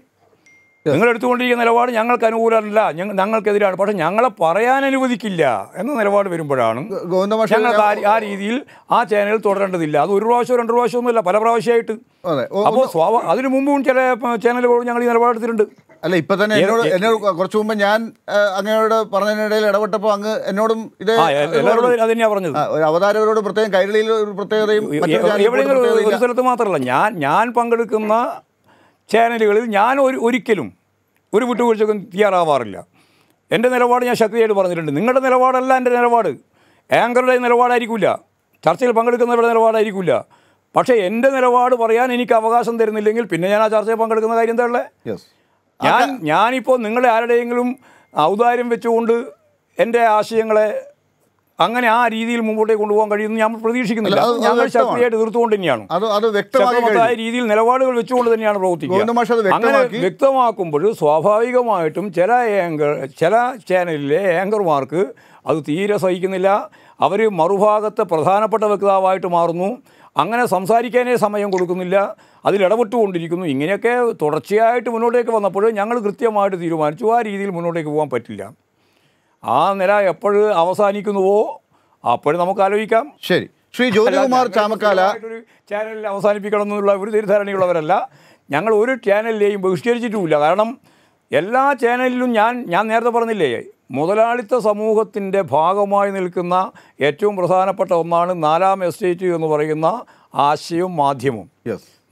നിങ്ങൾ എടുത്തുകൊണ്ടിരിക്കുന്ന നിലപാട് ഞങ്ങൾക്ക് അനുകൂലമല്ല ഞങ്ങൾക്കെതിരാണ് പക്ഷെ ഞങ്ങളെ പറയാൻ അനുവദിക്കില്ല എന്ന നിലപാട് വരുമ്പോഴാണ് ഞങ്ങൾ ആ രീതിയിൽ ആ ചാനൽ തുടരേണ്ടതില്ല അത് ഒരു പ്രാവശ്യം രണ്ടു പ്രാവശ്യം ഒന്നുമില്ല പല പ്രാവശ്യമായിട്ട് അപ്പോൾ സ്വാഭാ അതിനു മുമ്പും ചില ചാനലുകളും ഞങ്ങൾ ഈ നിലപാടെടുത്തിട്ടുണ്ട് അല്ല ഇപ്പൊ തന്നെ എന്നോട് എന്നോട് കുറച്ചു മുമ്പ് ഞാൻ അങ്ങയോട് പറഞ്ഞതിനിടയിൽ ഇടപെട്ടപ്പോ അങ്ങ് എന്നോടും ഇതേ പറഞ്ഞത് ഒരു അവതാരകരോട് പ്രത്യേകം കൈരളിയിൽ ഒരു പ്രത്യേകതയും ഒരു സ്ഥലത്ത് മാത്രമല്ല ഞാൻ ഞാൻ പങ്കെടുക്കുന്ന ചാനലുകളിൽ ഞാൻ ഒരു ഒരിക്കലും ഒരു വിട്ടുവീഴ്ചക്കും തയ്യാറാവാറില്ല എൻ്റെ നിലപാട് ഞാൻ ശക്തിയായിട്ട് പറഞ്ഞിട്ടുണ്ട് നിങ്ങളുടെ നിലപാടല്ല എൻ്റെ നിലപാട് ആങ്കറുടെ നിലപാടായിരിക്കില്ല ചർച്ചയിൽ പങ്കെടുക്കുന്നവരുടെ നിലപാടായിരിക്കില്ല പക്ഷേ എൻ്റെ നിലപാട് പറയാൻ എനിക്ക് അവകാശം തരുന്നില്ലെങ്കിൽ പിന്നെ ഞാൻ ആ ചർച്ചയിൽ പങ്കെടുക്കുന്ന കാര്യം എന്താ ഉള്ളത് ഞാൻ ഞാനിപ്പോൾ നിങ്ങളെ ആരുടെയെങ്കിലും ഔദാര്യം വെച്ചുകൊണ്ട് എൻ്റെ ആശയങ്ങളെ അങ്ങനെ ആ രീതിയിൽ മുമ്പോട്ടേക്ക് കൊണ്ടുപോകാൻ കഴിയുമെന്ന് ഞാൻ പ്രതീക്ഷിക്കുന്നില്ല ഞങ്ങൾ ശക്തിയായിട്ട് തീർത്തുകൊണ്ട് തന്നെയാണ് ശക്തമായ രീതിയിൽ നിലപാടുകൾ വെച്ചുകൊണ്ട് തന്നെയാണ് പ്രവർത്തിക്കുക അങ്ങനെ വ്യക്തമാക്കുമ്പോൾ സ്വാഭാവികമായിട്ടും ചില ഏങ്കർ ചില ചാനലിലെ ഏങ്കർമാർക്ക് അത് തീരെ സഹിക്കുന്നില്ല അവർ മറുഭാഗത്തെ പ്രധാനപ്പെട്ട വ്യക്താവായിട്ട് മാറുന്നു അങ്ങനെ സംസാരിക്കാനേ സമയം കൊടുക്കുന്നില്ല അതിലിടപെട്ടുകൊണ്ടിരിക്കുന്നു ഇങ്ങനെയൊക്കെ തുടർച്ചയായിട്ട് മുന്നോട്ടേക്ക് വന്നപ്പോൾ ഞങ്ങൾ കൃത്യമായിട്ട് തീരുമാനിച്ചു ആ രീതിയിൽ മുന്നോട്ടേക്ക് പോകാൻ പറ്റില്ല ആ നില എപ്പോൾ അവസാനിക്കുന്നുവോ അപ്പോഴും നമുക്ക് ആലോചിക്കാം ശരി ശ്രീ ജ്യോതികുമാർ ചാമക്കാല ചാനലിൽ അവസാനിപ്പിക്കണം എന്നുള്ള ഒരു തീരുധാരണയുള്ളവരല്ല ഞങ്ങൾ ഒരു ചാനലിലെയും ബഹിഷ്കരിച്ചിട്ടുമില്ല കാരണം എല്ലാ ചാനലിലും ഞാൻ ഞാൻ നേരത്തെ പറഞ്ഞില്ലേ മുതലാളിത്ത സമൂഹത്തിൻ്റെ ഭാഗമായി നിൽക്കുന്ന ഏറ്റവും പ്രധാനപ്പെട്ട ഒന്നാണ് നാലാം എസ്റ്റേറ്റ് എന്ന് പറയുന്ന ആശയവും മാധ്യമവും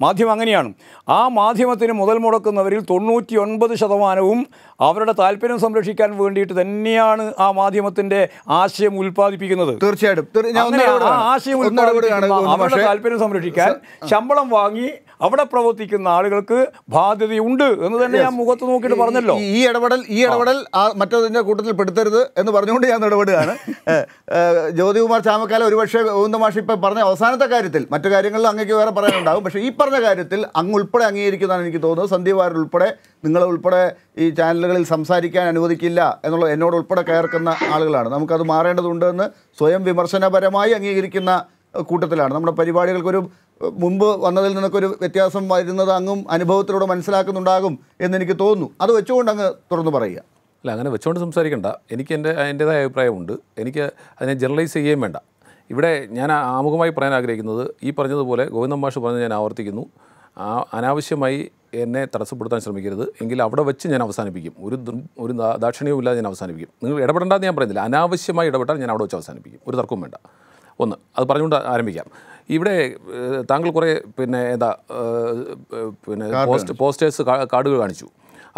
മാധ്യമം അങ്ങനെയാണ് ആ മാധ്യമത്തിന് മുതൽ മുടക്കുന്നവരിൽ തൊണ്ണൂറ്റി ഒൻപത് ശതമാനവും അവരുടെ താല്പര്യം സംരക്ഷിക്കാൻ വേണ്ടിയിട്ട് തന്നെയാണ് ആ മാധ്യമത്തിന്റെ ആശയം ഉൽപ്പാദിപ്പിക്കുന്നത് തീർച്ചയായിട്ടും ആ ആശയം അവരുടെ താല്പര്യം സംരക്ഷിക്കാൻ ശമ്പളം വാങ്ങി അവിടെ പ്രവർത്തിക്കുന്ന ആളുകൾക്ക് ബാധ്യതയുണ്ട് എന്ന് തന്നെ ഞാൻ മുഖത്ത് നോക്കിയിട്ട് പറഞ്ഞല്ലോ ഈ ഇടപെടൽ ഈ ഇടപെടൽ മറ്റതിൻ്റെ കൂട്ടത്തിൽ പെടുത്തരുത് എന്ന് പറഞ്ഞുകൊണ്ട് ഞാൻ ഇടപെടുകയാണ് [LAUGHS] ജ്യോതികുമാർ ചാമക്കാല ഒരുപക്ഷെ ഗോവിന്ദമാഷ് ഇപ്പം പറഞ്ഞ അവസാനത്തെ കാര്യത്തിൽ മറ്റു കാര്യങ്ങളിൽ അങ്ങേക്ക് വേറെ പറയാനുണ്ടാകും പക്ഷേ ഈ പറഞ്ഞ കാര്യത്തിൽ അങ്ങ് ഉൾപ്പെടെ അംഗീകരിക്കുന്നതാണ് എനിക്ക് തോന്നുന്നത് സന്ധ്യവാരുൾപ്പെടെ നിങ്ങളെ ഉൾപ്പെടെ ഉൾപ്പെടെ ഈ ചാനലുകളിൽ സംസാരിക്കാൻ അനുവദിക്കില്ല എന്നുള്ള എന്നോട് ഉൾപ്പെടെ കയർക്കുന്ന ആളുകളാണ് നമുക്കത് മാറേണ്ടതുണ്ടെന്ന് സ്വയം വിമർശനപരമായി അംഗീകരിക്കുന്ന കൂട്ടത്തിലാണ് നമ്മുടെ പരിപാടികൾക്കൊരു മുമ്പ് വന്നതിൽ ഒരു വ്യത്യാസം വരുന്നത് അങ്ങും അനുഭവത്തിലൂടെ മനസ്സിലാക്കുന്നുണ്ടാകും എന്നെനിക്ക് തോന്നുന്നു അത് വെച്ചുകൊണ്ട് അങ്ങ് തുറന്നു പറയുക അല്ല അങ്ങനെ വെച്ചുകൊണ്ട് സംസാരിക്കണ്ട എനിക്ക് എൻ്റെ എൻ്റേതായ അഭിപ്രായമുണ്ട് എനിക്ക് അതിനെ ജനറലൈസ് ചെയ്യുകയും വേണ്ട ഇവിടെ ഞാൻ ആമുഖമായി പറയാൻ ആഗ്രഹിക്കുന്നത് ഈ പറഞ്ഞതുപോലെ ഗോവിന്ദം മാഷ് പറഞ്ഞ് ഞാൻ ആവർത്തിക്കുന്നു ആ അനാവശ്യമായി എന്നെ തടസ്സപ്പെടുത്താൻ ശ്രമിക്കരുത് എങ്കിൽ അവിടെ വെച്ച് ഞാൻ അവസാനിപ്പിക്കും ഒരു ഒരു ദാക്ഷിണ്യവും ഇല്ലാതെ ഞാൻ അവസാനിപ്പിക്കും നിങ്ങൾ ഇടപെടേണ്ടെന്ന് ഞാൻ പറയുന്നില്ല അനാവശ്യമായി ഇടപെട്ടാൽ ഞാൻ അവിടെ വെച്ച് അവസാനിപ്പിക്കും ഒരു തർക്കവും വേണ്ട ഒന്ന് അത് പറഞ്ഞുകൊണ്ട് ആരംഭിക്കാം ഇവിടെ താങ്കൾ കുറേ പിന്നെ എന്താ പിന്നെ പോസ്റ്റ് പോസ്റ്റേഴ്സ് കാർഡുകൾ കാണിച്ചു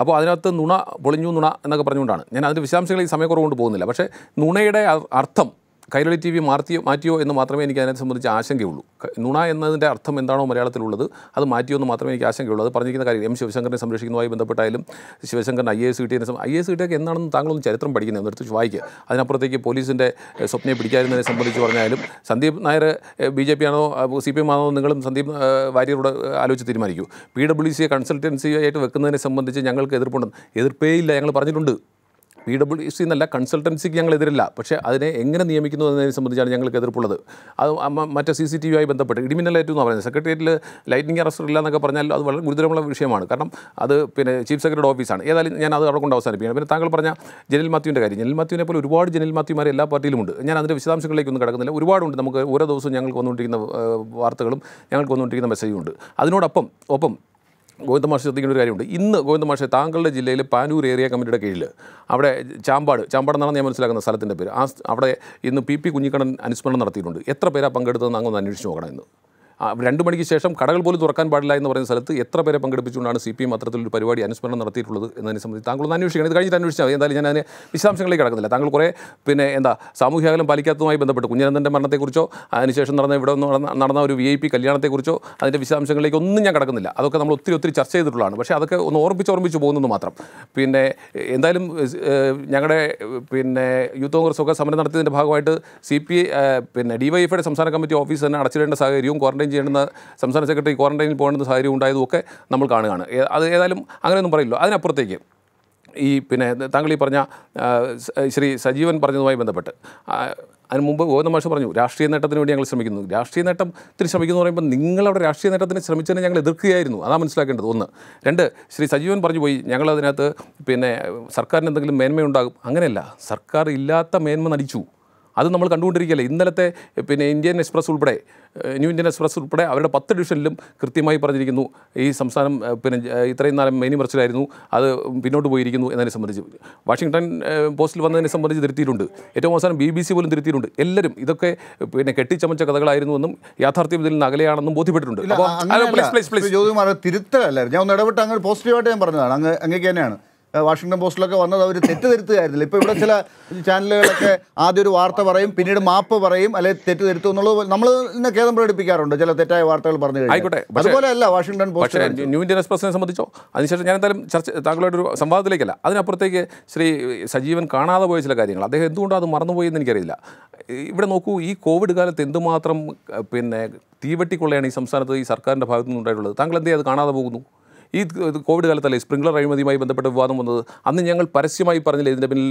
അപ്പോൾ അതിനകത്ത് നുണ പൊളിഞ്ഞു നുണ എന്നൊക്കെ പറഞ്ഞുകൊണ്ടാണ് ഞാൻ അതിൻ്റെ വിശദാംശങ്ങളിൽ സമയക്കുറവ് കൊണ്ട് പോകുന്നില്ല പക്ഷേ നുണയുടെ അർത്ഥം കൈരളി ടി വി മാറ്റിയോ മാറ്റിയോ എന്ന് മാത്രമേ എനിക്ക് അതിനെ സംബന്ധിച്ച് ആശങ്കയുള്ളൂ നുണ എന്നതിൻ്റെ അർത്ഥം എന്താണോ മലയാളത്തിലുള്ളത് അത് മാറ്റിയോ എന്ന് മാത്രമേ എനിക്ക് ആശങ്കയുള്ളൂ അത് പറഞ്ഞിരിക്കുന്ന കാര്യം എം ശിവശങ്കറിനെ സംരക്ഷിക്കുന്നതുമായി ബന്ധപ്പെട്ടായാലും ശിവശങ്കർ ഐ എസ് കിട്ടിയതിനെ ഐ എസ് കിട്ടിയൊക്കെ എന്താണെന്ന് താങ്കളൊന്ന് ചരിത്രം പഠിക്കുന്നത് എന്നെടുത്ത് വായിക്കുക അതിനപ്പുറത്തേക്ക് പോലീസിൻ്റെ സ്വപ്നയെ പിടിക്കാതിരുന്നതിനെ സംബന്ധിച്ച് പറഞ്ഞാലും Sandeep Nair B J P ആണോ സി പി എം ആണോ നിങ്ങളും സന്ദീപ് വാര്യരോട് ആലോചിച്ച് തീരുമാനിക്കൂ പി ഡബ്ല്യു സിയെ കൺസൾട്ടൻസി ആയിട്ട് വെക്കുന്നതിനെ സംബന്ധിച്ച് ഞങ്ങൾക്ക് എതിർപ്പുണ്ടെന്ന് എതിർപ്പേ ഇല്ല ഞങ്ങൾ പറഞ്ഞിട്ടുണ്ട് പി ഡബ്ല്യു സി എന്നല്ല കൺസൾട്ടൻസിക്ക് ഞങ്ങൾ എതിരില്ല പക്ഷേ അതിനെ എങ്ങനെ നിയമിക്കുന്നു എന്നതിനെ സംബന്ധിച്ചാണ് ഞങ്ങൾക്ക് എതിർപ്പുള്ളത് അത് മറ്റേ സി സി ടി വിയുമായി ബന്ധപ്പെട്ട് ഏറ്റവും എന്ന് പറയുന്നത് സെക്രട്ടേറിയറ്റിൽ ലൈറ്റിംഗ് അറസ്റ്റർ ഇല്ല എന്നൊക്കെ പറഞ്ഞാൽ അത് വളരെ ഗുരുതരമുള്ള വിഷയമാണ് കാരണം അത് പിന്നെ ചീഫ് സെക്രട്ടറി ഓഫീസാണ് ഏതായാലും ഞാൻ അത് അവിടെ കൊണ്ട് അവസാനിപ്പിക്കണം പിന്നെ താങ്കൾ പറഞ്ഞ ജനിൽ മാത്യുവിൻ്റെ കാര്യം ജനിൽ മാത്യുവിനെ പോലെ ഒരുപാട് ജനിൽ മാത്യുമാർ എല്ലാ പാർട്ടിയിലുമുണ്ട് ഞാൻ അതിൻ്റെ വിശദാംശങ്ങളിലേക്കൊന്നും കിടക്കുന്നില്ല ഒരുപാടുണ്ട് നമുക്ക് ഓരോ ദിവസവും ഞങ്ങൾക്ക് വന്നുകൊണ്ടിരിക്കുന്ന വാർത്തകളും ഞങ്ങൾക്ക് വന്നുകൊണ്ടിരിക്കുന്ന മെസ്സേജും ഉണ്ട് അതിനോടൊപ്പം ഒപ്പം ഗോവിന്ദമാഷ് ശ്രദ്ധിക്കേണ്ട ഒരു കാര്യമുണ്ട് ഇന്ന് ഗോവിന്ദമാഷെ താങ്കളുടെ ജില്ലയിൽ പാനൂർ ഏരിയ കമ്മിറ്റിയുടെ കീഴിൽ അവിടെ ചാമ്പാട് ചാമ്പാട് എന്നാണ് ഞാൻ മനസ്സിലാക്കുന്ന സ്ഥലത്തിൻ്റെ പേര് ആ അവിടെ ഇന്ന് പി പി കുഞ്ഞിക്കണൻ അനുസ്മരണം നടത്തിയിട്ടുണ്ട് എത്ര പേരാണ് പങ്കെടുത്തതെന്ന് അങ്ങൊന്ന് അന്വേഷിച്ച് നോക്കണം എന്ന് രണ്ട് മണിക്ക് ശേഷം കടകൾ പോലും തുറക്കാൻ പാടില്ല എന്ന് പറയുന്ന സ്ഥലത്ത് എത്ര പേരെ പങ്കെടുപ്പിച്ചുകൊണ്ടാണ് സി പി എം അത്തരത്തിലൊരു പരിപാടി അനുസ്മരണം നടത്തിയിട്ടുള്ളത് എന്നതിനെ സംബന്ധിച്ച് ഒന്ന് അന്വേഷിക്കണം ഇത് കഴിഞ്ഞിട്ട് അന്വേഷിച്ചാൽ മതി എന്തായാലും ഞാൻ അതിന് വിശദാംശങ്ങളിലേക്ക് കടക്കുന്നില്ല താങ്കൾ കുറേ പിന്നെ എന്താ സാമൂഹ്യ അകലം പാലിക്കാത്തതുമായി ബന്ധപ്പെട്ട് കുഞ്ഞനന്ദൻ്റെ മരണത്തെക്കുറിച്ചോ അതിനുശേഷം നടന്ന ഇവിടെ നടന്ന ഒരു വി ഐ പി കല്യാണത്തെക്കുറിച്ചോ അതിൻ്റെ വിശദാംശങ്ങളിലേക്ക് ഒന്നും ഞാൻ കടക്കുന്നില്ല അതൊക്കെ നമ്മൾ ഒത്തിരി ഒത്തിരി ചർച്ച ചെയ്തിട്ടുള്ളതാണ് പക്ഷേ അതൊക്കെ ഒന്ന് ഓർമ്മിച്ച് ഓർമ്മിച്ച് പോകുന്നത് മാത്രം പിന്നെ എന്തായാലും ഞങ്ങളുടെ പിന്നെ യൂത്ത് കോൺഗ്രസ് ഒക്കെ സമരം നടത്തിയതിൻ്റെ ഭാഗമായിട്ട് സി പി പിന്നെ ഡി വൈ സംസ്ഥാന കമ്മിറ്റി ഓഫീസ് തന്നെ അടച്ചിടേണ്ട സാഹചര്യവും ക്വാറൻറ്റൈൻ ക്വാറന്റൈൻ ചെയ്യേണ്ടുന്ന സംസ്ഥാന സെക്രട്ടറി ക്വാറന്റൈനിൽ പോകേണ്ട സാഹചര്യം ഉണ്ടായതുമൊക്കെ നമ്മൾ കാണുകയാണ് അത് ഏതായാലും അങ്ങനെയൊന്നും പറയില്ലോ അതിനപ്പുറത്തേക്ക് ഈ പിന്നെ താങ്കൾ ഈ പറഞ്ഞ ശ്രീ സജീവൻ പറഞ്ഞതുമായി ബന്ധപ്പെട്ട് അതിന് മുമ്പ് ഗോവിന്ദ മാഷ് പറഞ്ഞു രാഷ്ട്രീയ നേട്ടത്തിന് വേണ്ടി ഞങ്ങൾ ശ്രമിക്കുന്നു രാഷ്ട്രീയ നേട്ടത്തിന് ശ്രമിക്കുന്നു എന്ന് പറയുമ്പോൾ നിങ്ങളവിടെ രാഷ്ട്രീയ നേട്ടത്തിന് ശ്രമിച്ചതിനെ ഞങ്ങൾ എതിർക്കുകയായിരുന്നു അതാണ് മനസ്സിലാക്കേണ്ടത് ഒന്ന് രണ്ട് ശ്രീ സജീവൻ പറഞ്ഞു പോയി ഞങ്ങൾ അതിനകത്ത് പിന്നെ സർക്കാരിന് എന്തെങ്കിലും മേന്മയുണ്ടാകും അങ്ങനെയല്ല സർക്കാർ ഇല്ലാത്ത മേന്മ നടിച്ചു അത് നമ്മൾ കണ്ടുകൊണ്ടിരിക്കുകയല്ലേ ഇന്നലത്തെ പിന്നെ ഇന്ത്യൻ എക്സ്പ്രസ് ഉൾപ്പെടെ ന്യൂ ഇന്ത്യൻ എക്സ്പ്രസ് ഉൾപ്പെടെ അവരുടെ പത്ത് ഡിവിഷനിലും കൃത്യമായി പറഞ്ഞിരിക്കുന്നു ഈ സംസ്ഥാനം പിന്നെ ഇത്രയും നാളെ മെയിൻ മറിച്ചിലായിരുന്നു അത് പിന്നോട്ട് പോയിരിക്കുന്നു എന്നതിനെ സംബന്ധിച്ച് വാഷിങ്ടൺ പോസ്റ്റിൽ വന്നതിനെ സംബന്ധിച്ച് തിരുത്തിയിട്ടുണ്ട് ഏറ്റവും അവസാനം ബി ബി സി പോലും തിരുത്തിയിട്ടുണ്ട് എല്ലാവരും ഇതൊക്കെ പിന്നെ കെട്ടിച്ചമച്ച എന്നും യാഥാർത്ഥ്യം ഇതിൽ നിന്ന് അകലെയാണെന്നും ബോധ്യപ്പെട്ടിട്ടുണ്ട് അപ്പോൾ തിരുത്തലല്ലായിരുന്നു ഞാൻ ഒന്ന് ഇടപെട്ട് അങ്ങനെ പോസിറ്റീവായിട്ട് ഞാൻ പറഞ്ഞതാണ് അങ്ങ് അങ്ങേക്ക് തന്നെയാണ് വാഷിംഗ്ടൺ പോസ്റ്റിലൊക്കെ വന്നത് അവർ തെറ്റുതിരുത്തുകയായിരുന്നില്ല ഇപ്പോൾ ഇവിടെ ചില ചാനലുകളൊക്കെ ആദ്യം ഒരു വാർത്ത പറയും പിന്നീട് മാപ്പ് പറയും അല്ലെങ്കിൽ തെറ്റുതിരുത്തും എന്നുള്ളത് നമ്മൾ ഇന്ന് കേദം പ്രകടിപ്പിക്കാറുണ്ട് ചില തെറ്റായ വാർത്തകൾ പറഞ്ഞു കഴിഞ്ഞാൽ അതുപോലെ അല്ല വാഷിംഗ്ടൺ പോസ്റ്റ് ന്യൂ ഇന്ത്യൻ എക്സ്പ്രസിനെ സംബന്ധിച്ചോ അതിനുശേഷം ഞാൻ എന്തായാലും ചർച്ച താങ്കളുടെ ഒരു സംവാദത്തിലേക്കല്ല അതിനപ്പുറത്തേക്ക് ശ്രീ സജീവൻ കാണാതെ പോയ ചില കാര്യങ്ങൾ അദ്ദേഹം എന്തുകൊണ്ട് അത് മറന്നുപോയി എന്ന് എനിക്കറിയില്ല ഇവിടെ നോക്കൂ ഈ കോവിഡ് കാലത്ത് എന്തുമാത്രം പിന്നെ തീവെട്ടിക്കൊള്ളയാണ് ഈ സംസ്ഥാനത്ത് ഈ സർക്കാരിൻ്റെ ഭാഗത്തു നിന്നുണ്ടായിട്ടുള്ളത് താങ്കൾ എന്തേ അത് കാണാതെ പോകുന്നു ഈ കോവിഡ് കാലത്തല്ലേ സ്പ്രിംഗ്ലർ അഴിമതിയുമായി ബന്ധപ്പെട്ട വിവാദം വന്നത് അന്ന് ഞങ്ങൾ പരസ്യമായി പറഞ്ഞില്ലേ ഇതിൻ്റെ പിന്നിൽ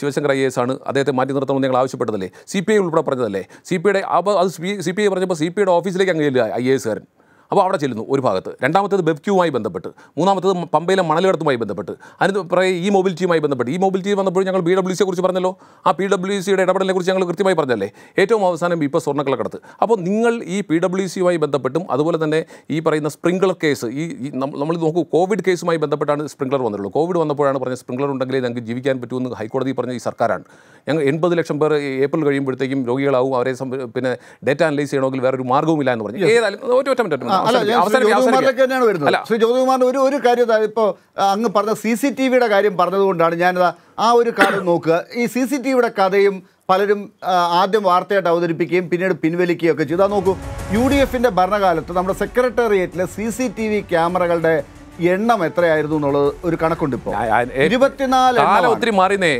ശിവശങ്കർ ഐ എസ് ആണ് അദ്ദേഹത്തെ മാറ്റി നിർത്തണമെന്ന് ഞങ്ങൾ ആവശ്യപ്പെട്ടതല്ലേ സി പി ഐ ഉൾപ്പെടെ പറഞ്ഞതല്ലേ സി പി ഐയുടെ അത് സി പി ഐ പറഞ്ഞപ്പോൾ സി പി ഐയുടെ ഓഫീസിലേക്ക് അങ്ങ് ഐ എ എസ്കാരൻ അപ്പോൾ അവിടെ ചെല്ലുന്നു ഒരു ഭാഗത്ത് രണ്ടാമത്തേത് ബെബ്ക്യൂമായി ബന്ധപ്പെട്ട് മൂന്നാമത്തേത് പമ്പയിലെ മണലിടത്തുമായി ബന്ധപ്പെട്ട് അതിന് പറയുക ഈ മൊബിലിറ്റിയുമായി ബന്ധപ്പെട്ട് ഈ മൊബിലിറ്റി വന്നപ്പോൾ ഞങ്ങൾ ബി ഡബ്ല്യു സിയെ കുറിച്ച് പറഞ്ഞല്ലോ ആ പി ഡബ്ല്യു സിയുടെ ഇടപെടലിനെ കുറിച്ച് ഞങ്ങൾ കൃത്യമായി പറഞ്ഞല്ലേ ഏറ്റവും അവസാനം ഇപ്പോൾ സ്വർണ്ണക്കളക്കടത്ത് അപ്പോൾ നിങ്ങൾ ഈ പി ഡബ്ല്യു സിയുമായി ബന്ധപ്പെട്ടും അതുപോലെ തന്നെ ഈ പറയുന്ന സ്പ്രിംഗ്ലർ കേസ് ഈ നമ്മൾ നോക്കൂ കോവിഡ് കേസുമായി ബന്ധപ്പെട്ടാണ് സ്പ്രിംഗ്ലർ വന്നിട്ടുള്ളൂ കോവിഡ് വന്നപ്പോഴാണ് പറഞ്ഞത് സ്പ്രിംഗ്ലർ ഉണ്ടെങ്കിൽ ഞങ്ങൾക്ക് ജീവിക്കാൻ പറ്റുമെന്ന് ഹൈക്കോടതി പറഞ്ഞ ഈ സർക്കാരാണ് ഞങ്ങൾ എൺപത് ലക്ഷം പേർ ഏപ്രിൽ കഴിയുമ്പോഴത്തേക്കും രോഗികളാവും അവരെ പിന്നെ ഡേറ്റ അനലൈസ് ചെയ്യണമെങ്കിൽ വേറൊരു മാർഗ്ഗവുമില്ല എന്ന് പറഞ്ഞു ഏതായാലും ഒറ്റ ഒറ്റ ജ്യോതികുമാറിന്റെ ഒരു ഒരു കാര്യം ഇപ്പോൾ അങ്ങ് പറഞ്ഞ സി സി ടി വിയുടെ കാര്യം പറഞ്ഞതുകൊണ്ടാണ് ഞാനത് ആ ഒരു കാര്യം നോക്കുക ഈ സി സി ടി വിയുടെ കഥയും പലരും ആദ്യം വാർത്തയായിട്ട് അവതരിപ്പിക്കുകയും പിന്നീട് പിൻവലിക്കുകയൊക്കെ ചെയ്തു നോക്കൂ യു ഡി എഫിൻ്റെ ഭരണകാലത്ത് നമ്മുടെ സെക്രട്ടേറിയറ്റിലെ സി സി ടി വി ക്യാമറകളുടെ എണ്ണം എത്രയായിരുന്നു എന്നുള്ളത് ഒരു കണക്കുണ്ട് ഇപ്പോൾ ഇരുപത്തിനാല് ഒത്തിരി മാറിയേ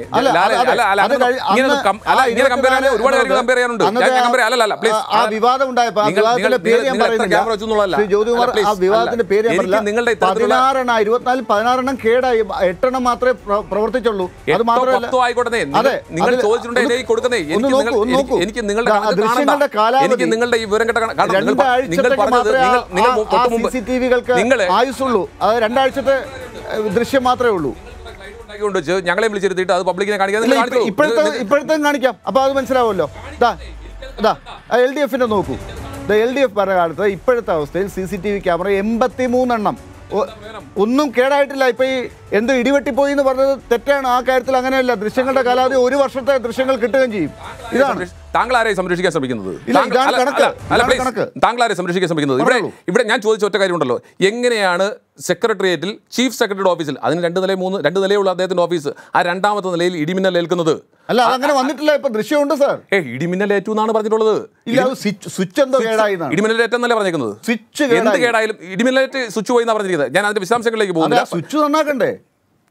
ആ വിവാദം ഉണ്ടായപ്പോ വിവാദത്തിന്റെ പേര് ഞാൻ പറയുന്നില്ല ജ്യോതികുമാർ ആ വിവാദത്തിന്റെ പേര് പതിനാറെണ്ണം കേടായി എട്ടെണ്ണം മാത്രമേ പ്രവർത്തിച്ചുള്ളൂ അത് മാത്രമല്ല അതെ നിങ്ങൾ എനിക്ക് നിങ്ങളുടെ കാലാവധി നിങ്ങളുടെ ഈ നിങ്ങൾ നിങ്ങൾ ആയുസുള്ളൂ അത് രണ്ടാഴ്ചത്തെ ദൃശ്യം മാത്രമേ ഉള്ളൂ ഞങ്ങളെ വിളിച്ചിരുത്തിട്ട് അത് പബ്ലിക്കിനെ കാണിക്കാൻ ഇപ്പോഴത്തെ ഇപ്പോഴത്തെ കാണിക്കാം അപ്പോൾ അത് മനസ്സിലാവുമല്ലോ ഇതാ എൽ ഡി എഫിൻ്റെ നോക്കൂ ദ എൽ ഡി എഫ് ഭരണകാലത്ത് ഇപ്പോഴത്തെ അവസ്ഥയിൽ C C T V camera എൺപത്തി മൂന്നെണ്ണം ഒന്നും കേടായിട്ടില്ല ഇപ്പൊ ഈ എന്ത് ഇടിവെട്ടിപ്പോയി എന്ന് പറഞ്ഞത് തെറ്റാണ് ആ കാര്യത്തിൽ അങ്ങനെയല്ല ദൃശ്യങ്ങളുടെ കാലാവധി ഒരു വർഷത്തെ ദൃശ്യങ്ങൾ കിട്ടുകയും ചെയ്യും ഇതാണ് താങ്കൾ ആരെയും സംരക്ഷിക്കാൻ ശ്രമിക്കുന്നത് താങ്കൾ ആരെ സംരക്ഷിക്കാൻ ശ്രമിക്കുന്നത് ഇവിടെ ഇവിടെ ഞാൻ ചോദിച്ച ഒറ്റ കാര്യമുണ്ടല്ലോ എങ്ങനെയാണ് സെക്രട്ടേറിയറ്റിൽ ചീഫ് സെക്രട്ടറി ഓഫീസിൽ അതിന് രണ്ട് നില മൂന്ന് രണ്ട് നിലയുള്ള അദ്ദേഹത്തിന്റെ ഓഫീസ് ആ രണ്ടാമത്തെ നിലയിൽ ഇടിമിന്നൽ ഏൽക്കുന്നത് അല്ല അങ്ങനെ വന്നിട്ടില്ല ഇപ്പൊ ദൃശ്യമുണ്ട് സാർ ഏ ഇടിമിന്നൽ ഏറ്റു എന്നാണ് പറഞ്ഞിട്ടുള്ളത് സ്വിച്ച് എന്തോ ഇടിമിന്നൽ ഏറ്റെന്നല്ലേ പറഞ്ഞിരിക്കുന്നത് സ്വിച്ച് എന്ത് കേടായാലും ഇടിമിന്നലേറ്റ് സ്വിച്ച് പോയി എന്നാണ് പറഞ്ഞിരിക്കുന്നത് ഞാൻ അതിന്റെ വിശദാംശങ്ങളിലേക്ക് പോകുന്നില്ല സ്വിച്ച് നന്നാക്കണ്ടേ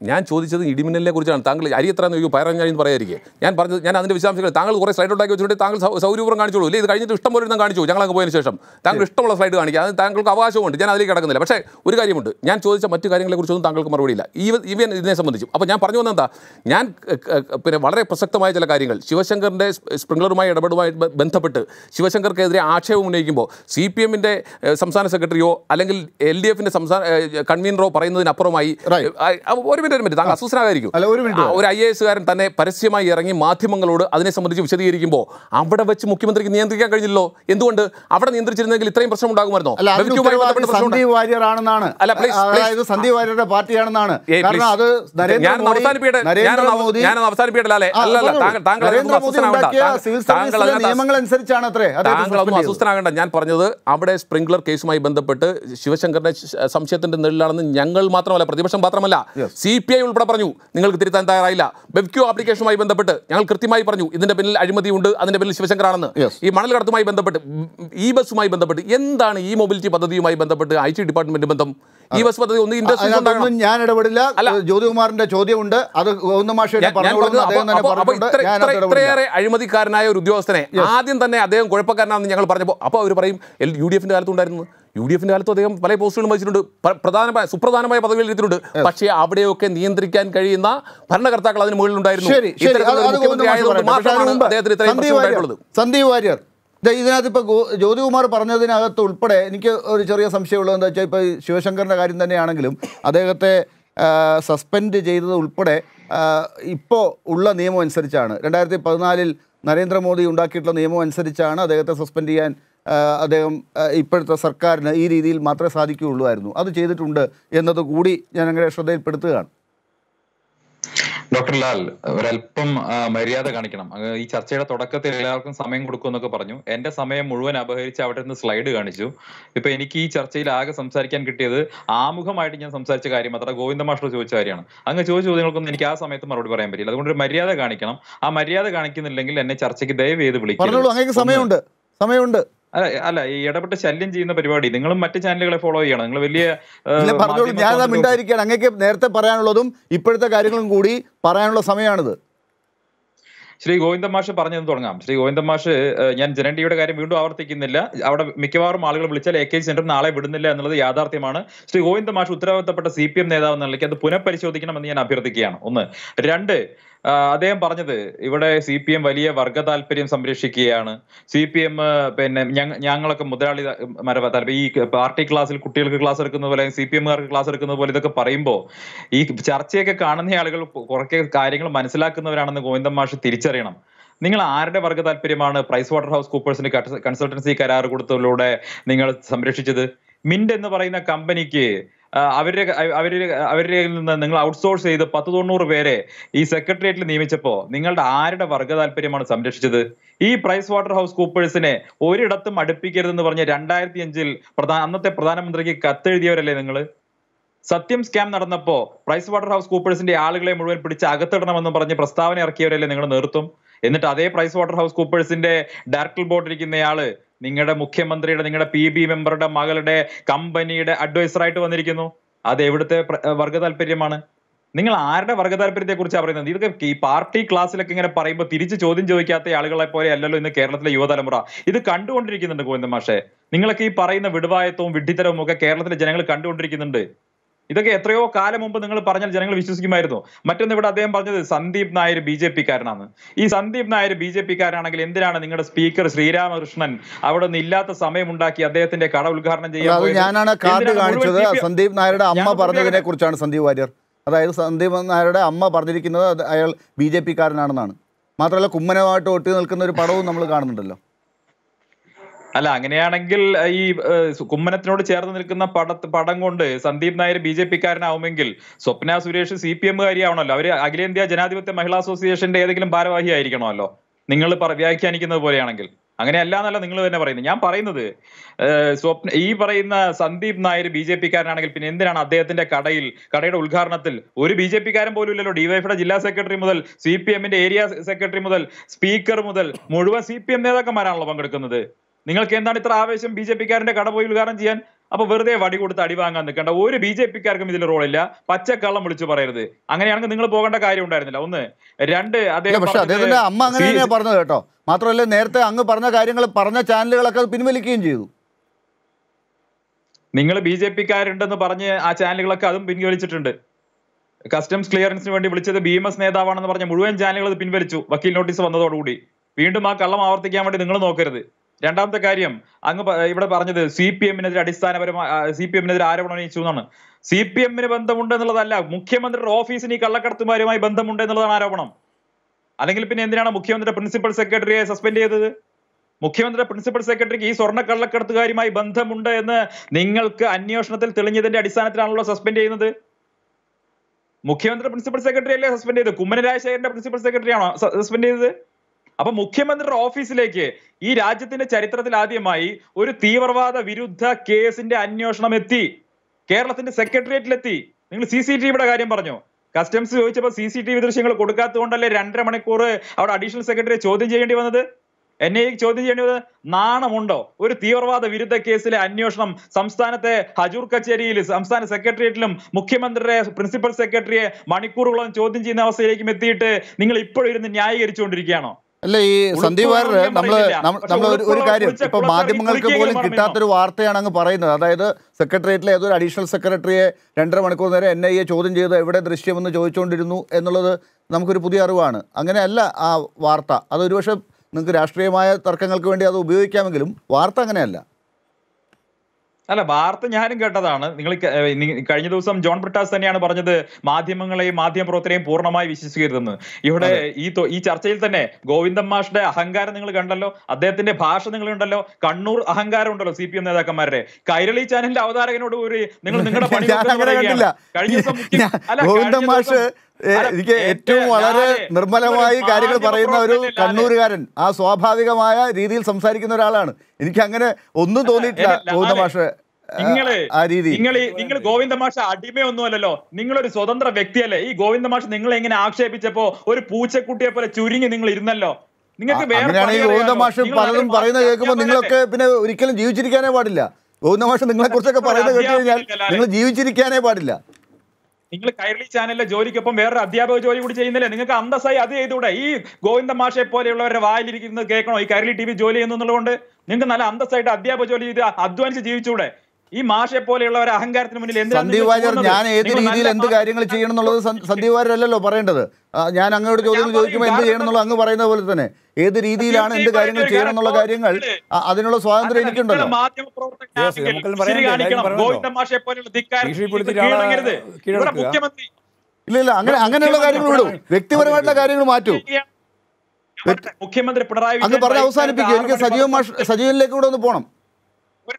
ഞാൻ ചോദിച്ചത് ഇടിമിന്നലിനെ കുറിച്ചാണ് താങ്കൾ അരി എത്ര ചോദിക്കും പയറഞ്ഞാൽ എന്ന് പറയാതിരിക്കുക ഞാൻ പറഞ്ഞത് ഞാൻ അതിൻ്റെ വിശദാംശങ്ങൾ താങ്കൾ കുറേ സ്ലൈഡ് ഉണ്ടാക്കി വെച്ചിട്ടുണ്ടെങ്കിൽ താങ്കൾ സൗരൂപം കാണിച്ചോളൂ ഇല്ലേ ഇത് കഴിഞ്ഞിട്ട് ഇഷ്ടം പോലെ ഞാൻ കാണിച്ചു ഞങ്ങൾ അങ്ങ് പോയതിന് ശേഷം താങ്കൾ ഇഷ്ടമുള്ള സ്ലൈഡ് കാണിക്കുക അത് താങ്കൾക്ക് അവകാശമുണ്ട് ഞാൻ അതിലേക്ക് കിടക്കുന്നില്ല പക്ഷേ ഒരു കാര്യമുണ്ട് ഞാൻ ചോദിച്ച മറ്റു കാര്യങ്ങളെക്കുറിച്ചൊന്നും താങ്കൾക്ക് മറുപടിയില്ല ഈവൻ ഈവൻ ഇതിനെ സംബന്ധിച്ചും അപ്പോൾ ഞാൻ പറഞ്ഞു വന്നെന്താ ഞാൻ പിന്നെ വളരെ പ്രസക്തമായ ചില കാര്യങ്ങൾ ശിവശങ്കറിൻ്റെ സ്പ്രിംഗ്ലറുമായി ഇടപെടുമായി ബന്ധപ്പെട്ട് ശിവശങ്കർക്കെതിരെ ആക്ഷേപം ഉന്നയിക്കുമ്പോൾ സി പി എമ്മിൻ്റെ സംസ്ഥാന സെക്രട്ടറിയോ അല്ലെങ്കിൽ എൽ ഡി എഫിൻ്റെ സംസ്ഥാന കൺവീനറോ പറയുന്നതിനപ്പുറമായി ഒരു മിനിറ്റ് ഒരു മിനിറ്റ് താങ്കൾ അസ്വസ്ഥനാകായിരിക്കും ഒരു ഐ എ എസുകാരൻ തന്നെ പരസ്യമായി ഇറങ്ങി മാധ്യമങ്ങളോട് അതിനെ സംബന്ധിച്ച് വിശദീകരിക്കുമ്പോൾ അവിടെ വെച്ച് മുഖ്യമന്ത്രിക്ക് നിയന്ത്രിക്കാൻ കഴിഞ്ഞില്ലോ എന്തുകൊണ്ട് അവിടെ നിയന്ത്രിച്ചിരുന്നെങ്കിൽ ഇത്രയും പ്രശ്നം ഉണ്ടാകുമായിരുന്നോ സന്ദീപ് സന്ദീപ് പാർട്ടിയാണെന്നാണ് കാരണം അത് ഞാൻ പറഞ്ഞത് അവിടെ സ്പ്രിംഗ്ലർ കേസുമായി ബന്ധപ്പെട്ട് ശിവശങ്കറിന്റെ സംശയത്തിന്റെ നെല്ലിലാണെന്ന് ഞങ്ങൾ മാത്രമല്ല പ്രതിപക്ഷം മാത്രമല്ല സി പി ഐ ഉൾപ്പെടെ പറഞ്ഞു നിങ്ങൾക്ക് തിരുത്താൻ തയ്യാറായില്ല വെബ്ക്യൂ ആപ്ലിക്കേഷനുമായി ബന്ധപ്പെട്ട് ഞങ്ങൾ കൃത്യമായി പറഞ്ഞു ഇതിന്റെ പിന്നിൽ അഴിമതിയുണ്ട് അതിന്റെ പിന്നിൽ ശിവശങ്കറാണെന്ന് ഈ മണൽ കടത്തുമായി ബന്ധപ്പെട്ട് ഈ ബസ്സുമായി ബന്ധപ്പെട്ട് എന്താണ് ഈ മൊബിലിറ്റി പദ്ധതിയുമായി ബന്ധപ്പെട്ട് ഐ ടി ഡിപ്പാർട്ട്മെന്റ് ബന്ധം ഈ ബസ് പദ്ധതി ഒന്ന് ഇൻഡസ്ട്രി ഞാൻ ഇടപെടില്ല ജ്യോതികുമാറിന്റെ ചോദ്യമുണ്ട് അത് ഇത്രയേറെ അഴിമതിക്കാരനായ ഒരു ഉദ്യോഗസ്ഥനെ ആദ്യം തന്നെ അദ്ദേഹം കുഴപ്പക്കാരനാണെന്ന് ഞങ്ങൾ പറഞ്ഞപ്പോൾ അപ്പോൾ അവർ പറയും യു ഡി എഫിന്റെ കാലത്തുണ്ടായിരുന്നു യു ഡി എഫിൻ്റെ കാലത്ത് അദ്ദേഹം പല പോസ്റ്റുകളും വഹിച്ചിട്ടുണ്ട് പ്രധാനമായ സുപ്രധാനമായ പദവിയിൽ ഇരുത്തിയിട്ടുണ്ട് പക്ഷേ അവിടെയൊക്കെ നിയന്ത്രിക്കാൻ കഴിയുന്ന ഭരണകർത്താക്കൾ അതിന് മുകളിൽ ഉണ്ടായിരുന്നു സന്ദീപ് വാര്യർ ഇതിനകത്ത് ഇപ്പോൾ ജ്യോതികുമാർ പറഞ്ഞതിനകത്ത് ഉൾപ്പെടെ എനിക്ക് ഒരു ചെറിയ സംശയമുള്ളത് എന്താ വെച്ചാൽ ഇപ്പോൾ ശിവശങ്കറിൻ്റെ കാര്യം തന്നെയാണെങ്കിലും അദ്ദേഹത്തെ സസ്പെൻഡ് ചെയ്തത് ഉൾപ്പെടെ ഇപ്പോൾ ഉള്ള നിയമം അനുസരിച്ചാണ് രണ്ടായിരത്തി പതിനാലിൽ നരേന്ദ്രമോദി ഉണ്ടാക്കിയിട്ടുള്ള നിയമം അനുസരിച്ചാണ് അദ്ദേഹത്തെ സസ്പെൻഡ് ചെയ്യാൻ അദ്ദേഹം ഇപ്പോഴത്തെ സർക്കാരിന് ഈ രീതിയിൽ മാത്രമേ സാധിക്കുകയുള്ളൂ അത് ചെയ്തിട്ടുണ്ട് എന്നത് കൂടി അങ്ങനെ ശ്രദ്ധയിൽപ്പെടുത്തുകയാണ് ഡോക്ടർ ലാൽ ഒരല്പം മര്യാദ കാണിക്കണം ഈ ചർച്ചയുടെ തുടക്കത്തിൽ എല്ലാവർക്കും സമയം കൊടുക്കുമെന്നൊക്കെ പറഞ്ഞു എന്റെ സമയം മുഴുവൻ അപഹരിച്ച് അവിടെ നിന്ന് സ്ലൈഡ് കാണിച്ചു ഇപ്പൊ എനിക്ക് ഈ ചർച്ചയിൽ ആകെ സംസാരിക്കാൻ കിട്ടിയത് ആമുഖമായിട്ട് ഞാൻ സംസാരിച്ച കാര്യം അത്ര ഗോവിന്ദ മാഷ്ടർ ചോദിച്ച കാര്യമാണ് അങ്ങ് ചോദിച്ച ചോദ്യങ്ങൾക്കൊന്നും എനിക്ക് ആ സമയത്ത് മറുപടി പറയാൻ പറ്റില്ല അതുകൊണ്ട് ഒരു മര്യാദ കാണിക്കണം ആ മര്യാദ കാണിക്കുന്നില്ലെങ്കിൽ എന്നെ ചർച്ചയ്ക്ക് ദയവ് ചെയ്ത് വിളിക്കും സമയമുണ്ട് സമയമുണ്ട് അല്ല അല്ല ഈ ഇടപെട്ട് ശല്യം ചെയ്യുന്ന പരിപാടി നിങ്ങളും മറ്റ് ചാനലുകളെ ഫോളോ ചെയ്യണം നിങ്ങൾ വലിയ പറഞ്ഞോളൂ ഞാൻ മിണ്ടായിരിക്കുകയാണ് അങ്ങേക്ക് നേരത്തെ പറയാനുള്ളതും ഇപ്പോഴത്തെ കാര്യങ്ങളും കൂടി പറയാനുള്ള സമയമാണിത് ശ്രീ ഗോവിന്ദൻ മാഷ് പറഞ്ഞെന്ന് തുടങ്ങാം ശ്രീ ഗോവിന്ദൻ മാഷ് ഞാൻ ജനണ്ടിയുടെ കാര്യം വീണ്ടും ആവർത്തിക്കുന്നില്ല അവിടെ മിക്കവാറും ആളുകൾ വിളിച്ചാൽ എ കെ ജി സെന്റർ നാളെ വിടുന്നില്ല എന്നുള്ളത് യാഥാർത്ഥ്യമാണ് ശ്രീ ഗോവിന്ദൻ മാഷ് ഉത്തരവാദിത്തപ്പെട്ട സി പി എം നേതാവ് എന്ന അത് പുനഃപരിശോധിക്കണമെന്ന് ഞാൻ അഭ്യർത്ഥിക്കുകയാണ് ഒന്ന് രണ്ട് അദ്ദേഹം പറഞ്ഞത് ഇവിടെ സി പി എം വലിയ വർഗ താല്പര്യം സംരക്ഷിക്കുകയാണ് സി പി എം പിന്നെ ഞങ്ങളൊക്കെ മുതലാളി മരവ ഈ പാർട്ടി ക്ലാസ്സിൽ കുട്ടികൾക്ക് ക്ലാസ് എടുക്കുന്ന പോലെ സി പി എമ്മുകാർക്ക് ക്ലാസ് എടുക്കുന്ന പോലെ ഇതൊക്കെ പറയുമ്പോൾ ഈ ചർച്ചയൊക്കെ കാണുന്ന ആളുകൾ കുറേ കാര്യങ്ങൾ മനസ്സിലാക്കുന്നവരാണെന്ന് ഗോവിന്ദൻ മാഷ് തിരിച്ചറിയണം നിങ്ങൾ ആരുടെ വർഗ താല്പര്യമാണ് പ്രൈസ് വാട്ടർ ഹൗസ് കൂപ്പേഴ്സിന്റെ കൺസൾട്ടൻസി കരാർ കൊടുത്തതിലൂടെ നിങ്ങൾ സംരക്ഷിച്ചത് മിൻഡ് എന്ന് പറയുന്ന കമ്പനിക്ക് അവരുടെ അവരുടെ അവരുടെ കയ്യിൽ നിന്ന് നിങ്ങൾ ഔട്ട്സോഴ്സ് ചെയ്ത് പത്ത് തൊണ്ണൂറ് പേരെ ഈ സെക്രട്ടേറിയറ്റിൽ നിയമിച്ചപ്പോൾ നിങ്ങളുടെ ആരുടെ വർഗ താല്പര്യമാണ് സംരക്ഷിച്ചത് ഈ പ്രൈസ് വാട്ടർ ഹൗസ് കൂപ്പേഴ്സിനെ ഒരിടത്തും അടുപ്പിക്കരുതെന്ന് പറഞ്ഞ രണ്ടായിരത്തി അഞ്ചിൽ അന്നത്തെ പ്രധാനമന്ത്രിക്ക് കത്തെഴുതിയവരല്ലേ നിങ്ങൾ സത്യം സ്കാം നടന്നപ്പോ പ്രൈസ് വാട്ടർ ഹൗസ് കൂപ്പേഴ്സിന്റെ ആളുകളെ മുഴുവൻ പിടിച്ച് അകത്തിടണമെന്ന് പറഞ്ഞ് പ്രസ്താവന ഇറക്കിയവരല്ലേ നിങ്ങൾ നിർത്തും എന്നിട്ട് അതേ പ്രൈസ് വാട്ടർ ഹൗസ് കൂപ്പേഴ്സിന്റെ ഡയറക്ടർ ബോർഡിൽ ഇരിക്കുന്നയാള് നിങ്ങളുടെ മുഖ്യമന്ത്രിയുടെ നിങ്ങളുടെ പി ബി മെമ്പറുടെ മകളുടെ കമ്പനിയുടെ അഡ്വൈസറായിട്ട് വന്നിരിക്കുന്നു അത് എവിടുത്തെ വർഗ താല്പര്യമാണ് നിങ്ങൾ ആരുടെ വർഗ താല്പര്യത്തെ കുറിച്ചാണ് പറയുന്നത് ഇതൊക്കെ ഈ പാർട്ടി ക്ലാസ്സിലൊക്കെ ഇങ്ങനെ പറയുമ്പോൾ തിരിച്ച് ചോദ്യം ചോദിക്കാത്ത ആളുകളെ പോലെ അല്ലല്ലോ ഇന്ന് കേരളത്തിലെ യുവതലമുറ ഇത് കണ്ടുകൊണ്ടിരിക്കുന്നുണ്ട് ഗോവിന്ദ മാഷെ നിങ്ങളൊക്കെ ഈ പറയുന്ന വിടുവായത്വവും വിഡ്ഢിത്തരവും ഒക്കെ കേരളത്തിലെ ജനങ്ങൾ കണ്ടുകൊണ്ടിരിക്കുന്നുണ്ട് ഇതൊക്കെ എത്രയോ കാലം മുമ്പ് നിങ്ങൾ പറഞ്ഞാൽ ജനങ്ങൾ വിശ്വസിക്കുമായിരുന്നു മറ്റൊന്ന് ഇവിടെ അദ്ദേഹം പറഞ്ഞത് സന്ദീപ് നായർ ബി ജെ പിക്കാരനാണ് ഈ സന്ദീപ് നായർ ബി ജെ പിക്കാരനാണെങ്കിൽ എന്തിനാണ് നിങ്ങളുടെ സ്പീക്കർ ശ്രീരാമകൃഷ്ണൻ അവിടെ നിന്ന് ഇല്ലാത്ത സമയമുണ്ടാക്കി അദ്ദേഹത്തിന്റെ കട ഉദ്ഘാടനം ചെയ്യാൻ ഞാനാണ് കാർഡ് കാണിച്ചത് സന്ദീപ് നായരുടെ അമ്മ പറഞ്ഞതിനെ കുറിച്ചാണ് സന്ദീപ് വാര്യർ അതായത് സന്ദീപ് നായരുടെ അമ്മ പറഞ്ഞിരിക്കുന്നത് അയാൾ ബി ജെ പിക്കാരനാണെന്നാണ് മാത്രമല്ല കുമ്മനമായിട്ട് ഒട്ടി നിൽക്കുന്ന ഒരു പടവും നമ്മൾ കാണുന്നുണ്ടല്ലോ അല്ല അങ്ങനെയാണെങ്കിൽ ഈ കുമ്മനത്തിനോട് ചേർന്ന് നിൽക്കുന്ന പട പടം കൊണ്ട് സന്ദീപ് നായർ ബി ജെ പിക്കാരനാവുമെങ്കിൽ സ്വപ്ന സുരേഷ് സി പി എമ്മുകാരിയാവണമല്ലോ അവര് അഖിലേന്ത്യാ ജനാധിപത്യ മഹിളാ അസോസിയേഷന്റെ ഏതെങ്കിലും ഭാരവാഹി ആയിരിക്കണമല്ലോ നിങ്ങൾ വ്യാഖ്യാനിക്കുന്നത് പോലെയാണെങ്കിൽ അങ്ങനെയല്ല എന്നല്ല നിങ്ങൾ തന്നെ പറയുന്നത് ഞാൻ പറയുന്നത് സ്വപ്ന ഈ പറയുന്ന സന്ദീപ് നായർ ബി ജെ പിക്കാരനാണെങ്കിൽ പിന്നെ എന്തിനാണ് അദ്ദേഹത്തിന്റെ കടയിൽ കടയുടെ ഉദ്ഘാടനത്തിൽ ഒരു ബി ജെ പിക്കാരൻ പോലും ഇല്ലല്ലോ ഡിവൈഫിയുടെ ജില്ലാ സെക്രട്ടറി മുതൽ സി പി എമ്മിന്റെ ഏരിയ സെക്രട്ടറി മുതൽ സ്പീക്കർ മുതൽ മുഴുവൻ സി പി എം നേതാക്കന്മാരാണല്ലോ പങ്കെടുക്കുന്നത് നിങ്ങൾക്ക് എന്താണ് ഇത്ര ആവേശം ബി ജെ പിക്കാരന്റെ കട പോയി ഉദ്ഘാടനം ചെയ്യാൻ അപ്പൊ വെറുതെ വടി കൊടുത്ത് അടി വാങ്ങാൻ നിൽക്കേണ്ട ഒരു ബി ജെ പിക്കാർക്കും ഇതിൽ റോളില്ല പച്ചക്കള്ളം വിളിച്ചു പറയരുത് അങ്ങനെയാണെങ്കിൽ നിങ്ങൾ പോകേണ്ട കാര്യം ഉണ്ടായിരുന്നില്ല ഒന്ന് രണ്ട് അദ്ദേഹം അമ്മ അങ്ങനെ പറഞ്ഞത് കേട്ടോ മാത്രമല്ല നേരത്തെ അങ്ങ് പറഞ്ഞ കാര്യങ്ങൾ പറഞ്ഞ ചാനലുകളൊക്കെ പിൻവലിക്കുകയും ചെയ്തു നിങ്ങൾ ബി ജെ പിക്കാരുണ്ടെന്ന് പറഞ്ഞ് ആ ചാനലുകളൊക്കെ അതും പിൻവലിച്ചിട്ടുണ്ട് കസ്റ്റംസ് ക്ലിയറൻസിന് വേണ്ടി വിളിച്ചത് ബി എം എസ് നേതാവാണെന്ന് പറഞ്ഞ മുഴുവൻ ചാനലുകൾ പിൻവലിച്ചു വക്കീൽ നോട്ടീസ് വന്നതോടുകൂടി വീണ്ടും ആ കള്ളം ആവർത്തിക്കാൻ വേണ്ടി നിങ്ങൾ നോക്കരുത് രണ്ടാമത്തെ കാര്യം അങ്ങ് ഇവിടെ പറഞ്ഞത് സി പി എമ്മിനെതിരെ അടിസ്ഥാനപരമായി സി പി എമ്മിനെതിരെ ആരോപണം ഉന്നയിച്ചു എന്നാണ് സി പി എമ്മിന് ബന്ധമുണ്ട് എന്നുള്ളതല്ല മുഖ്യമന്ത്രിയുടെ ഓഫീസിന് ഈ കള്ളക്കടത്തുമാരുമായി ബന്ധമുണ്ട് എന്നുള്ളതാണ് ആരോപണം അല്ലെങ്കിൽ പിന്നെ എന്തിനാണ് മുഖ്യമന്ത്രിയുടെ പ്രിൻസിപ്പൽ സെക്രട്ടറിയെ സസ്പെൻഡ് ചെയ്തത് മുഖ്യമന്ത്രിയുടെ പ്രിൻസിപ്പൽ സെക്രട്ടറിക്ക് ഈ സ്വർണ്ണ കള്ളക്കടത്തുകാരുമായി ബന്ധമുണ്ട് എന്ന് നിങ്ങൾക്ക് അന്വേഷണത്തിൽ തെളിഞ്ഞതിന്റെ അടിസ്ഥാനത്തിലാണല്ലോ സസ്പെൻഡ് ചെയ്യുന്നത് മുഖ്യമന്ത്രിയുടെ പ്രിൻസിപ്പൽ സെക്രട്ടറി അല്ലേ സസ്പെൻഡ് ചെയ്തത് കുമ്മന രാജശേഖരന്റെ പ്രിൻസിപ്പൽ സെക്രട്ടറി ആണോ സസ്പെൻഡ് ചെയ്തത് അപ്പൊ മുഖ്യമന്ത്രിയുടെ ഓഫീസിലേക്ക് ഈ രാജ്യത്തിന്റെ ചരിത്രത്തിൽ ആദ്യമായി ഒരു തീവ്രവാദ വിരുദ്ധ കേസിന്റെ അന്വേഷണം എത്തി കേരളത്തിന്റെ സെക്രട്ടേറിയറ്റിലെത്തി നിങ്ങൾ സി സി ടിവിയുടെ കാര്യം പറഞ്ഞു കസ്റ്റംസ് ചോദിച്ചപ്പോൾ സി സി ടി വി ദൃശ്യങ്ങൾ കൊണ്ടല്ലേ രണ്ടര മണിക്കൂർ അവിടെ അഡീഷണൽ സെക്രട്ടറി ചോദ്യം ചെയ്യേണ്ടി വന്നത് എൻ ചോദ്യം ചെയ്യേണ്ടി വന്നത് നാണമുണ്ടോ ഒരു തീവ്രവാദ വിരുദ്ധ കേസിലെ അന്വേഷണം സംസ്ഥാനത്തെ ഹജൂർ കച്ചേരിയിൽ സംസ്ഥാന സെക്രട്ടേറിയറ്റിലും മുഖ്യമന്ത്രിയുടെ പ്രിൻസിപ്പൽ സെക്രട്ടറിയെ മണിക്കൂറുകളോളം ചോദ്യം ചെയ്യുന്ന അവസ്ഥയിലേക്കും എത്തിയിട്ട് നിങ്ങൾ ഇപ്പോഴും ഇരുന്ന് ന്യായീകരിച്ചുകൊണ്ടിരിക്കുകയാണോ അല്ല ഈ സന്ദീപ് വാര്യർ നമ്മൾ നമ്മൾ ഒരു കാര്യം ഇപ്പൊ മാധ്യമങ്ങൾക്ക് പോലും കിട്ടാത്തൊരു വാർത്തയാണ് അങ്ങ് പറയുന്നത് അതായത് സെക്രട്ടേറിയറ്റിലെ ഏതൊരു അഡീഷണൽ സെക്രട്ടറിയെ രണ്ടര മണിക്കൂർ നേരം എൻ ഐ എ ചോദ്യം ചെയ്ത് എവിടെ ദൃശ്യമെന്ന് ചോദിച്ചുകൊണ്ടിരുന്നു എന്നുള്ളത് നമുക്കൊരു പുതിയ അറിവാണ് അങ്ങനെയല്ല ആ വാർത്ത അത് നിങ്ങൾക്ക് രാഷ്ട്രീയമായ തർക്കങ്ങൾക്ക് വേണ്ടി അത് ഉപയോഗിക്കാമെങ്കിലും വാർത്ത അങ്ങനെയല്ല അല്ല വാർത്ത ഞാനും കേട്ടതാണ് നിങ്ങൾ കഴിഞ്ഞ ദിവസം ജോൺ ബ്രിട്ടാസ് തന്നെയാണ് പറഞ്ഞത് മാധ്യമങ്ങളെയും പ്രവർത്തനയും പൂർണ്ണമായി വിശ്വസിക്കരുതെന്ന് ഇവിടെ ഈ ഈ ചർച്ചയിൽ തന്നെ ഗോവിന്ദൻ മാഷിന്റെ അഹങ്കാരം നിങ്ങൾ കണ്ടല്ലോ അദ്ദേഹത്തിന്റെ ഭാഷ നിങ്ങൾ കണ്ടല്ലോ കണ്ണൂർ അഹങ്കാരം ഉണ്ടല്ലോ സി പി എം നേതാക്കന്മാരുടെ കൈരളി ചാനലിന്റെ അവതാരകനോട് കൂടി നിങ്ങൾ നിങ്ങളുടെ [LAUGHS] പണി കഴിഞ്ഞ ദിവസം ഗോവിന്ദൻ മാഷ് എനിക്ക് ഏറ്റവും വളരെ നിർമ്മലമായി കാര്യങ്ങൾ പറയുന്ന ഒരു കണ്ണൂരുകാരൻ ആ സ്വാഭാവികമായ രീതിയിൽ സംസാരിക്കുന്ന ഒരാളാണ് എനിക്ക് അങ്ങനെ ഒന്നും തോന്നിയിട്ടില്ല ഗോവിന്ദ മാഷ് നിങ്ങൾ നിങ്ങൾ ഗോവിന്ദമാഷ അടിമയൊന്നും അല്ലല്ലോ നിങ്ങളൊരു സ്വതന്ത്ര വ്യക്തിയല്ലേ ഈ ഗോവിന്ദമാഷ നിങ്ങളെ എങ്ങനെ ആക്ഷേപിച്ചപ്പോ ഒരു പൂച്ചക്കുട്ടിയെ പോലെ ചുരുങ്ങി നിങ്ങൾ ഇരുന്നല്ലോ നിങ്ങൾക്ക് വേറെ ഗോവിന്ദമാഷ് പലതും പറയുന്നത് കേൾക്കുമ്പോൾ നിങ്ങളൊക്കെ പിന്നെ ഒരിക്കലും ജീവിച്ചിരിക്കാനേ പാടില്ല ഗോവിന്ദമാഷ് നിങ്ങളെ കുറിച്ചൊക്കെ പറയുന്നത് കേട്ട് കഴിഞ്ഞാൽ നിങ്ങൾ ജീവിച്ചിരിക്കാനേ പാടില്ല നിങ്ങൾ കൈരളി ചാനലിലെ ജോലിക്കൊപ്പം വേറൊരു അധ്യാപക ജോലി കൂടി ചെയ്യുന്നില്ലേ നിങ്ങൾക്ക് അന്തസ്സായി അത് ചെയ്തുകൂടെ ഈ ഗോവിന്ദ മാഷെ പോലെയുള്ളവരുടെ വായിലിരിക്കുന്നത് കേൾക്കണോ ഈ കൈരളി ടി വി ജോലി എന്നുള്ളതുകൊണ്ട് നിങ്ങൾക്ക് നല്ല അന്തസ്സായിട്ട് അധ്യാപക ജോലി ചെയ്ത് അധ്വാനിച്ച് ജീവിച്ചൂടെ ഈ മാഷെ പോലെയുള്ള ഒരു അഹങ്കാരത്തിന് മുന്നിൽ സന്ദീപ് വാര്യർ ഞാൻ ഏത് രീതിയിൽ എന്ത് കാര്യങ്ങൾ ചെയ്യണം എന്നുള്ളത് സന്ദീപ് വാര്യർ അല്ലല്ലോ പറയേണ്ടത് ഞാൻ അങ്ങോട്ട് ചോദ്യം ചോദിക്കുമ്പോൾ എന്ത് ചെയ്യണം എന്നുള്ളത് അങ്ങ് പറയുന്ന പോലെ തന്നെ ഏത് രീതിയിലാണ് എന്ത് കാര്യങ്ങൾ ചെയ്യണം എന്നുള്ള കാര്യങ്ങൾ അതിനുള്ള സ്വാതന്ത്ര്യം എനിക്കുണ്ടല്ലോ ഇല്ല ഇല്ല അങ്ങനെ അങ്ങനെയുള്ള കാര്യങ്ങൾ വിടും വ്യക്തിപരമായിട്ടുള്ള കാര്യങ്ങൾ മാറ്റൂ മുഖ്യമന്ത്രി പിണറായി അങ്ങ് പറഞ്ഞ് അവസാനിപ്പിക്കും എനിക്ക് സജീവ മാഷ് സജീവനിലേക്ക് കൂടെ ഒന്ന് പോകണം ഒരു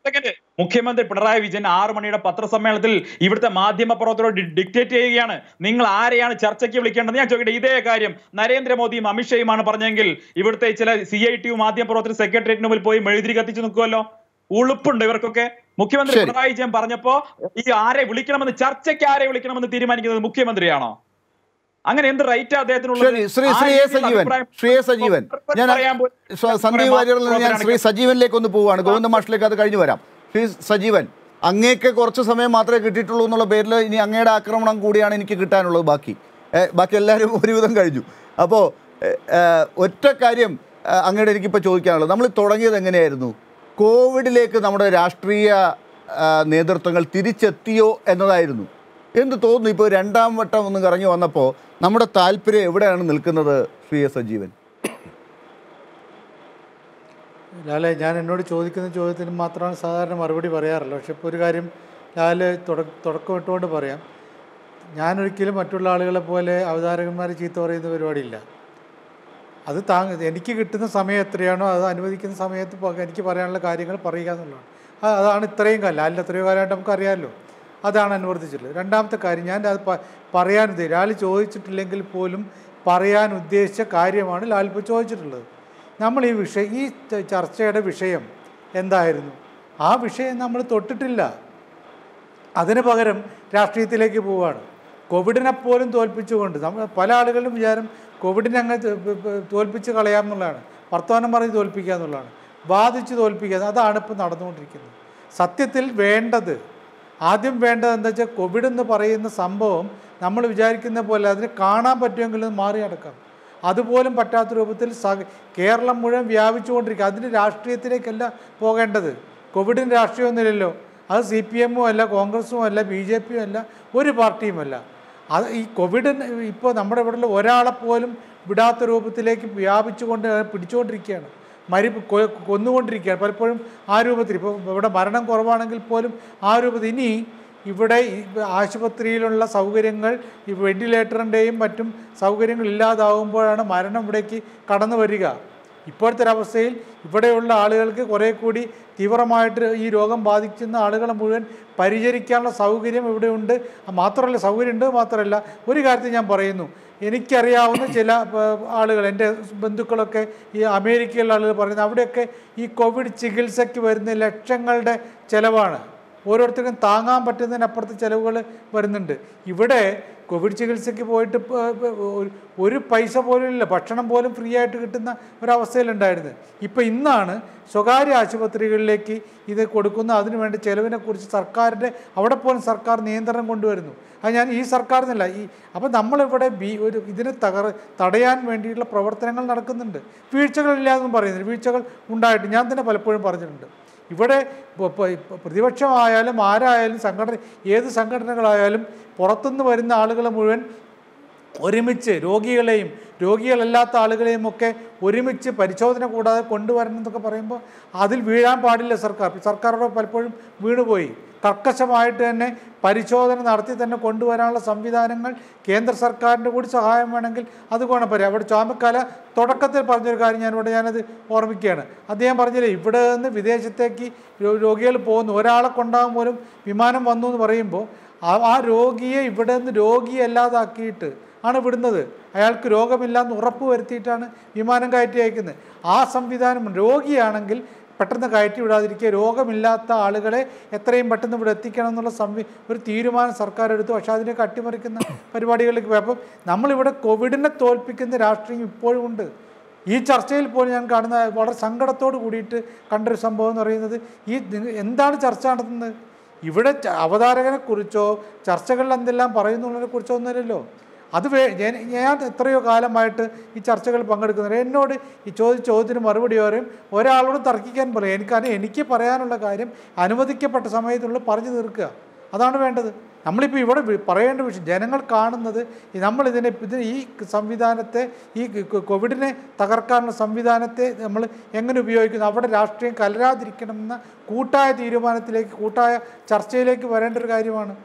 മുഖ്യമന്ത്രി പിണറായി വിജയൻ ആറു മണിയുടെ പത്രസമ്മേളനത്തിൽ ഇവിടുത്തെ മാധ്യമ പ്രവർത്തകരോട് ഡിക്റ്റേറ്റ് ചെയ്യുകയാണ് നിങ്ങൾ ആരെയാണ് ചർച്ചയ്ക്ക് വിളിക്കേണ്ടത് ഞാൻ ചോദിക്കട്ടെ ഇതേ കാര്യം നരേന്ദ്രമോദിയും അമിത്ഷായുമാണ് പറഞ്ഞെങ്കിൽ ഇവിടുത്തെ ചില സി ഐ ടി മാധ്യമ പ്രവർത്തകർ സെക്രട്ടേറിയറ്റിന് മുമ്പിൽ പോയി മെഴുതിരി കത്തിച്ചു നിൽക്കുമല്ലോ ഉളുപ്പുണ്ട് ഇവർക്കൊക്കെ മുഖ്യമന്ത്രി പിണറായി വിജയൻ പറഞ്ഞപ്പോ ഈ ആരെ വിളിക്കണമെന്ന് ചർച്ചയ്ക്ക് ആരെ വിളിക്കണമെന്ന് തീരുമാനിക്കുന്നത് മുഖ്യമന്ത്രിയാണോ അങ്ങനെ എന്ത് റൈറ്റ് അദ്ദേഹത്തിനുള്ള ശ്രീ ശ്രീ സജീവൻ ശ്രീ സജീവൻ ഞാൻ നിന്ന് ഞാൻ ശ്രീ സജീവനിലേക്ക് ഒന്ന് പോവുകയാണ് ഗോവിന്ദ മാഷിലേക്ക് അത് കഴിഞ്ഞു വരാം ശ്രീ സജീവൻ അങ്ങേക്ക് കുറച്ച് സമയം മാത്രമേ കിട്ടിയിട്ടുള്ളൂ എന്നുള്ള പേരിൽ ഇനി അങ്ങയുടെ ആക്രമണം കൂടിയാണ് എനിക്ക് കിട്ടാനുള്ളത് ബാക്കി ബാക്കി എല്ലാവരും ഒരുവിധം കഴിഞ്ഞു അപ്പോൾ ഒറ്റ കാര്യം അങ്ങയുടെ എനിക്കിപ്പോൾ ചോദിക്കാനുള്ളത് നമ്മൾ തുടങ്ങിയത് എങ്ങനെയായിരുന്നു കോവിഡിലേക്ക് നമ്മുടെ രാഷ്ട്രീയ നേതൃത്വങ്ങൾ തിരിച്ചെത്തിയോ എന്നതായിരുന്നു എന്ത് തോന്നുന്നു ഇപ്പോൾ രണ്ടാം വട്ടം ഒന്നും കറങ്ങി വന്നപ്പോൾ നമ്മുടെ താല്പര്യം എവിടെയാണ് നിൽക്കുന്നത് ശ്രീ എസ് സജീവൻ ലാല് ഞാൻ എന്നോട് ചോദിക്കുന്ന ചോദ്യത്തിന് മാത്രമാണ് സാധാരണ മറുപടി പറയാറുള്ളത് പക്ഷെ ഇപ്പോൾ ഒരു കാര്യം ലാല് തുടക്കമിട്ടുകൊണ്ട് പറയാം ഞാനൊരിക്കലും മറ്റുള്ള ആളുകളെ പോലെ അവതാരകന്മാരെ ചീത്ത പറയുന്ന പരിപാടിയില്ല അത് താ എനിക്ക് കിട്ടുന്ന സമയം എത്രയാണോ അത് അനുവദിക്കുന്ന സമയത്ത് എനിക്ക് പറയാനുള്ള കാര്യങ്ങൾ പറയുക എന്നുള്ളതാണ് അതാണ് ഇത്രയും കാലം ലാലിൻ്റെ എത്രയോ കാലമായിട്ട് നമുക്കറിയാമല്ലോ അതാണ് അനുവർത്തിച്ചിട്ടുള്ളത് രണ്ടാമത്തെ കാര്യം ഞാൻ അത് പറയാൻ ഉദ്ദേശിച്ചു ലാൽ ചോദിച്ചിട്ടില്ലെങ്കിൽ പോലും പറയാൻ ഉദ്ദേശിച്ച കാര്യമാണ് ലാൽ ഇപ്പോൾ ചോദിച്ചിട്ടുള്ളത് നമ്മൾ ഈ വിഷയം ഈ ചർച്ചയുടെ വിഷയം എന്തായിരുന്നു ആ വിഷയം നമ്മൾ തൊട്ടിട്ടില്ല അതിന് പകരം രാഷ്ട്രീയത്തിലേക്ക് പോവുകയാണ് കോവിഡിനെ പോലും തോൽപ്പിച്ചുകൊണ്ട് നമ്മൾ പല ആളുകളിലും വിചാരം കോവിഡിനെ അങ്ങ് തോൽപ്പിച്ച് കളയാം എന്നുള്ളതാണ് വർത്തമാനം പറഞ്ഞ് തോൽപ്പിക്കുക എന്നുള്ളതാണ് ബാധിച്ച് തോൽപ്പിക്കുക അതാണ് ഇപ്പോൾ നടന്നുകൊണ്ടിരിക്കുന്നത് സത്യത്തിൽ വേണ്ടത് ആദ്യം വേണ്ടത് എന്താ വെച്ചാൽ കോവിഡ് എന്ന് പറയുന്ന സംഭവം നമ്മൾ വിചാരിക്കുന്ന പോലെ അതിന് കാണാൻ പറ്റുമെങ്കിലും മാറി നടക്കാം അതുപോലും പറ്റാത്ത രൂപത്തിൽ സ കേരളം മുഴുവൻ വ്യാപിച്ചുകൊണ്ടിരിക്കുക അതിന് രാഷ്ട്രീയത്തിലേക്കല്ല പോകേണ്ടത് കോവിഡിന് രാഷ്ട്രീയമൊന്നുമില്ലല്ലോ അത് സി പി എമ്മോ അല്ല കോൺഗ്രസ്സും അല്ല ബി ജെ പിയും അല്ല ഒരു പാർട്ടിയുമല്ല അത് ഈ കോവിഡ് ഇപ്പോൾ നമ്മുടെ ഇവിടെയുള്ള ഒരാളെ പോലും വിടാത്ത രൂപത്തിലേക്ക് വ്യാപിച്ചുകൊണ്ട് പിടിച്ചുകൊണ്ടിരിക്കുകയാണ് മരി കൊന്നുകൊണ്ടിരിക്കുകയാണ് പലപ്പോഴും ആ രൂപത്തിൽ ഇപ്പോൾ ഇവിടെ മരണം കുറവാണെങ്കിൽ പോലും ആ രൂപത്തിൽ ഇനി ഇവിടെ ആശുപത്രിയിലുള്ള സൗകര്യങ്ങൾ ഈ വെന്റിലേറ്ററിൻ്റെയും മറ്റും സൗകര്യങ്ങൾ ഇല്ലാതാവുമ്പോഴാണ് മരണം ഇവിടേക്ക് കടന്നു വരിക ഇപ്പോഴത്തെ ഒരവസ്ഥയിൽ ഇവിടെയുള്ള ആളുകൾക്ക് കുറേ കൂടി തീവ്രമായിട്ട് ഈ രോഗം ബാധിക്കുന്ന ആളുകളെ മുഴുവൻ പരിചരിക്കാനുള്ള സൗകര്യം ഇവിടെയുണ്ട് മാത്രമല്ല സൗകര്യമുണ്ട് മാത്രമല്ല ഒരു കാര്യത്തിൽ ഞാൻ പറയുന്നു എനിക്കറിയാവുന്ന ചില ആളുകൾ എൻ്റെ ബന്ധുക്കളൊക്കെ ഈ അമേരിക്കയിലുള്ള ആളുകൾ പറയുന്നത് അവിടെയൊക്കെ ഈ കോവിഡ് ചികിത്സയ്ക്ക് വരുന്ന ലക്ഷങ്ങളുടെ ചിലവാണ് ഓരോരുത്തർക്കും താങ്ങാൻ പറ്റുന്നതിനപ്പുറത്ത് ചിലവുകൾ വരുന്നുണ്ട് ഇവിടെ കോവിഡ് ചികിത്സയ്ക്ക് പോയിട്ട് ഒരു പൈസ പോലും ഇല്ല ഭക്ഷണം പോലും ഫ്രീ ആയിട്ട് കിട്ടുന്ന ഒരവസ്ഥയിലുണ്ടായിരുന്നത് ഇപ്പോൾ ഇന്നാണ് സ്വകാര്യ ആശുപത്രികളിലേക്ക് ഇത് കൊടുക്കുന്ന അതിനുവേണ്ട ചിലവിനെക്കുറിച്ച് സർക്കാരിൻ്റെ അവിടെ പോലും സർക്കാർ നിയന്ത്രണം കൊണ്ടുവരുന്നു അത് ഞാൻ ഈ സർക്കാർ എന്നല്ല ഈ അപ്പോൾ നമ്മളിവിടെ ബി ഒരു ഇതിനെ തകർ തടയാൻ വേണ്ടിയിട്ടുള്ള പ്രവർത്തനങ്ങൾ നടക്കുന്നുണ്ട് വീഴ്ചകളില്ലാതെന്നും പറയുന്നുണ്ട് വീഴ്ചകൾ ഉണ്ടായിട്ട് ഞാൻ തന്നെ പലപ്പോഴും പറഞ്ഞിട്ടുണ്ട് ഇവിടെ പ്രതിപക്ഷമായാലും ആരായാലും സംഘടന ഏത് സംഘടനകളായാലും പുറത്തുനിന്ന് വരുന്ന ആളുകളെ മുഴുവൻ ഒരുമിച്ച് രോഗികളെയും രോഗികളല്ലാത്ത ആളുകളെയും ഒക്കെ ഒരുമിച്ച് പരിശോധന കൂടാതെ കൊണ്ടുവരണം എന്നൊക്കെ പറയുമ്പോൾ അതിൽ വീഴാൻ പാടില്ല സർക്കാർ സർക്കാരോട് പലപ്പോഴും വീണുപോയി കർക്കശമായിട്ട് തന്നെ പരിശോധന നടത്തി തന്നെ കൊണ്ടുവരാനുള്ള സംവിധാനങ്ങൾ കേന്ദ്ര സർക്കാരിൻ്റെ കൂടി സഹായം വേണമെങ്കിൽ അത് ഗുണപരി അവിടെ ചാമക്കാല തുടക്കത്തിൽ പറഞ്ഞൊരു കാര്യം ഞാനിവിടെ ഞാനത് ഓർമ്മിക്കുകയാണ് അദ്ദേഹം പറഞ്ഞില്ലേ ഇവിടെ നിന്ന് വിദേശത്തേക്ക് രോഗികൾ പോകുന്നു ഒരാളെ കൊണ്ടാകും പോലും വിമാനം വന്നു എന്ന് പറയുമ്പോൾ ആ രോഗിയെ ഇവിടെ നിന്ന് രോഗിയല്ലാതാക്കിയിട്ട് ആണ് വിടുന്നത് അയാൾക്ക് രോഗമില്ലാന്ന് ഉറപ്പ് വരുത്തിയിട്ടാണ് വിമാനം കയറ്റി അയക്കുന്നത് ആ സംവിധാനം രോഗിയാണെങ്കിൽ പെട്ടെന്ന് കയറ്റി വിടാതിരിക്കുക രോഗമില്ലാത്ത ആളുകളെ എത്രയും പെട്ടെന്ന് ഇവിടെ എത്തിക്കണം എന്നുള്ള സംവി ഒരു തീരുമാനം സർക്കാർ എടുത്തു പക്ഷേ അതിനൊക്കെ അട്ടിമറിക്കുന്ന പരിപാടികളിലേക്ക് പോയി അപ്പം നമ്മളിവിടെ കോവിഡിനെ തോൽപ്പിക്കുന്ന രാഷ്ട്രീയം ഇപ്പോഴും ഉണ്ട് ഈ ചർച്ചയിൽ പോലും ഞാൻ കാണുന്ന വളരെ സങ്കടത്തോട് കൂടിയിട്ട് കണ്ടൊരു സംഭവം എന്ന് പറയുന്നത് ഈ എന്താണ് ചർച്ച നടത്തുന്നത് ഇവിടെ അവതാരകനെക്കുറിച്ചോ ചർച്ചകളിൽ എന്തെല്ലാം പറയുന്നുള്ളതിനെക്കുറിച്ചോ ഒന്നുമില്ലല്ലോ അത് ഞാൻ എത്രയോ കാലമായിട്ട് ഈ ചർച്ചകളിൽ പങ്കെടുക്കുന്നത് എന്നോട് ഈ ചോദ്യ ചോദ്യത്തിന് മറുപടി പറയും ഒരാളോട് തർക്കിക്കാൻ പറയും എനിക്ക് എനിക്ക് പറയാനുള്ള കാര്യം അനുവദിക്കപ്പെട്ട സമയത്തുള്ള പറഞ്ഞു തീർക്കുക അതാണ് വേണ്ടത് നമ്മളിപ്പോൾ ഇവിടെ പറയേണ്ട വിഷയം ജനങ്ങൾ കാണുന്നത് നമ്മളിതിനെ ഇതിന് ഈ സംവിധാനത്തെ ഈ കോവിഡിനെ തകർക്കാനുള്ള സംവിധാനത്തെ നമ്മൾ എങ്ങനെ ഉപയോഗിക്കുന്നു അവിടെ രാഷ്ട്രീയം കലരാതിരിക്കണമെന്ന കൂട്ടായ തീരുമാനത്തിലേക്ക് കൂട്ടായ ചർച്ചയിലേക്ക് വരേണ്ട ഒരു കാര്യമാണ്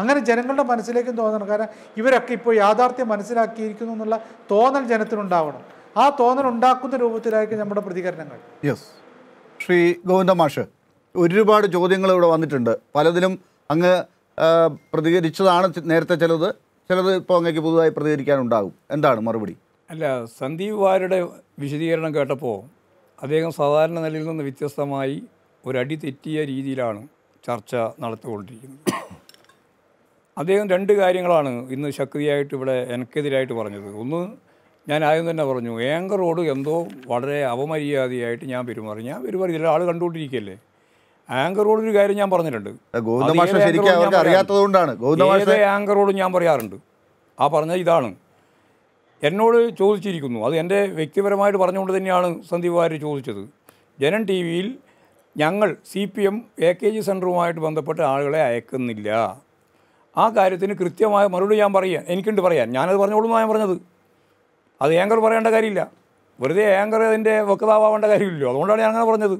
അങ്ങനെ ജനങ്ങളുടെ മനസ്സിലേക്കും തോന്നണം കാരണം ഇവരൊക്കെ ഇപ്പോൾ യാഥാർത്ഥ്യം മനസ്സിലാക്കിയിരിക്കുന്നു എന്നുള്ള തോന്നൽ ജനത്തിനുണ്ടാവണം ആ തോന്നൽ ഉണ്ടാക്കുന്ന രൂപത്തിലായിരിക്കും നമ്മുടെ പ്രതികരണങ്ങൾ യെസ് ശ്രീ ഗോവിന്ദ മാഷ് ഒരുപാട് ചോദ്യങ്ങൾ ഇവിടെ വന്നിട്ടുണ്ട് പലതിലും അങ്ങ് പ്രതികരിച്ചതാണ് നേരത്തെ ചിലത് ചിലത് ഇപ്പോൾ അങ്ങേക്ക് പുതുതായി പ്രതികരിക്കാനുണ്ടാകും എന്താണ് മറുപടി അല്ല സന്ദീപ് വാരുടെ വിശദീകരണം കേട്ടപ്പോൾ അദ്ദേഹം സാധാരണ നിലയിൽ നിന്ന് വ്യത്യസ്തമായി ഒരടി തെറ്റിയ രീതിയിലാണ് ചർച്ച നടത്തിക്കൊണ്ടിരിക്കുന്നത് അദ്ദേഹം രണ്ട് കാര്യങ്ങളാണ് ഇന്ന് ശക്തിയായിട്ട് ഇവിടെ എനിക്കെതിരായിട്ട് പറഞ്ഞത് ഒന്ന് ഞാൻ ആദ്യം തന്നെ പറഞ്ഞു റോഡ് എന്തോ വളരെ അവമര്യാദയായിട്ട് ഞാൻ പെരുമാറി ഞാൻ പെരുമാറി ചില ആൾ കണ്ടുകൊണ്ടിരിക്കുകയല്ലേ ആങ്കറോട് ഒരു കാര്യം ഞാൻ പറഞ്ഞിട്ടുണ്ട് ആങ്കർ റോഡ് ഞാൻ പറയാറുണ്ട് ആ പറഞ്ഞ ഇതാണ് എന്നോട് ചോദിച്ചിരിക്കുന്നു അത് എൻ്റെ വ്യക്തിപരമായിട്ട് പറഞ്ഞുകൊണ്ട് തന്നെയാണ് സന്ദീപ് വാര്യ ചോദിച്ചത് ജനൻ ടി വിയിൽ ഞങ്ങൾ C P M A K G സെൻറ്ററുമായിട്ട് ബന്ധപ്പെട്ട ആളുകളെ അയക്കുന്നില്ല ആ കാര്യത്തിന് കൃത്യമായ മറുപടി ഞാൻ പറയുക എനിക്കുണ്ട് പറയാൻ ഞാനത് പറഞ്ഞോളൂ ഞാൻ പറഞ്ഞത് അത് ഏങ്കർ പറയേണ്ട കാര്യമില്ല വെറുതെ ഏങ്കർ അതിൻ്റെ വക്താവാവേണ്ട കാര്യമില്ലല്ലോ അതുകൊണ്ടാണ് ഞാൻ അങ്ങനെ പറഞ്ഞത്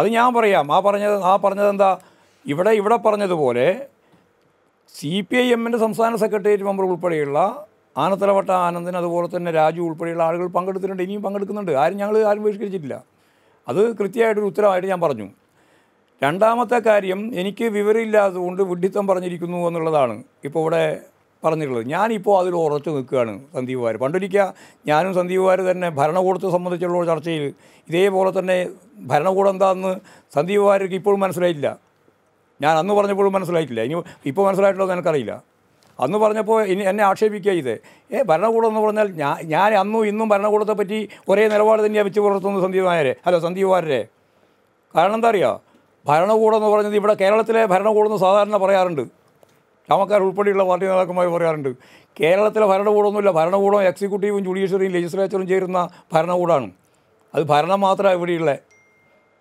അത് ഞാൻ പറയാം ആ പറഞ്ഞത് ആ പറഞ്ഞത് എന്താ ഇവിടെ ഇവിടെ പറഞ്ഞതുപോലെ സി പി ഐ എമ്മിൻ്റെ സംസ്ഥാന സെക്രട്ടേറിയറ്റ് മെമ്പർ ഉൾപ്പെടെയുള്ള ആനത്തലവട്ട ആനന്ദൻ അതുപോലെ തന്നെ രാജു ഉൾപ്പെടെയുള്ള ആളുകൾ പങ്കെടുത്തിട്ടുണ്ട് ഇനിയും പങ്കെടുക്കുന്നുണ്ട് ആരും ഞങ്ങൾ ആരും ബഹിഷ്കരിച്ചിട്ടില്ല അത് കൃത്യമായിട്ടൊരു ഉത്തരവായിട്ട് ഞാൻ പറഞ്ഞു രണ്ടാമത്തെ കാര്യം എനിക്ക് വിവരമില്ലാത്തതുകൊണ്ട് വിഡ്ഢിത്തം പറഞ്ഞിരിക്കുന്നു എന്നുള്ളതാണ് ഇപ്പോൾ ഇവിടെ പറഞ്ഞിട്ടുള്ളത് ഞാനിപ്പോൾ അതിൽ ഉറച്ചു നിൽക്കുകയാണ് സന്ദീപ് വാര് പണ്ടൊരിക്കുക ഞാനും സന്ദീപ് വാര് തന്നെ ഭരണകൂടത്തെ സംബന്ധിച്ചുള്ള ചർച്ചയിൽ ഇതേപോലെ തന്നെ ഭരണകൂടം എന്താണെന്ന് സന്ദീപ് വാര്യക്ക് ഇപ്പോഴും മനസ്സിലായിട്ടില്ല ഞാൻ അന്ന് പറഞ്ഞപ്പോഴും മനസ്സിലായിട്ടില്ല ഇനി ഇപ്പോൾ മനസ്സിലായിട്ടുള്ളത് എനിക്കറിയില്ല അന്ന് പറഞ്ഞപ്പോൾ ഇനി എന്നെ ആക്ഷേപിക്കുക ഇത് ഏ ഭരണകൂടം എന്ന് പറഞ്ഞാൽ ഞാൻ ഞാൻ അന്നും ഇന്നും ഭരണകൂടത്തെ പറ്റി ഒരേ നിലപാട് തന്നെയാണ് വെച്ച് പുലർത്തുന്നത് സന്ദീപ് നായരെ ഹലോ സന്ദീപ് വാരരെ കാരണം എന്താ അറിയാം ഭരണകൂടം എന്ന് പറഞ്ഞത് ഇവിടെ കേരളത്തിലെ ഭരണകൂടം എന്ന് സാധാരണ പറയാറുണ്ട് രാമക്കാർ ഉൾപ്പെടെയുള്ള പാർട്ടി നേതാക്കന്മാർ പറയാറുണ്ട് കേരളത്തിലെ ഭരണകൂടമൊന്നുമില്ല ഭരണകൂടം എക്സിക്യൂട്ടീവും ജുഡീഷ്യറിയും ലെജിസ്ലേച്ചറും ചേരുന്ന ഭരണകൂടമാണ് അത് ഭരണം മാത്രമാണ് ഇവിടെയുള്ളത്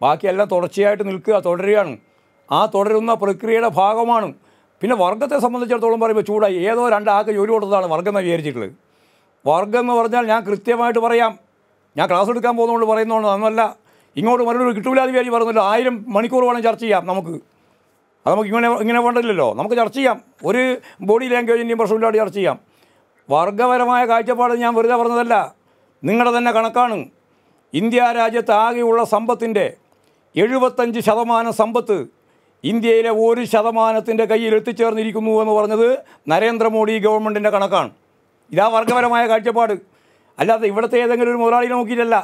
ബാക്കിയെല്ലാം തുടർച്ചയായിട്ട് നിൽക്കുക തുടരുകയാണ് ആ തുടരുന്ന പ്രക്രിയയുടെ ഭാഗമാണ് പിന്നെ വർഗത്തെ സംബന്ധിച്ചിടത്തോളം പറയുമ്പോൾ ചൂടായി ഏതോ രണ്ടാൾക്ക് ജോലി കൊടുത്തതാണ് വർഗം എന്ന് വിചാരിച്ചിട്ടുള്ളത് വർഗം എന്ന് പറഞ്ഞാൽ ഞാൻ കൃത്യമായിട്ട് പറയാം ഞാൻ ക്ലാസ് എടുക്കാൻ പോകുന്നതുകൊണ്ട് പറയുന്നതുകൊണ്ട് അന്നല്ല ഇങ്ങോട്ട് മറ്റൊരു കിട്ടൂല എന്ന് പറഞ്ഞല്ലോ ആയിരം മണിക്കൂർ വേണം ചർച്ച ചെയ്യാം നമുക്ക് അത് നമുക്ക് ഇങ്ങനെ ഇങ്ങനെ വേണ്ടല്ലോ നമുക്ക് ചർച്ച ചെയ്യാം ഒരു ബോഡി ലാംഗ്വേജിൻ്റെയും പ്രശ്നമില്ലാതെ ചർച്ച ചെയ്യാം വർഗപരമായ കാഴ്ചപ്പാട് ഞാൻ വെറുതെ പറഞ്ഞതല്ല നിങ്ങളുടെ തന്നെ കണക്കാണ് ഇന്ത്യ രാജ്യത്ത് ആകെയുള്ള സമ്പത്തിൻ്റെ എഴുപത്തഞ്ച് ശതമാനം സമ്പത്ത് ഇന്ത്യയിലെ ഒരു ശതമാനത്തിൻ്റെ കയ്യിൽ എത്തിച്ചേർന്നിരിക്കുന്നു എന്ന് പറഞ്ഞത് നരേന്ദ്രമോദി ഗവൺമെൻറ്റിൻ്റെ കണക്കാണ് ഇതാ വർഗപരമായ കാഴ്ചപ്പാട് അല്ലാതെ ഇവിടുത്തെ ഏതെങ്കിലും ഒരു മുതലാളി നോക്കിയിട്ടല്ല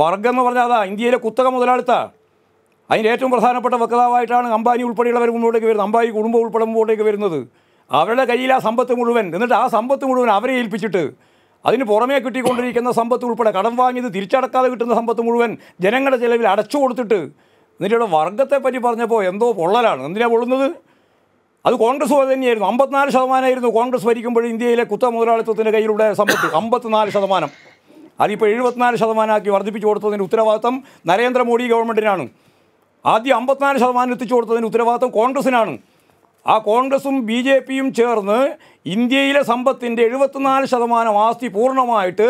വർഗം എന്ന് പറഞ്ഞാൽ അതാ ഇന്ത്യയിലെ കുത്തക മുതലാളിത്ത അതിൻ്റെ ഏറ്റവും പ്രധാനപ്പെട്ട വക്താവായിട്ടാണ് അംബാനി ഉൾപ്പെടെയുള്ളവർ മുന്നോട്ടേക്ക് വരുന്നത് അംബാനി കുടുംബം ഉൾപ്പെടെ മുമ്പോട്ടേക്ക് വരുന്നത് അവരുടെ കയ്യിൽ ആ സമ്പത്ത് മുഴുവൻ എന്നിട്ട് ആ സമ്പത്ത് മുഴുവൻ അവരെ ഏൽപ്പിച്ചിട്ട് അതിന് പുറമേ കിട്ടിക്കൊണ്ടിരിക്കുന്ന സമ്പത്ത് ഉൾപ്പെടെ കടം വാങ്ങിയത് തിരിച്ചടക്കാതെ കിട്ടുന്ന സമ്പത്ത് മുഴുവൻ ജനങ്ങളുടെ ചിലവിൽ അടച്ചു കൊടുത്തിട്ട് എന്നിട്ടുള്ള വർഗത്തെപ്പറ്റി പറഞ്ഞപ്പോൾ എന്തോ പൊള്ളലാണ് എന്തിനാണ് പൊള്ളുന്നത് അത് കോൺഗ്രസ് തന്നെയായിരുന്നു അമ്പത്തിനാല് ശതമാനമായിരുന്നു കോൺഗ്രസ് ഭരിക്കുമ്പോൾ ഇന്ത്യയിലെ കുത്ത മുതലാളിത്വത്തിൻ്റെ കയ്യിലൂടെ സമ്പത്ത് അമ്പത്തിനാല് ശതമാനം അതിപ്പോൾ എഴുപത്തിനാല് ശതമാനമാക്കി വർദ്ധിപ്പിച്ചു കൊടുത്തതിൻ്റെ ഉത്തരവാദിത്തം നരേന്ദ്രമോദി ഗവൺമെൻറ്റിനാണ് ആദ്യം അമ്പത്തിനാല് ശതമാനം എത്തിച്ചു കൊടുത്തതിൻ്റെ ഉത്തരവാദിത്തം കോൺഗ്രസ്സിനാണ് ആ കോൺഗ്രസും ബി ജെ പിയും ചേർന്ന് ഇന്ത്യയിലെ സമ്പത്തിൻ്റെ എഴുപത്തിനാല് ശതമാനം ആസ്തി പൂർണ്ണമായിട്ട്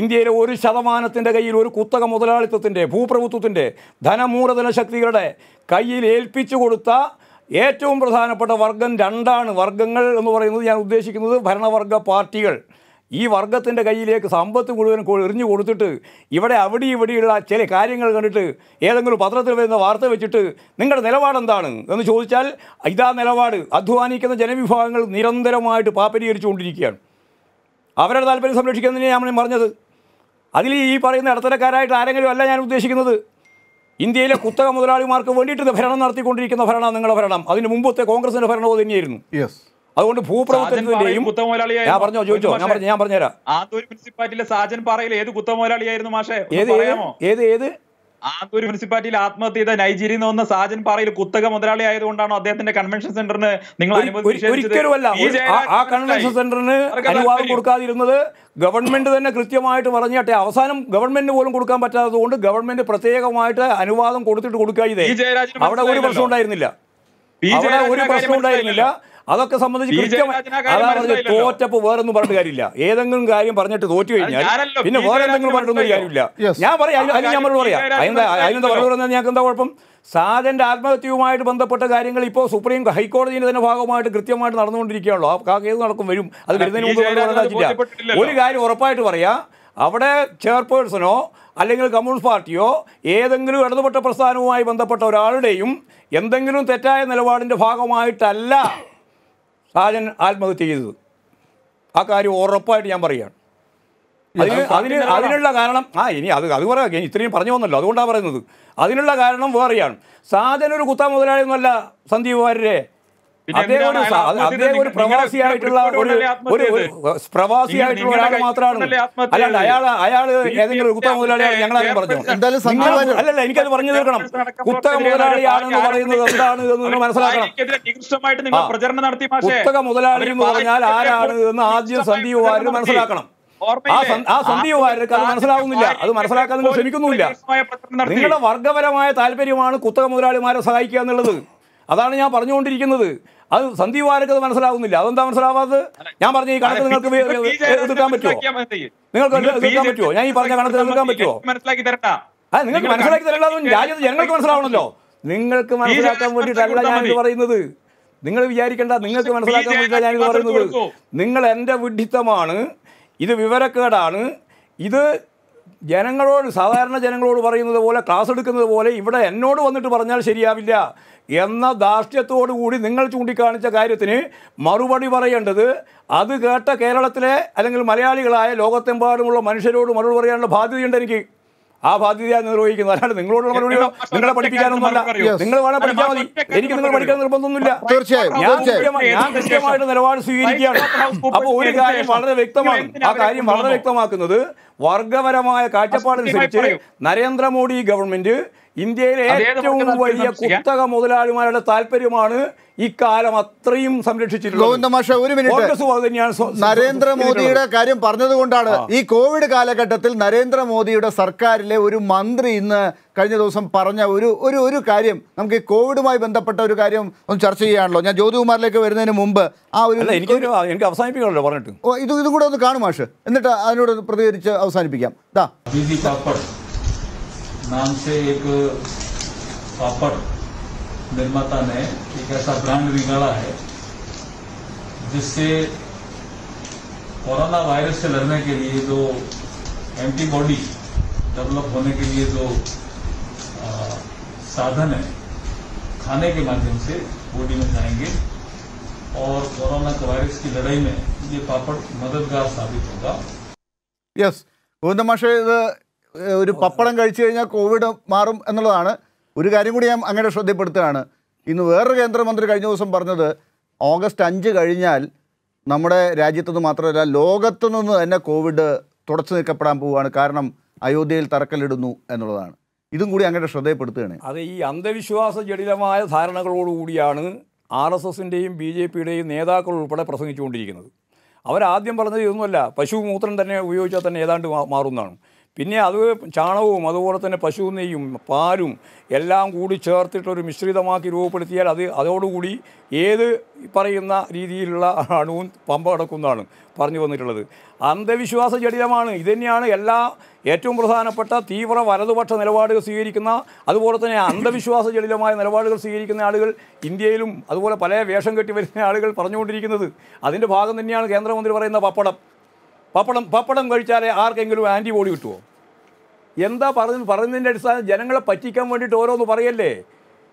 ഇന്ത്യയിലെ ഒരു ശതമാനത്തിൻ്റെ കയ്യിൽ ഒരു കുത്തക മുതലാളിത്തത്തിൻ്റെ ഭൂപ്രഭുത്വത്തിൻ്റെ ധനമൂലധന ശക്തികളുടെ കയ്യിൽ ഏൽപ്പിച്ചു കൊടുത്ത ഏറ്റവും പ്രധാനപ്പെട്ട വർഗം രണ്ടാണ് വർഗങ്ങൾ എന്ന് പറയുന്നത് ഞാൻ ഉദ്ദേശിക്കുന്നത് ഭരണവർഗ പാർട്ടികൾ ഈ വർഗത്തിൻ്റെ കയ്യിലേക്ക് സമ്പത്ത് മുഴുവൻ എറിഞ്ഞു കൊടുത്തിട്ട് ഇവിടെ അവിടെ ഇവിടെയുള്ള ചില കാര്യങ്ങൾ കണ്ടിട്ട് ഏതെങ്കിലും പത്രത്തിൽ വരുന്ന വാർത്ത വെച്ചിട്ട് നിങ്ങളുടെ നിലപാടെന്താണ് എന്ന് ചോദിച്ചാൽ ഇതാ നിലപാട് അധ്വാനിക്കുന്ന ജനവിഭാഗങ്ങൾ നിരന്തരമായിട്ട് പാപ്പരീകരിച്ചുകൊണ്ടിരിക്കുകയാണ് അവരുടെ താല്പര്യം സംരക്ഷിക്കുന്നതിനെ നമ്മൾ പറഞ്ഞത് അതിൽ ഈ പറയുന്ന ഇടത്തരക്കാരായിട്ട് ആരെങ്കിലും അല്ല ഞാൻ ഉദ്ദേശിക്കുന്നത് ഇന്ത്യയിലെ കുത്തക മുതലാളിമാർക്ക് വേണ്ടിയിട്ട് ഭരണം നടത്തിക്കൊണ്ടിരിക്കുന്ന ഭരണം നിങ്ങളുടെ ഭരണം അതിന് മുമ്പത്തെ കോൺഗ്രസിൻ്റെ ഭരണവും തന്നെയായിരുന്നു യെസ് അതുകൊണ്ട് ഭൂപ്രവർത്തനത്തിന്റെയും ഞാൻ ഞാൻ പറഞ്ഞു ഞാൻ പറഞ്ഞുതരാം ആന്തൂർ മുനിസിപ്പാലിറ്റിയിലെ സാജൻ പാറയിൽ ഏത് കുത്തമുതലാളിയായിരുന്നു മാഷേ ഏത് ഏത് ഏത് ആന്തൂർ മുനിസിപ്പാലിറ്റിയിൽ ആത്മഹത്യ ചെയ്ത നൈജീരിയിൽ നിന്ന് സാജൻ പാറയിൽ കുത്തക മുതലാളി ആയതുകൊണ്ടാണോ അദ്ദേഹത്തിന്റെ കൺവെൻഷൻ സെന്ററിന് നിങ്ങൾ ഒരിക്കലുമല്ല ആ കൺവെൻഷൻ സെന്ററിന് അനുവാദം കൊടുക്കാതിരുന്നത് ഗവൺമെന്റ് തന്നെ കൃത്യമായിട്ട് പറഞ്ഞിട്ട് അവസാനം ഗവൺമെന്റ് പോലും കൊടുക്കാൻ പറ്റാത്തത് കൊണ്ട് ഗവൺമെന്റ് പ്രത്യേകമായിട്ട് അനുവാദം കൊടുത്തിട്ട് കൊടുക്കുക അവിടെ ഒരു പ്രശ്നം ഉണ്ടായിരുന്നില്ല അവിടെ ഒരു പ്രശ്നം ഉണ്ടായിരുന്നില്ല അതൊക്കെ സംബന്ധിച്ച് കൃത്യമായി അതാ തോറ്റപ്പ് വേറൊന്നും പറഞ്ഞ കാര്യമില്ല ഏതെങ്കിലും കാര്യം പറഞ്ഞിട്ട് തോറ്റു കഴിഞ്ഞാൽ പിന്നെ വേറെ എന്തെങ്കിലും പറഞ്ഞിട്ടൊന്നും കാര്യമില്ല ഞാൻ പറയാം അതിന് ഞാൻ പറഞ്ഞു പറയാം അതിനെന്താ അതിനെന്താ പറഞ്ഞു പറഞ്ഞാൽ ഞങ്ങൾക്ക് എന്താ കുഴപ്പം സാധൻ്റെ ആത്മഹത്യയുമായിട്ട് ബന്ധപ്പെട്ട കാര്യങ്ങൾ ഇപ്പോൾ സുപ്രീം ഹൈക്കോടതിയുടെ തന്നെ ഭാഗമായിട്ട് കൃത്യമായിട്ട് നടന്നുകൊണ്ടിരിക്കുകയാണല്ലോ ആ കേസ് നടക്കും വരും അത് വരുന്നതിന് മുമ്പ് ഒരു കാര്യം ഉറപ്പായിട്ട് പറയാം അവിടെ ചെയർപേഴ്സണോ അല്ലെങ്കിൽ കമ്മ്യൂണിസ്റ്റ് പാർട്ടിയോ ഏതെങ്കിലും ഇടതുപെട്ട പ്രസ്ഥാനവുമായി ബന്ധപ്പെട്ട ഒരാളുടെയും എന്തെങ്കിലും തെറ്റായ നിലപാടിൻ്റെ ഭാഗമായിട്ടല്ല രാജൻ ആത്മഹത്യ ചെയ്തത് ആ കാര്യം ഉറപ്പായിട്ട് ഞാൻ പറയുകയാണ് അതിന് അതിന് അതിനുള്ള കാരണം ആ ഇനി അത് അത് പറയാം ഇനി ഇത്രയും പറഞ്ഞു വന്നല്ലോ അതുകൊണ്ടാണ് പറയുന്നത് അതിനുള്ള കാരണം വേറെയാണ് സാധന ഒരു കുത്താ മുതലാളിയൊന്നുമല്ല സന്ദീപ് വാര്യരെ അദ്ദേഹം ഒരു പ്രവാസിയായിട്ടുള്ള ഒരു ഒരു പ്രവാസിയായിട്ടുള്ള ഒരാൾ മാത്രമാണ് അല്ലാണ്ട് അയാൾ അയാൾ ഏതെങ്കിലും കുത്തക മുതലാളിയാണ് ഞങ്ങളാരും പറഞ്ഞു അല്ലല്ല എനിക്കത് പറഞ്ഞു തീർക്കണം കുത്തക മുതലാളിയാണെന്ന് പറയുന്നത് എന്താണ് എന്ന് മനസ്സിലാക്കണം നിങ്ങൾ നടത്തി കുത്തക മുതലാളി എന്ന് പറഞ്ഞാൽ ആരാണ് എന്ന് ആദ്യം സന്ദീപ് വാര്യർ മനസ്സിലാക്കണം ആ സന്ധ്യ വാര്യർക്ക് അത് മനസ്സിലാവുന്നില്ല അത് മനസ്സിലാക്കാൻ നിങ്ങൾ ശ്രമിക്കുന്നുമില്ല നിങ്ങളുടെ വർഗപരമായ താല്പര്യമാണ് കുത്തക മുതലാളിമാരെ സഹായിക്കുക എന്നുള്ളത് അതാണ് ഞാൻ പറഞ്ഞുകൊണ്ടിരിക്കുന്നത് അത് സന്ദീപ് വാരക്കത് മനസ്സിലാവുന്നില്ല അതെന്താ മനസ്സിലാവാത്തത് ഞാൻ പറഞ്ഞ ഈ കണക്ക് നിങ്ങൾക്ക് എതിർക്കാൻ പറ്റുമോ നിങ്ങൾക്ക് എതിർക്കാൻ പറ്റുമോ ഞാൻ ഈ പറഞ്ഞ കണക്ക് എതിർക്കാൻ പറ്റുമോ അത് നിങ്ങൾക്ക് മനസ്സിലാക്കി തരണ്ടെന്ന് രാജ്യത്ത് ജനങ്ങൾക്ക് മനസ്സിലാവണല്ലോ നിങ്ങൾക്ക് മനസ്സിലാക്കാൻ വേണ്ടിയിട്ടല്ല ഇത് പറയുന്നത് നിങ്ങൾ വിചാരിക്കേണ്ട നിങ്ങൾക്ക് മനസ്സിലാക്കാൻ ഞാൻ ഇത് പറയുന്നത് നിങ്ങൾ എന്റെ വിഡിത്തമാണ് ഇത് വിവരക്കേടാണ് ഇത് ജനങ്ങളോട് സാധാരണ ജനങ്ങളോട് പറയുന്നത് പോലെ ക്ലാസ് എടുക്കുന്നത് പോലെ ഇവിടെ എന്നോട് വന്നിട്ട് പറഞ്ഞാൽ ശരിയാവില്ല എന്ന ദാർഷ്ട്യത്തോടുകൂടി കൂടി നിങ്ങൾ ചൂണ്ടിക്കാണിച്ച കാര്യത്തിന് മറുപടി പറയേണ്ടത് അത് കേട്ട കേരളത്തിലെ അല്ലെങ്കിൽ മലയാളികളായ ലോകത്തെമ്പാടുമുള്ള മനുഷ്യരോട് മറുപടി പറയാനുള്ള ബാധ്യതയുണ്ട് എനിക്ക് ആ ബാധ്യത നിർവഹിക്കുന്നത് അല്ലാണ്ട് നിങ്ങളോടുള്ള മറുപടി നിങ്ങളെ പഠിപ്പിക്കാനൊന്നുമല്ല നിങ്ങൾ വേണം പഠിക്കാൻ മതി എനിക്ക് നിങ്ങൾ പഠിക്കാൻ നിർബന്ധമൊന്നുമില്ല ഞാൻ കൃത്യമായിട്ട് നിലപാട് സ്വീകരിക്കുകയാണ് അപ്പോൾ ഒരു കാര്യം വളരെ വ്യക്തമാണ് ആ കാര്യം വളരെ വ്യക്തമാക്കുന്നത് വർഗപരമായ കാഴ്ചപ്പാടനുസരിച്ച് നരേന്ദ്രമോദി ഗവൺമെന്റ് ഇന്ത്യയിലെ ഏറ്റവും വലിയ കുത്തക മുതലാളിമാരുടെ താല്പര്യമാണ് ഈ കാലം അത്രയും സംരക്ഷിച്ചിട്ടുണ്ട് നരേന്ദ്രമോദിയുടെ കാര്യം പറഞ്ഞതുകൊണ്ടാണ് ഈ കോവിഡ് കാലഘട്ടത്തിൽ നരേന്ദ്രമോദിയുടെ സർക്കാരിലെ ഒരു മന്ത്രി ഇന്ന് കഴിഞ്ഞ ദിവസം പറഞ്ഞ ഒരു ഒരു ഒരു കാര്യം നമുക്ക് ഈ കോവിഡുമായി ബന്ധപ്പെട്ട ഒരു കാര്യം ഒന്ന് ചർച്ച ചെയ്യാണല്ലോ ഞാൻ ജ്യോതികുമാറിലേക്ക് വരുന്നതിന് മുമ്പ് ആ ഒരു എനിക്ക് അവസാനിപ്പിക്കണല്ലോ പറഞ്ഞിട്ട് ഓ ഇത് ഇതും കൂടെ ഒന്ന് കാണും മാഷ് എന്നിട്ട് അതിനോട് പ്രതികരിച്ച് അവസാനിപ്പിക്കാം ഇതാ निर्माता ने एक ऐसा ब्रांड बिगाड़ा है जिससे कोरोना वायरस से लड़ने के लिए जो एंटीबॉडी डेवलप होने के लिए जो साधन है खाने के माध्यम से बॉडी में जाएंगे और कोरोना के वायरस की लड़ाई में ये पापड़ मददगार साबित होगा यस ഗോവിന്ദ മാഷേ ഇത് ഒരു പപ്പടം കഴിച്ചു കഴിഞ്ഞാൽ കോവിഡ് മാറും എന്നുള്ളതാണ് ഒരു കാര്യം കൂടി ഞാൻ അങ്ങനെ ശ്രദ്ധപ്പെടുത്തുകയാണ് ഇന്ന് വേറൊരു കേന്ദ്രമന്ത്രി കഴിഞ്ഞ ദിവസം പറഞ്ഞത് ഓഗസ്റ്റ് അഞ്ച് കഴിഞ്ഞാൽ നമ്മുടെ രാജ്യത്തുനിന്ന് മാത്രമല്ല ലോകത്തു നിന്ന് തന്നെ കോവിഡ് തുടച്ചു നീക്കപ്പെടാൻ പോവുകയാണ് കാരണം അയോധ്യയിൽ തറക്കല്ലിടുന്നു എന്നുള്ളതാണ് ഇതും കൂടി അങ്ങനെ ശ്രദ്ധയപ്പെടുത്തുകയാണ് അത് ഈ അന്ധവിശ്വാസ ജടിലമായ ധാരണകളോടുകൂടിയാണ് ആർ എസ് എസിൻ്റെയും ബി ജെ പിയുടെയും നേതാക്കൾ ഉൾപ്പെടെ പ്രസംഗിച്ചുകൊണ്ടിരിക്കുന്നത് അവരാദ്യം പറഞ്ഞത് ഇതൊന്നുമല്ല പശു മൂത്രം തന്നെ ഉപയോഗിച്ചാൽ തന്നെ ഏതാണ്ട് മാറുന്നതാണ് പിന്നെ അത് ചാണകവും അതുപോലെ തന്നെ പശു നെയ്യും പാലും എല്ലാം കൂടി ചേർത്തിട്ടൊരു മിശ്രിതമാക്കി രൂപപ്പെടുത്തിയാൽ അത് അതോടുകൂടി ഏത് പറയുന്ന രീതിയിലുള്ള അണുവും പമ്പ കിടക്കുന്നതാണ് പറഞ്ഞു വന്നിട്ടുള്ളത് അന്ധവിശ്വാസ ജടിലമാണ് ഇതുതന്നെയാണ് എല്ലാ ഏറ്റവും പ്രധാനപ്പെട്ട തീവ്ര വലതുപക്ഷ നിലപാടുകൾ സ്വീകരിക്കുന്ന അതുപോലെ തന്നെ അന്ധവിശ്വാസ ജടിലമായ നിലപാടുകൾ സ്വീകരിക്കുന്ന ആളുകൾ ഇന്ത്യയിലും അതുപോലെ പല വേഷം കെട്ടി വരുന്ന ആളുകൾ പറഞ്ഞുകൊണ്ടിരിക്കുന്നത് അതിൻ്റെ ഭാഗം തന്നെയാണ് കേന്ദ്രമന്ത്രി പറയുന്ന പപ്പടം പപ്പടം പപ്പടം കഴിച്ചാലേ ആർക്കെങ്കിലും ആൻറ്റിബോഡി കിട്ടുമോ എന്താ പറഞ്ഞ പറയുന്നതിൻ്റെ അടിസ്ഥാനം ജനങ്ങളെ പറ്റിക്കാൻ വേണ്ടിയിട്ട് ഓരോന്ന് പറയല്ലേ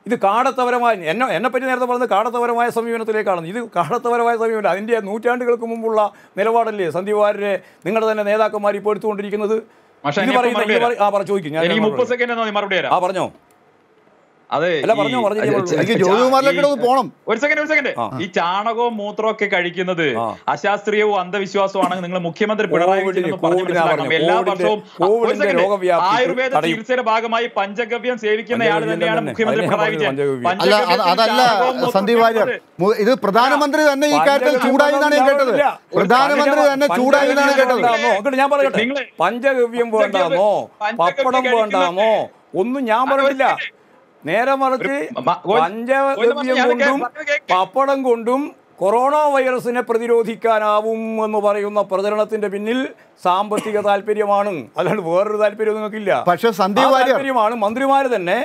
ഇത് കാടത്തപരമായ എന്നെ എന്നെപ്പറ്റി നേരത്തെ പറഞ്ഞത് കാടത്തപരമായ സമീപനത്തിലേക്കാണ് ഇത് കാടത്തപരമായ സമീപനം അതിൻ്റെ നൂറ്റാണ്ടുകൾക്ക് മുമ്പുള്ള നിലപാടല്ലേ സന്ദീപ് വാര്യരെ നിങ്ങളുടെ തന്നെ നേതാക്കന്മാർ ഇപ്പോൾ എടുത്തുകൊണ്ടിരിക്കുന്നത് ആ പറഞ്ഞോ അതെ പോണം ഒരു സെക്കൻഡ് ഒരു സെക്കൻഡ് ഈ ചാണകവും മൂത്രവും ഒക്കെ കഴിക്കുന്നത് അശാസ്ത്രീയവും അന്ധവിശ്വാസവും ആണെങ്കിൽ നിങ്ങൾ മുഖ്യമന്ത്രി പിണറായി വിജയൻ എല്ലാ വർഷവും ആയുർവേദ ചികിത്സയുടെ ഭാഗമായി പഞ്ചഗവ്യം സേവിക്കുന്നയാൾ തന്നെയാണ് മുഖ്യമന്ത്രി പിണറായി വിജയൻ അതല്ല ഇത് പ്രധാനമന്ത്രി തന്നെ ഈ കാര്യത്തിൽ ചൂടായി എന്നാണ് ഞാൻ കേട്ടത് പ്രധാനമന്ത്രി തന്നെ ചൂടായി എന്നാണ് കേട്ടത് ഞാൻ പറയട്ടെ പഞ്ചഗവ്യം വേണ്ടാമോ പപ്പടം വേണ്ടാമോ ഒന്നും ഞാൻ പറഞ്ഞില്ല നേരെ മറിച്ച് പഞ്ചഗവ്യം കൊണ്ടും പപ്പടം കൊണ്ടും കൊറോണ വൈറസിനെ പ്രതിരോധിക്കാനാവും എന്ന് പറയുന്ന പ്രചരണത്തിന്റെ പിന്നിൽ സാമ്പത്തിക താല്പര്യമാണ് അല്ലാണ്ട് വേറൊരു താല്പര്യം നിങ്ങൾക്കില്ല പക്ഷേ താല്പര്യമാണ് മന്ത്രിമാര് തന്നെ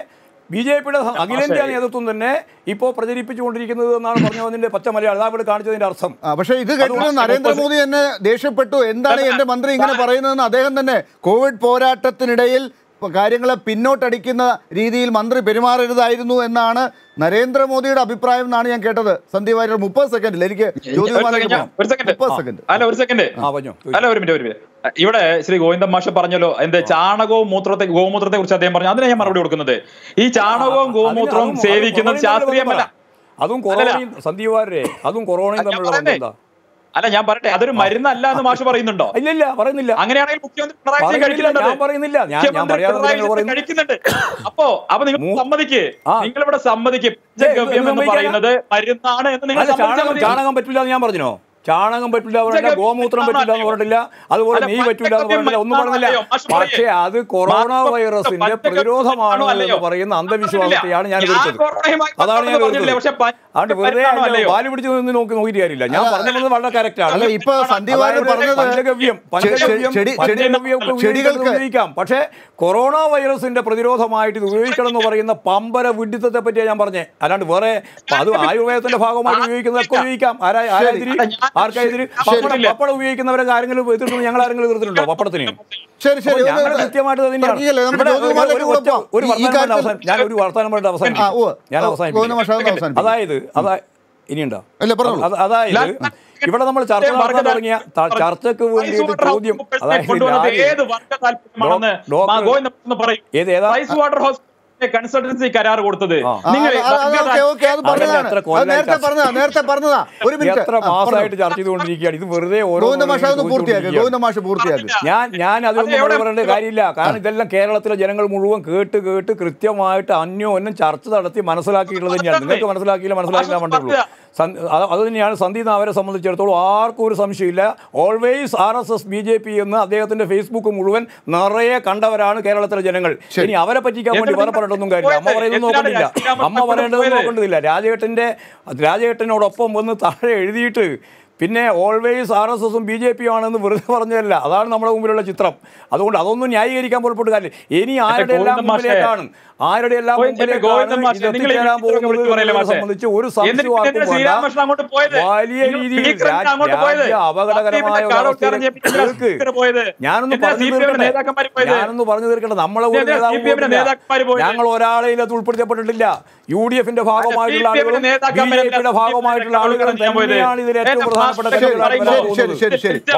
ബി ജെ പിയുടെ അഖിലേന്ത്യാ നേതൃത്വം തന്നെ ഇപ്പോൾ പ്രചരിപ്പിച്ചുകൊണ്ടിരിക്കുന്നത് എന്നാണ് പറഞ്ഞതിന്റെ വന്നതിന്റെ പച്ച മലയാളം അതാ ഇവിടെ കാണിച്ചതിന്റെ അർത്ഥം പക്ഷേ ഇത് കേട്ടിട്ട് നരേന്ദ്രമോദി തന്നെ ദേഷ്യപ്പെട്ടു എന്താണ് എന്റെ മന്ത്രി ഇങ്ങനെ പറയുന്നതെന്ന് അദ്ദേഹം തന്നെ കോവിഡ് പോരാട്ടത്തിനിടയിൽ കാര്യങ്ങളെ പിന്നോട്ടടിക്കുന്ന രീതിയിൽ മന്ത്രി പെരുമാറരുതായിരുന്നു എന്നാണ് നരേന്ദ്രമോദിയുടെ അഭിപ്രായം എന്നാണ് ഞാൻ കേട്ടത് സന്ദീപ് വാര്യർ മുപ്പത് സെക്കൻഡിൽ എനിക്ക് അല്ല ഒരു സെക്കൻഡ് അല്ല ഒരു മിനിറ്റ് ഒരു മിനിറ്റ് ഇവിടെ ശ്രീ ഗോവിന്ദൻ മാഷ പറഞ്ഞല്ലോ എന്റെ ചാണകവും മൂത്രത്തെ ഗോമൂത്രത്തെ കുറിച്ച് അദ്ദേഹം പറഞ്ഞു അതിനെ ഞാൻ മറുപടി കൊടുക്കുന്നത് ഈ ചാണകവും ഗോമൂത്രവും സേവിക്കുന്നത് ശാസ്ത്രീയമല്ല അതും കൊറോണയും സന്ദീപ് വാര്യരെ അതും കൊറോണയും തമ്മിലുള്ള ബന്ധം അല്ല ഞാൻ പറയട്ടെ അതൊരു മരുന്നല്ല എന്ന് മാഷ് പറയുന്നുണ്ടോ ഇല്ല പറയുന്നില്ല അങ്ങനെയാണെങ്കിൽ മുഖ്യമന്ത്രി പിണറായി കഴിക്കുന്നുണ്ട് പറയുന്നില്ല ഞാൻ കഴിക്കുന്നുണ്ട് അപ്പോ അപ്പൊ നിങ്ങൾ സമ്മതിക്ക് നിങ്ങൾ ഇവിടെ സമ്മതിക്ക് പറയുന്നത് മരുന്നാണ് എന്ന് നിങ്ങൾ ചാണകം പറ്റില്ല എന്ന് ഞാൻ പറഞ്ഞോ ചാണകം പറ്റില്ല പറഞ്ഞില്ല ഗോമൂത്രം പറ്റില്ല എന്ന് പറഞ്ഞില്ല അതുപോലെ നീ പറ്റില്ല എന്ന് പറഞ്ഞില്ല ഒന്നും പറഞ്ഞില്ല പക്ഷേ അത് കൊറോണ വൈറസിന്റെ പ്രതിരോധമാണ് എന്ന് പറയുന്ന അന്ധവിശ്വാസത്തെയാണ് ഞാൻ വിളിച്ചത് അതാണ് ഞാൻ അതുകൊണ്ട് വെറുതെ വാലി പിടിച്ചു നിന്ന് നോക്കി നോക്കിയിട്ട് കാര്യമില്ല ഞാൻ പറഞ്ഞത് വളരെ കറക്റ്റാണ് ഇപ്പൊ പഞ്ചഗവ്യം പഞ്ചഗവ്യം ഉപയോഗിക്കാം പക്ഷേ കൊറോണ വൈറസിന്റെ പ്രതിരോധമായിട്ട് ഇത് ഉപയോഗിക്കണം എന്ന് പറയുന്ന പമ്പര വിഡിത്തത്തെ പറ്റിയാണ് ഞാൻ പറഞ്ഞത് അല്ലാണ്ട് വേറെ അത് ആയുർവേദത്തിന്റെ ഭാഗമായിട്ട് ഉപയോഗിക്കുന്നതൊക്കെ ഉപയോഗിക്കാം ആരായി ആർക്കായതിന് പപ്പടം ഉപയോഗിക്കുന്നവരെ ആരെങ്കിലും എതിർത്തുന്നു ഞങ്ങൾ ആരെങ്കിലും എതിർത്തിട്ടുണ്ടോ പപ്പടത്തിന് ശരി ശരി കൃത്യമായിട്ട് ഞാൻ ഒരു ഞാൻ അതായത് ഇനിയുണ്ടോ അതായത് ഇവിടെ നമ്മൾ ചർച്ച നടത്താൻ തുടങ്ങിയ ചർച്ചക്ക് വേണ്ടി ചോദ്യം അതായത് ഏത് ഏതാ കൺസൾട്ടൻസി കരാർ കൊടുത്തത് നിങ്ങൾ നേരത്തെ പറഞ്ഞതാ നേരത്തെ ഒരു മിനിറ്റ് മാസമായിട്ട് ചർച്ച ചെയ്തുകൊണ്ടിരിക്കുകയാണ് ഇത് വെറുതെ ഞാൻ ഞാൻ അതൊന്നും പറയേണ്ട കാര്യമില്ല കാരണം ഇതെല്ലാം കേരളത്തിലെ ജനങ്ങൾ മുഴുവൻ കേട്ട് കേട്ട് കൃത്യമായിട്ട് അന്യോന്യം ചർച്ച നടത്തി മനസ്സിലാക്കിയിട്ടുള്ളത് തന്നെയാണ് നിങ്ങൾക്ക് മനസ്സിലാക്കിയില്ല മനസ്സിലാക്കില്ല വേണ്ടുള്ളൂ അതുതന്നെയാണ് സന്ദീപ് നാവരെ സംബന്ധിച്ചിടത്തോളം ആർക്കും ഒരു സംശയമില്ല always R S S B J P എന്ന് അദ്ദേഹത്തിന്റെ ഫേസ്ബുക്ക് മുഴുവൻ നിറയെ കണ്ടവരാണ് കേരളത്തിലെ ജനങ്ങൾ ഇനി അവരെ പറ്റിക്കാൻ വേണ്ടി വേറെ പറയേണ്ടൊന്നും കാര്യമില്ല അമ്മ പറയുന്നത് നോക്കണ്ടില്ല അമ്മ പറയേണ്ടത് നോക്കേണ്ടതില്ല രാജേട്ടന്റെ രാജേട്ടനോടൊപ്പം വന്ന് താഴെ എഴുതിയിട്ട് പിന്നെ ഓൾവേസ് ആർ എസ് എസും ബി ജെ പിയും ആണെന്ന് വെറുതെ പറഞ്ഞതല്ല അതാണ് നമ്മുടെ മുമ്പിലുള്ള ചിത്രം അതുകൊണ്ട് അതൊന്നും ന്യായീകരിക്കാൻ പുറപ്പെട്ട കാര്യം ഇനി ആരുടെ എല്ലാം മുമ്പിലേക്കാണ് ആരുടെ എല്ലാം സംബന്ധിച്ച് ഒരു വലിയ രീതിയിൽ അപകടകരമായ ഞാനൊന്ന് പറഞ്ഞു തീർക്കട്ടെ പറഞ്ഞു നമ്മളെ ഞങ്ങൾ ഒരാളെ ഇതിനകത്ത് ഉൾപ്പെടുത്തപ്പെട്ടിട്ടില്ല യു ഡി എഫിന്റെ ഭാഗമായിട്ടുള്ള ആളുകളും ഭാഗമായിട്ടുള്ള ആളുകളും തന്നെയാണ് ഇതിൽ ഏറ്റവും പ്രധാന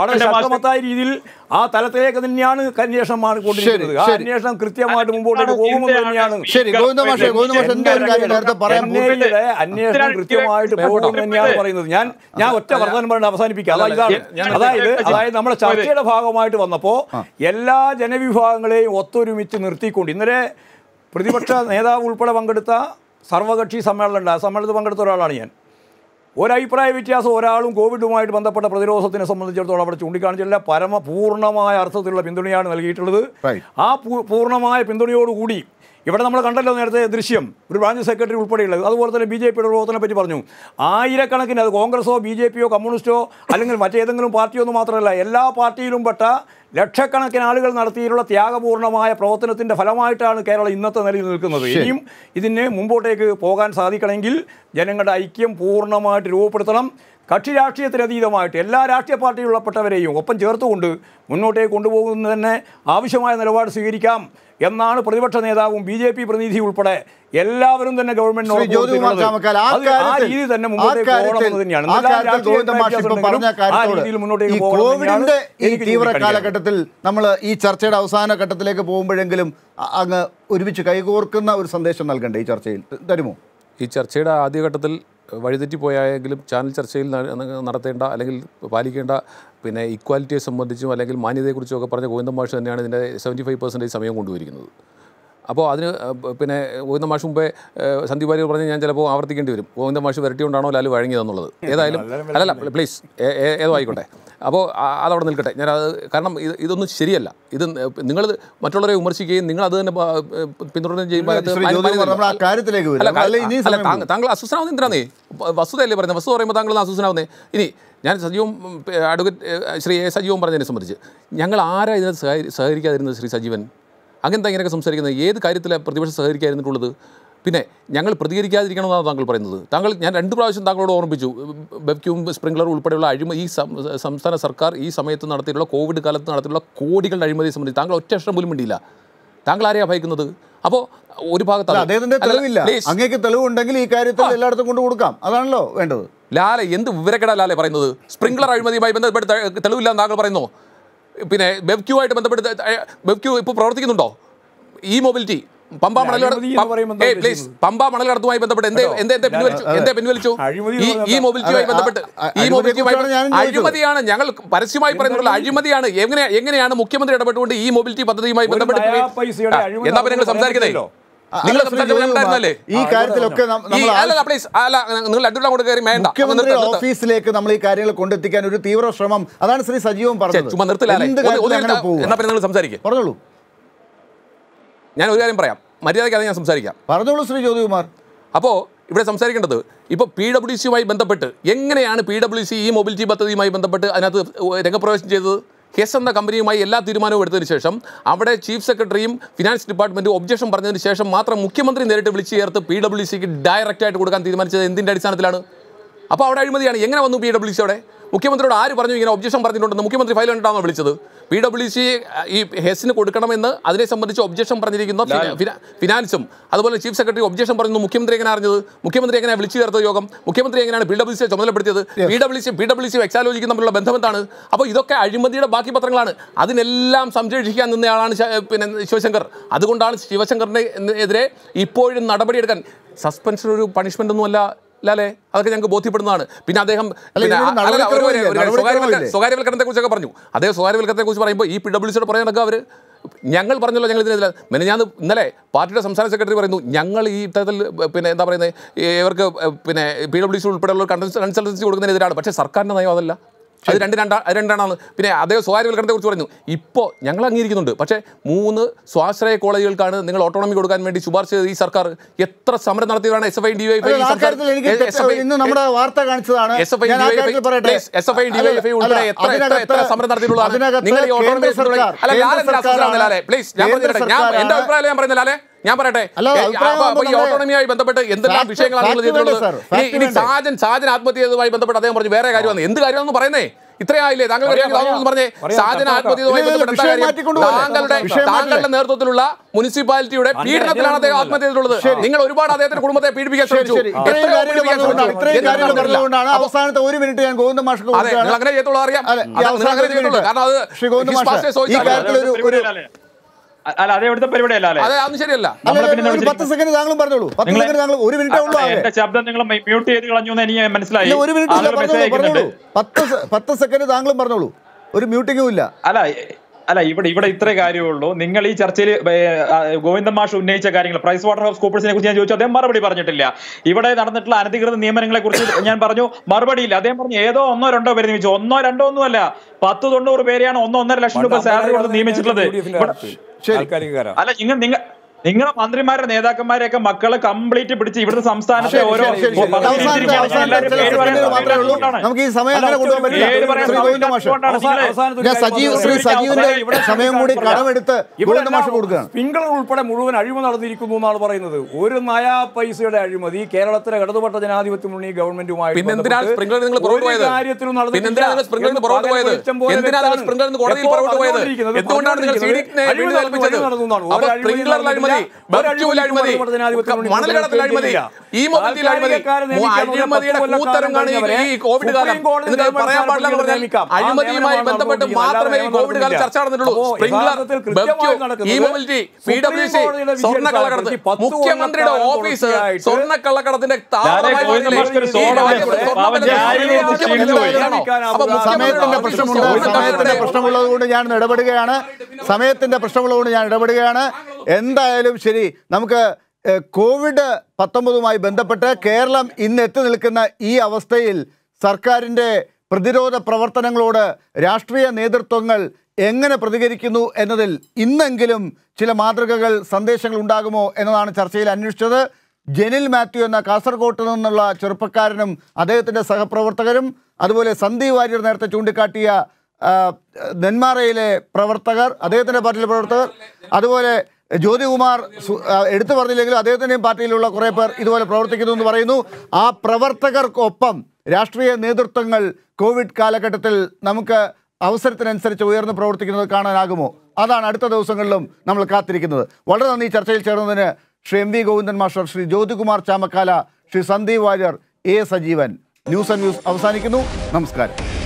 വളരെ ശക്തമത്തായ രീതിയിൽ ആ തലത്തിലേക്ക് തന്നെയാണ് അന്വേഷണം മാറിക്കൊണ്ടിരിക്കുന്നത് ആ അന്വേഷണം കൃത്യമായിട്ട് മുമ്പോട്ടേക്ക് പോകുമെന്ന് തന്നെയാണ് അന്വേഷണം കൃത്യമായിട്ട് പോകുമെന്ന് തന്നെയാണ് പറയുന്നത് ഞാൻ ഞാൻ ഒറ്റ വർത്തമാനം പറഞ്ഞ അവസാനിപ്പിക്കാം ഇതാണ് അതായത് അതായത് നമ്മുടെ ചർച്ചയുടെ ഭാഗമായിട്ട് വന്നപ്പോൾ എല്ലാ ജനവിഭാഗങ്ങളെയും ഒത്തൊരുമിച്ച് നിർത്തിക്കൊണ്ട് ഇന്നലെ പ്രതിപക്ഷ നേതാവ് ഉൾപ്പെടെ പങ്കെടുത്ത സർവകക്ഷി സമ്മേളനം ഉണ്ട് ആ സമ്മേളനത്തിൽ പങ്കെടുത്ത ഒരാളാണ് ഞാൻ ഒരഭിപ്രായ വ്യത്യാസം ഒരാളും കോവിഡുമായിട്ട് ബന്ധപ്പെട്ട പ്രതിരോധത്തിനെ സംബന്ധിച്ചിടത്തോളം അവിടെ ചൂണ്ടിക്കാണിച്ചില്ല പരമ പൂർണ്ണമായ അർത്ഥത്തിലുള്ള പിന്തുണയാണ് നൽകിയിട്ടുള്ളത് ആ പൂർണ്ണമായ പിന്തുണയോടുകൂടി ഇവിടെ നമ്മൾ കണ്ടല്ലോ നേരത്തെ ദൃശ്യം ഒരു ബ്രാഞ്ച് സെക്രട്ടറി ഉൾപ്പെടെയുള്ളത് അതുപോലെ തന്നെ ബി ജെ പിയുടെ പ്രവർത്തനത്തെ പറ്റി പറഞ്ഞു ആയിരക്കണക്കിന് അത് കോൺഗ്രസോ ബി ജെ പിയോ കമ്മ്യൂണിസ്റ്റോ അല്ലെങ്കിൽ മറ്റേതെങ്കിലും പാർട്ടിയോ ഒന്നും മാത്രമല്ല എല്ലാ പാർട്ടിയിലും പെട്ട ലക്ഷക്കണക്കിന് ആളുകൾ നടത്തിയിട്ടുള്ള ത്യാഗപൂർണമായ പ്രവർത്തനത്തിന്റെ ഫലമായിട്ടാണ് കേരളം ഇന്നത്തെ നിലയിൽ നിൽക്കുന്നത് ഇനിയും ഇതിന് മുമ്പോട്ടേക്ക് പോകാൻ സാധിക്കണമെങ്കിൽ ജനങ്ങളുടെ ഐക്യം പൂർണ്ണമായിട്ട് രൂപപ്പെടുത്തണം കക്ഷി രാഷ്ട്രീയത്തിനതീതമായിട്ട് എല്ലാ രാഷ്ട്രീയ പാർട്ടിയിലുള്ളപ്പെട്ടവരെയും ഒപ്പം ചേർത്തുകൊണ്ട് മുന്നോട്ടേക്ക് തന്നെ ആവശ്യമായ നിലപാട് സ്വീകരിക്കാം എന്നാണ് പ്രതിപക്ഷ നേതാവും ബി ജെ പി പ്രതിനിധി ഉൾപ്പെടെ എല്ലാവരും തന്നെ ഗവൺമെന്റ് കാലഘട്ടത്തിൽ നമ്മൾ ഈ ചർച്ചയുടെ അവസാന ഘട്ടത്തിലേക്ക് പോകുമ്പോഴെങ്കിലും അങ്ങ് ഒരുമിച്ച് കൈകോർക്കുന്ന ഒരു സന്ദേശം നൽകണ്ടേ ഈ ചർച്ചയിൽ തരുമോ ഈ ചർച്ചയുടെ ആദ്യഘട്ടത്തിൽ വഴിതെറ്റിപ്പോയായെങ്കിലും ചാനൽ ചർച്ചയിൽ നടത്തേണ്ട അല്ലെങ്കിൽ പാലിക്കേണ്ട പിന്നെ ഇക്വാലിറ്റിയെ സംബന്ധിച്ചും അല്ലെങ്കിൽ മാന്യതയെക്കുറിച്ചും ഒക്കെ പറഞ്ഞ ഗോവിന്ദൻ മാഷ് തന്നെയാണ് ഇതിൻ്റെ സെവൻറ്റി ഫൈവ് പെർസെൻറ്റേജ് സമയം കൊണ്ടുവരുന്നത് അപ്പോൾ അതിന് പിന്നെ ഗോവിന്ദ മാഷ് മുമ്പേ സന്ദീപ് വാര്യർ പറഞ്ഞ് ഞാൻ ചിലപ്പോൾ ആവർത്തിക്കേണ്ടി വരും ഗോവിന്ദ മാഷ് വരട്ടിക്കൊണ്ടാണോ ലാലു വഴങ്ങിയതെന്നുള്ളത് ഏതായാലും അല്ലല്ല പ്ലീസ് ഏതോ ആയിക്കോട്ടെ അപ്പോൾ അതവിടെ നിൽക്കട്ടെ ഞാൻ അത് കാരണം ഇത് ഇതൊന്നും ശരിയല്ല ഇത് നിങ്ങൾ മറ്റുള്ളവരെ വിമർശിക്കുകയും നിങ്ങൾ അത് തന്നെ പിന്തുടരുകയും ചെയ്യുമ്പോൾ താങ്കൾ അസ്വസ്ഥനാവുന്ന എന്തിനാന്നേ വസ്തുതയല്ലേ പറയുന്നത് വസ്തു പറയുമ്പോൾ താങ്കൾ അസ്വസ്ഥനാവുന്നേ ഇനി ഞാൻ സജീവം അഡ്വക്കേറ്റ് ശ്രീ എ സജീവം പറഞ്ഞതിനെ സംബന്ധിച്ച് ഞങ്ങൾ ആരാ ഇതിനെ സഹകരിക്കാതിരുന്നത് ശ്രീ സജീവൻ അങ്ങനത്തെ ഇങ്ങനെയൊക്കെ സംസാരിക്കുന്നത് ഏത് കാര്യത്തിൽ പ്രതിപക്ഷം സഹകരിക്കാതിരുന്നിട്ടുള്ളത് പിന്നെ ഞങ്ങൾ പ്രതികരിക്കാതിരിക്കണമെന്നാണ് താങ്കൾ പറയുന്നത് താങ്കൾ ഞാൻ രണ്ട് പ്രാവശ്യം താങ്കളോട് ഓർമ്മിപ്പിച്ചു ബെബ്ക്യൂം സ്പ്രിംഗ്ലർ ഉൾപ്പെടെയുള്ള അഴിമതി ഈ സംസ്ഥാന സർക്കാർ ഈ സമയത്ത് നടത്തിയിട്ടുള്ള കോവിഡ് കാലത്ത് നടത്തിയിട്ടുള്ള കോടികളുടെ അഴിമതിയെ സംബന്ധിച്ച് താങ്കൾ ഒറ്റ അക്ഷരം പോലും മിണ്ടിയില്ല താങ്കൾ ആരെയാണ് ഭയക്കുന്നത് അപ്പോൾ ഒരു ഭാഗത്ത് അദ്ദേഹത്തിന്റെ അങ്ങേക്ക് തെളിവുണ്ടെങ്കിൽ ഈ കാര്യത്തിൽ എല്ലായിടത്തും കൊണ്ട് കൊടുക്കാം അതാണല്ലോ വേണ്ടത് ലാലെ എന്ത് വിവരക്കട ലാലെ പറയുന്നത് സ്പ്രിംഗ്ലർ അഴിമതിയുമായി ബന്ധപ്പെട്ട് തെളിവില്ലാന്ന് താങ്കൾ പറയുന്നു പിന്നെ ബെബ്ക്യൂവായിട്ട് ബന്ധപ്പെട്ട് ബെബ്ക്യൂ ഇപ്പോൾ പ്രവർത്തിക്കുന്നുണ്ടോ ഇ മൊബിലിറ്റി പമ്പ മണൽ പ്ലീസ് പമ്പ മണൽ കടത്തുമായി ബന്ധപ്പെട്ട് എന്തേ എന്തേ എന്തേ പിൻവലിച്ചു എന്തേ പിൻവലിച്ചു ഈ ഈ മൊബിലിറ്റിയുമായി ബന്ധപ്പെട്ട് ഈ മൊബിലിറ്റിയുമായി അഴിമതിയാണ് ഞങ്ങൾ പരസ്യമായി പറയുന്നുള്ള അഴിമതിയാണ് എങ്ങനെ എങ്ങനെയാണ് മുഖ്യമന്ത്രി ഇടപെട്ടുകൊണ്ട് ഈ മൊബിലിറ്റി പദ്ധതിയുമായി ബന്ധപ്പെട്ട് എന്താ പിന്നെ നിങ്ങൾ സംസാരിക്കുന്നേ ഈ കാര്യത്തിലൊക്കെ മുഖ്യമന്ത്രിയുടെ ഓഫീസിലേക്ക് നമ്മൾ ഈ കാര്യങ്ങൾ കൊണ്ടെത്തിക്കാൻ ഒരു തീവ്ര ശ്രമം അതാണ് ശ്രീ സജീവം പറഞ്ഞത് സംസാരിക്കും പറഞ്ഞോളൂ ഞാൻ ഒരു കാര്യം പറയാം അത് ഞാൻ സംസാരിക്കാം പറഞ്ഞോളൂ ശ്രീ ജ്യോതികുമാർ അപ്പോ ഇവിടെ സംസാരിക്കേണ്ടത് ഇപ്പോൾ പി ഡബ്ല്യു സിയുമായി ബന്ധപ്പെട്ട് എങ്ങനെയാണ് പി ഡബ്ല്യു സി ഈ മൊബിലിറ്റി പദ്ധതിയുമായി ബന്ധപ്പെട്ട് അതിനകത്ത് രംഗപ്രവേശം ചെയ്തത് ഹെസ് എന്ന കമ്പനിയുമായി എല്ലാ തീരുമാനവും എടുത്തതിന് ശേഷം അവിടെ ചീഫ് സെക്രട്ടറിയും ഫിനാൻസ് ഡിപ്പാർട്ട്മെൻറ്റും ഒബ്ജക്ഷൻ പറഞ്ഞതിന് ശേഷം മാത്രം മുഖ്യമന്ത്രി നേരിട്ട് വിളിച്ചു ചേർത്ത് പി ഡബ്ല്യു സിക്ക് ഡയറക്റ്റായിട്ട് കൊടുക്കാൻ തീരുമാനിച്ചത് എന്തിൻ്റെ അടിസ്ഥാനത്തിലാണ് അപ്പോൾ അവിടെ അഴിമതിയാണ് എങ്ങനെ വന്നു പി ഡബ്ല്യു സി അവിടെ മുഖ്യമന്ത്രിയോട് ആര് പറഞ്ഞു ഇങ്ങനെ ഒബ്ജക്ഷൻ പറഞ്ഞിട്ടുണ്ടെന്ന് മുഖ്യമന്ത്രി ഫയൽ കണ്ടിട്ടാണോ വിളിച്ചത് പി ഡബ്ല്യു സി ഈ ഹെസിന് കൊടുക്കണമെന്ന് അതിനെ സംബന്ധിച്ച് ഒബ്ജക്ഷൻ പറഞ്ഞിരിക്കുന്നു ഫിനാൻസും അതുപോലെ ചീഫ് സെക്രട്ടറി ഒബ്ജക്ഷൻ പറഞ്ഞു മുഖ്യമന്ത്രി എങ്ങനെ അറിഞ്ഞത് മുഖ്യമന്ത്രി എങ്ങനെ വിളിച്ചു ചേർത്ത യോഗം മുഖ്യമന്ത്രി എങ്ങനെയാണ് പി ഡബ്ല്യു സിയെ ചുമതലപ്പെടുത്തിയത് P W C P W C എക്സാലോജിക്കും തമ്മിലുള്ള ബന്ധം എന്താണ് അപ്പോൾ ഇതൊക്കെ അഴിമതിയുടെ ബാക്കി പത്രങ്ങളാണ് അതിനെല്ലാം സംരക്ഷിക്കാൻ നിന്നയാളാണ് പിന്നെ ശിവശങ്കർ അതുകൊണ്ടാണ് ശിവശങ്കറിനെതിരെ ഇപ്പോഴും നടപടിയെടുക്കാൻ സസ്പെൻഷൻ ഒരു പണിഷ്മെൻ്റ് ഒന്നുമല്ല അല്ലേ അതൊക്കെ ഞങ്ങൾക്ക് ബോധ്യപ്പെടുന്നതാണ് പിന്നെ അദ്ദേഹം സ്വകാര്യവൽക്കരണത്തെ കുറിച്ചൊക്കെ പറഞ്ഞു അദ്ദേഹം സ്വകാര്യവൽക്കരണത്തെ കുറിച്ച് പറയുമ്പോൾ ഈ പി ഡബ്ല്യുസിയുടെ പുറകെ നടക്കുക അവർ ഞങ്ങൾ പറഞ്ഞല്ലോ ഞങ്ങൾ ഇതിനെതിരെ പിന്നെ ഞാൻ ഇന്നലെ പാർട്ടിയുടെ സംസ്ഥാന സെക്രട്ടറി പറയുന്നു ഞങ്ങൾ ഈ തരത്തിൽ പിന്നെ എന്താ പറയുന്നത് ഇവർക്ക് പിന്നെ പി ഡബ്ല്യു സി ഉൾപ്പെടെയുള്ള കൺസൾട്ടൻസി കൊടുക്കുന്നതിനെതിരാണ് പക്ഷേ സർക്കാരിൻ്റെ നയം അതല്ല അത് രണ്ട് രണ്ടാ രണ്ടാണ് പിന്നെ അദ്ദേഹം സ്വകാര്യവൽക്കരണത്തെ കുറിച്ച് പറഞ്ഞു ഇപ്പോൾ ഞങ്ങൾ അംഗീകരിക്കുന്നുണ്ട് പക്ഷേ മൂന്ന് സ്വാശ്രയ കോളേജുകൾക്കാണ് നിങ്ങൾ ഓട്ടോണമി കൊടുക്കാൻ വേണ്ടി ശുപാർശ ചെയ്ത് ഈ സർക്കാർ എത്ര സമരം നടത്തിയതാണ് S F I D Y വാർത്ത കാണിച്ചതാണ് S F I S F I D Y F I ഉൾപ്പെടെ എത്ര എത്ര എത്ര സമരം നടത്തിയിട്ടുള്ളതാണ് പ്ലീസ് ഞാൻ പറഞ്ഞിട്ട് ഞാൻ എൻ്റെ അഭിപ്രായം ഞാൻ പറയുന്നില്ല അല്ലേ ഞാൻ പറയട്ടെ ഈ ഓട്ടോണമിയായി ബന്ധപ്പെട്ട് എന്തെല്ലാം വിഷയങ്ങളാണ് ഇനി സാജൻ സാജൻ ആത്മഹത്യതുമായി ബന്ധപ്പെട്ട് അദ്ദേഹം പറഞ്ഞു വേറെ കാര്യമാണ് എന്ത് കാര്യമാണെന്ന് പറയുന്നേ ഇത്രയായില്ലേ താങ്കൾ പറഞ്ഞേ സാധന ആത്മഹത്യയുമായി താങ്കളുടെ താങ്കളുടെ നേതൃത്വത്തിലുള്ള മുനിസിപ്പാലിറ്റിയുടെ പീഡനത്തിലാണ് അദ്ദേഹം ആത്മഹത്യ ചെയ്തിട്ടുള്ളത് നിങ്ങൾ ഒരുപാട് അദ്ദേഹത്തിന്റെ കുടുംബത്തെ പീഡിപ്പിക്കാൻ ശ്രമിച്ചു അവസാനത്തെ ഒരു മിനിറ്റ് ഞാൻ ഗോവിന്ദ മാഷ്ക്ക് അങ്ങനെ ചെയ്തോളൂ അറിയാം കാരണം അത് അല്ല പരിപാടി അല്ല അതെ ശരിയല്ല സെക്കൻഡ് പറഞ്ഞോളൂ സെക്കൻഡ് ഒരു ശബ്ദം നിങ്ങൾ മ്യൂട്ട് മനസ്സിലായി ഒരു മിനിറ്റ് പറഞ്ഞോളൂ പത്ത് സെക്കൻഡ് താങ്കളും പറഞ്ഞോളൂ ഒരു മ്യൂട്ടിങ്ങും ഇല്ല അല്ല അല്ല ഇവിടെ ഇവിടെ ഇത്രേ കാര്യമുള്ളൂ നിങ്ങൾ ഈ ചർച്ചയിൽ ഗോവിന്ദൻ മാഷ് ഉന്നയിച്ച കാര്യങ്ങൾ പ്രൈസ് വാട്ടർ ഹൗസ് കൂപ്പേഴ്സിനെ കുറിച്ച് ഞാൻ ചോദിച്ചു അദ്ദേഹം മറുപടി പറഞ്ഞിട്ടില്ല ഇവിടെ നടന്നിട്ടുള്ള അനധികൃത നിയമനങ്ങളെ കുറിച്ച് ഞാൻ പറഞ്ഞു മറുപടിയില്ല അദ്ദേഹം പറഞ്ഞു ഏതോ ഒന്നോ രണ്ടോ പേര് നിയമിച്ചു ഒന്നോ രണ്ടോ ഒന്നും അല്ല പത്ത് തൊണ്ണൂറ് പേരെയാണ് ഒന്നോ ഒന്നര ലക്ഷം രൂപ സാലറി കൊടുത്ത് നിയമിച്ചിട്ടുള്ളത് അല്ല നിങ്ങൾ നിങ്ങൾ നിങ്ങളെ മന്ത്രിമാരെ നേതാക്കന്മാരെയൊക്കെ മക്കളെ കംപ്ലീറ്റ് പിടിച്ച് ഇവിടുത്തെ സംസ്ഥാനത്തെ ഓരോ നമുക്ക് ഈ സമയം അങ്ങനെ പറ്റില്ല സജീവ് ശ്രീ സജീവിന്റെ സമയം കൂടി കൊടുക്കുകയാണ് പിങ്കൾ ഉൾപ്പെടെ മുഴുവൻ അഴിമതി നടന്നിരിക്കുന്നു എന്നാണ് പറയുന്നത് ഒരു നയാ പൈസയുടെ അഴിമതി കേരളത്തിലെ ഇടതുപെട്ട ജനാധിപത്യ മുന്നണി ഗവൺമെന്റുമായിട്ട് ഈ കോവിഡ് കാലം പറയാൻ പാടില്ല എന്ന് അഴിമതിയുമായി ബന്ധപ്പെട്ട് മാത്രമേ ഈ കോവിഡ് കാലം ചർച്ച നടന്നിട്ടുള്ളൂ ഈ മൊബിലിറ്റി മുഖ്യമന്ത്രിയുടെ ഓഫീസ് സ്വർണ്ണ കള്ളക്കടത്തിന്റെ സമയത്തിന്റെ പ്രശ്നമുണ്ട് സമയത്തിന്റെ പ്രശ്നമുള്ളത് കൊണ്ട് ഞാൻ ഇടപെടുകയാണ് സമയത്തിന്റെ പ്രശ്നമുള്ളതുകൊണ്ട് ഞാൻ ഇടപെടുകയാണ് എന്തായാലും എന്തായാലും ശരി നമുക്ക് കോവിഡ് പത്തൊമ്പതുമായി ബന്ധപ്പെട്ട് കേരളം ഇന്ന് എത്തി നിൽക്കുന്ന ഈ അവസ്ഥയിൽ സർക്കാരിൻ്റെ പ്രതിരോധ പ്രവർത്തനങ്ങളോട് രാഷ്ട്രീയ നേതൃത്വങ്ങൾ എങ്ങനെ പ്രതികരിക്കുന്നു എന്നതിൽ ഇന്നെങ്കിലും ചില മാതൃകകൾ സന്ദേശങ്ങൾ ഉണ്ടാകുമോ എന്നതാണ് ചർച്ചയിൽ അന്വേഷിച്ചത് ജെനിൽ മാത്യു എന്ന കാസർകോട്ട് നിന്നുള്ള ചെറുപ്പക്കാരനും അദ്ദേഹത്തിൻ്റെ സഹപ്രവർത്തകരും അതുപോലെ സന്ദീപ് വാര്യർ നേരത്തെ ചൂണ്ടിക്കാട്ടിയ നെന്മാറയിലെ പ്രവർത്തകർ അദ്ദേഹത്തിൻ്റെ പാർട്ടിയിലെ പ്രവർത്തകർ അതുപോലെ ജ്യോതികുമാർ എടുത്തു പറഞ്ഞില്ലെങ്കിലും അദ്ദേഹത്തിൻ്റെയും പാർട്ടിയിലുള്ള കുറേ പേർ ഇതുപോലെ പ്രവർത്തിക്കുന്നു എന്ന് പറയുന്നു ആ പ്രവർത്തകർക്കൊപ്പം രാഷ്ട്രീയ നേതൃത്വങ്ങൾ കോവിഡ് കാലഘട്ടത്തിൽ നമുക്ക് അവസരത്തിനനുസരിച്ച് ഉയർന്ന് പ്രവർത്തിക്കുന്നത് കാണാനാകുമോ അതാണ് അടുത്ത ദിവസങ്ങളിലും നമ്മൾ കാത്തിരിക്കുന്നത് വളരെ നന്ദി ചർച്ചയിൽ ചേർന്നതിന് Shri M V Govindan master Shri Jyothikumar Chamakkala Shri Sandeep Warrier A Sajeevan news and news അവസാനിക്കുന്നു നമസ്കാരം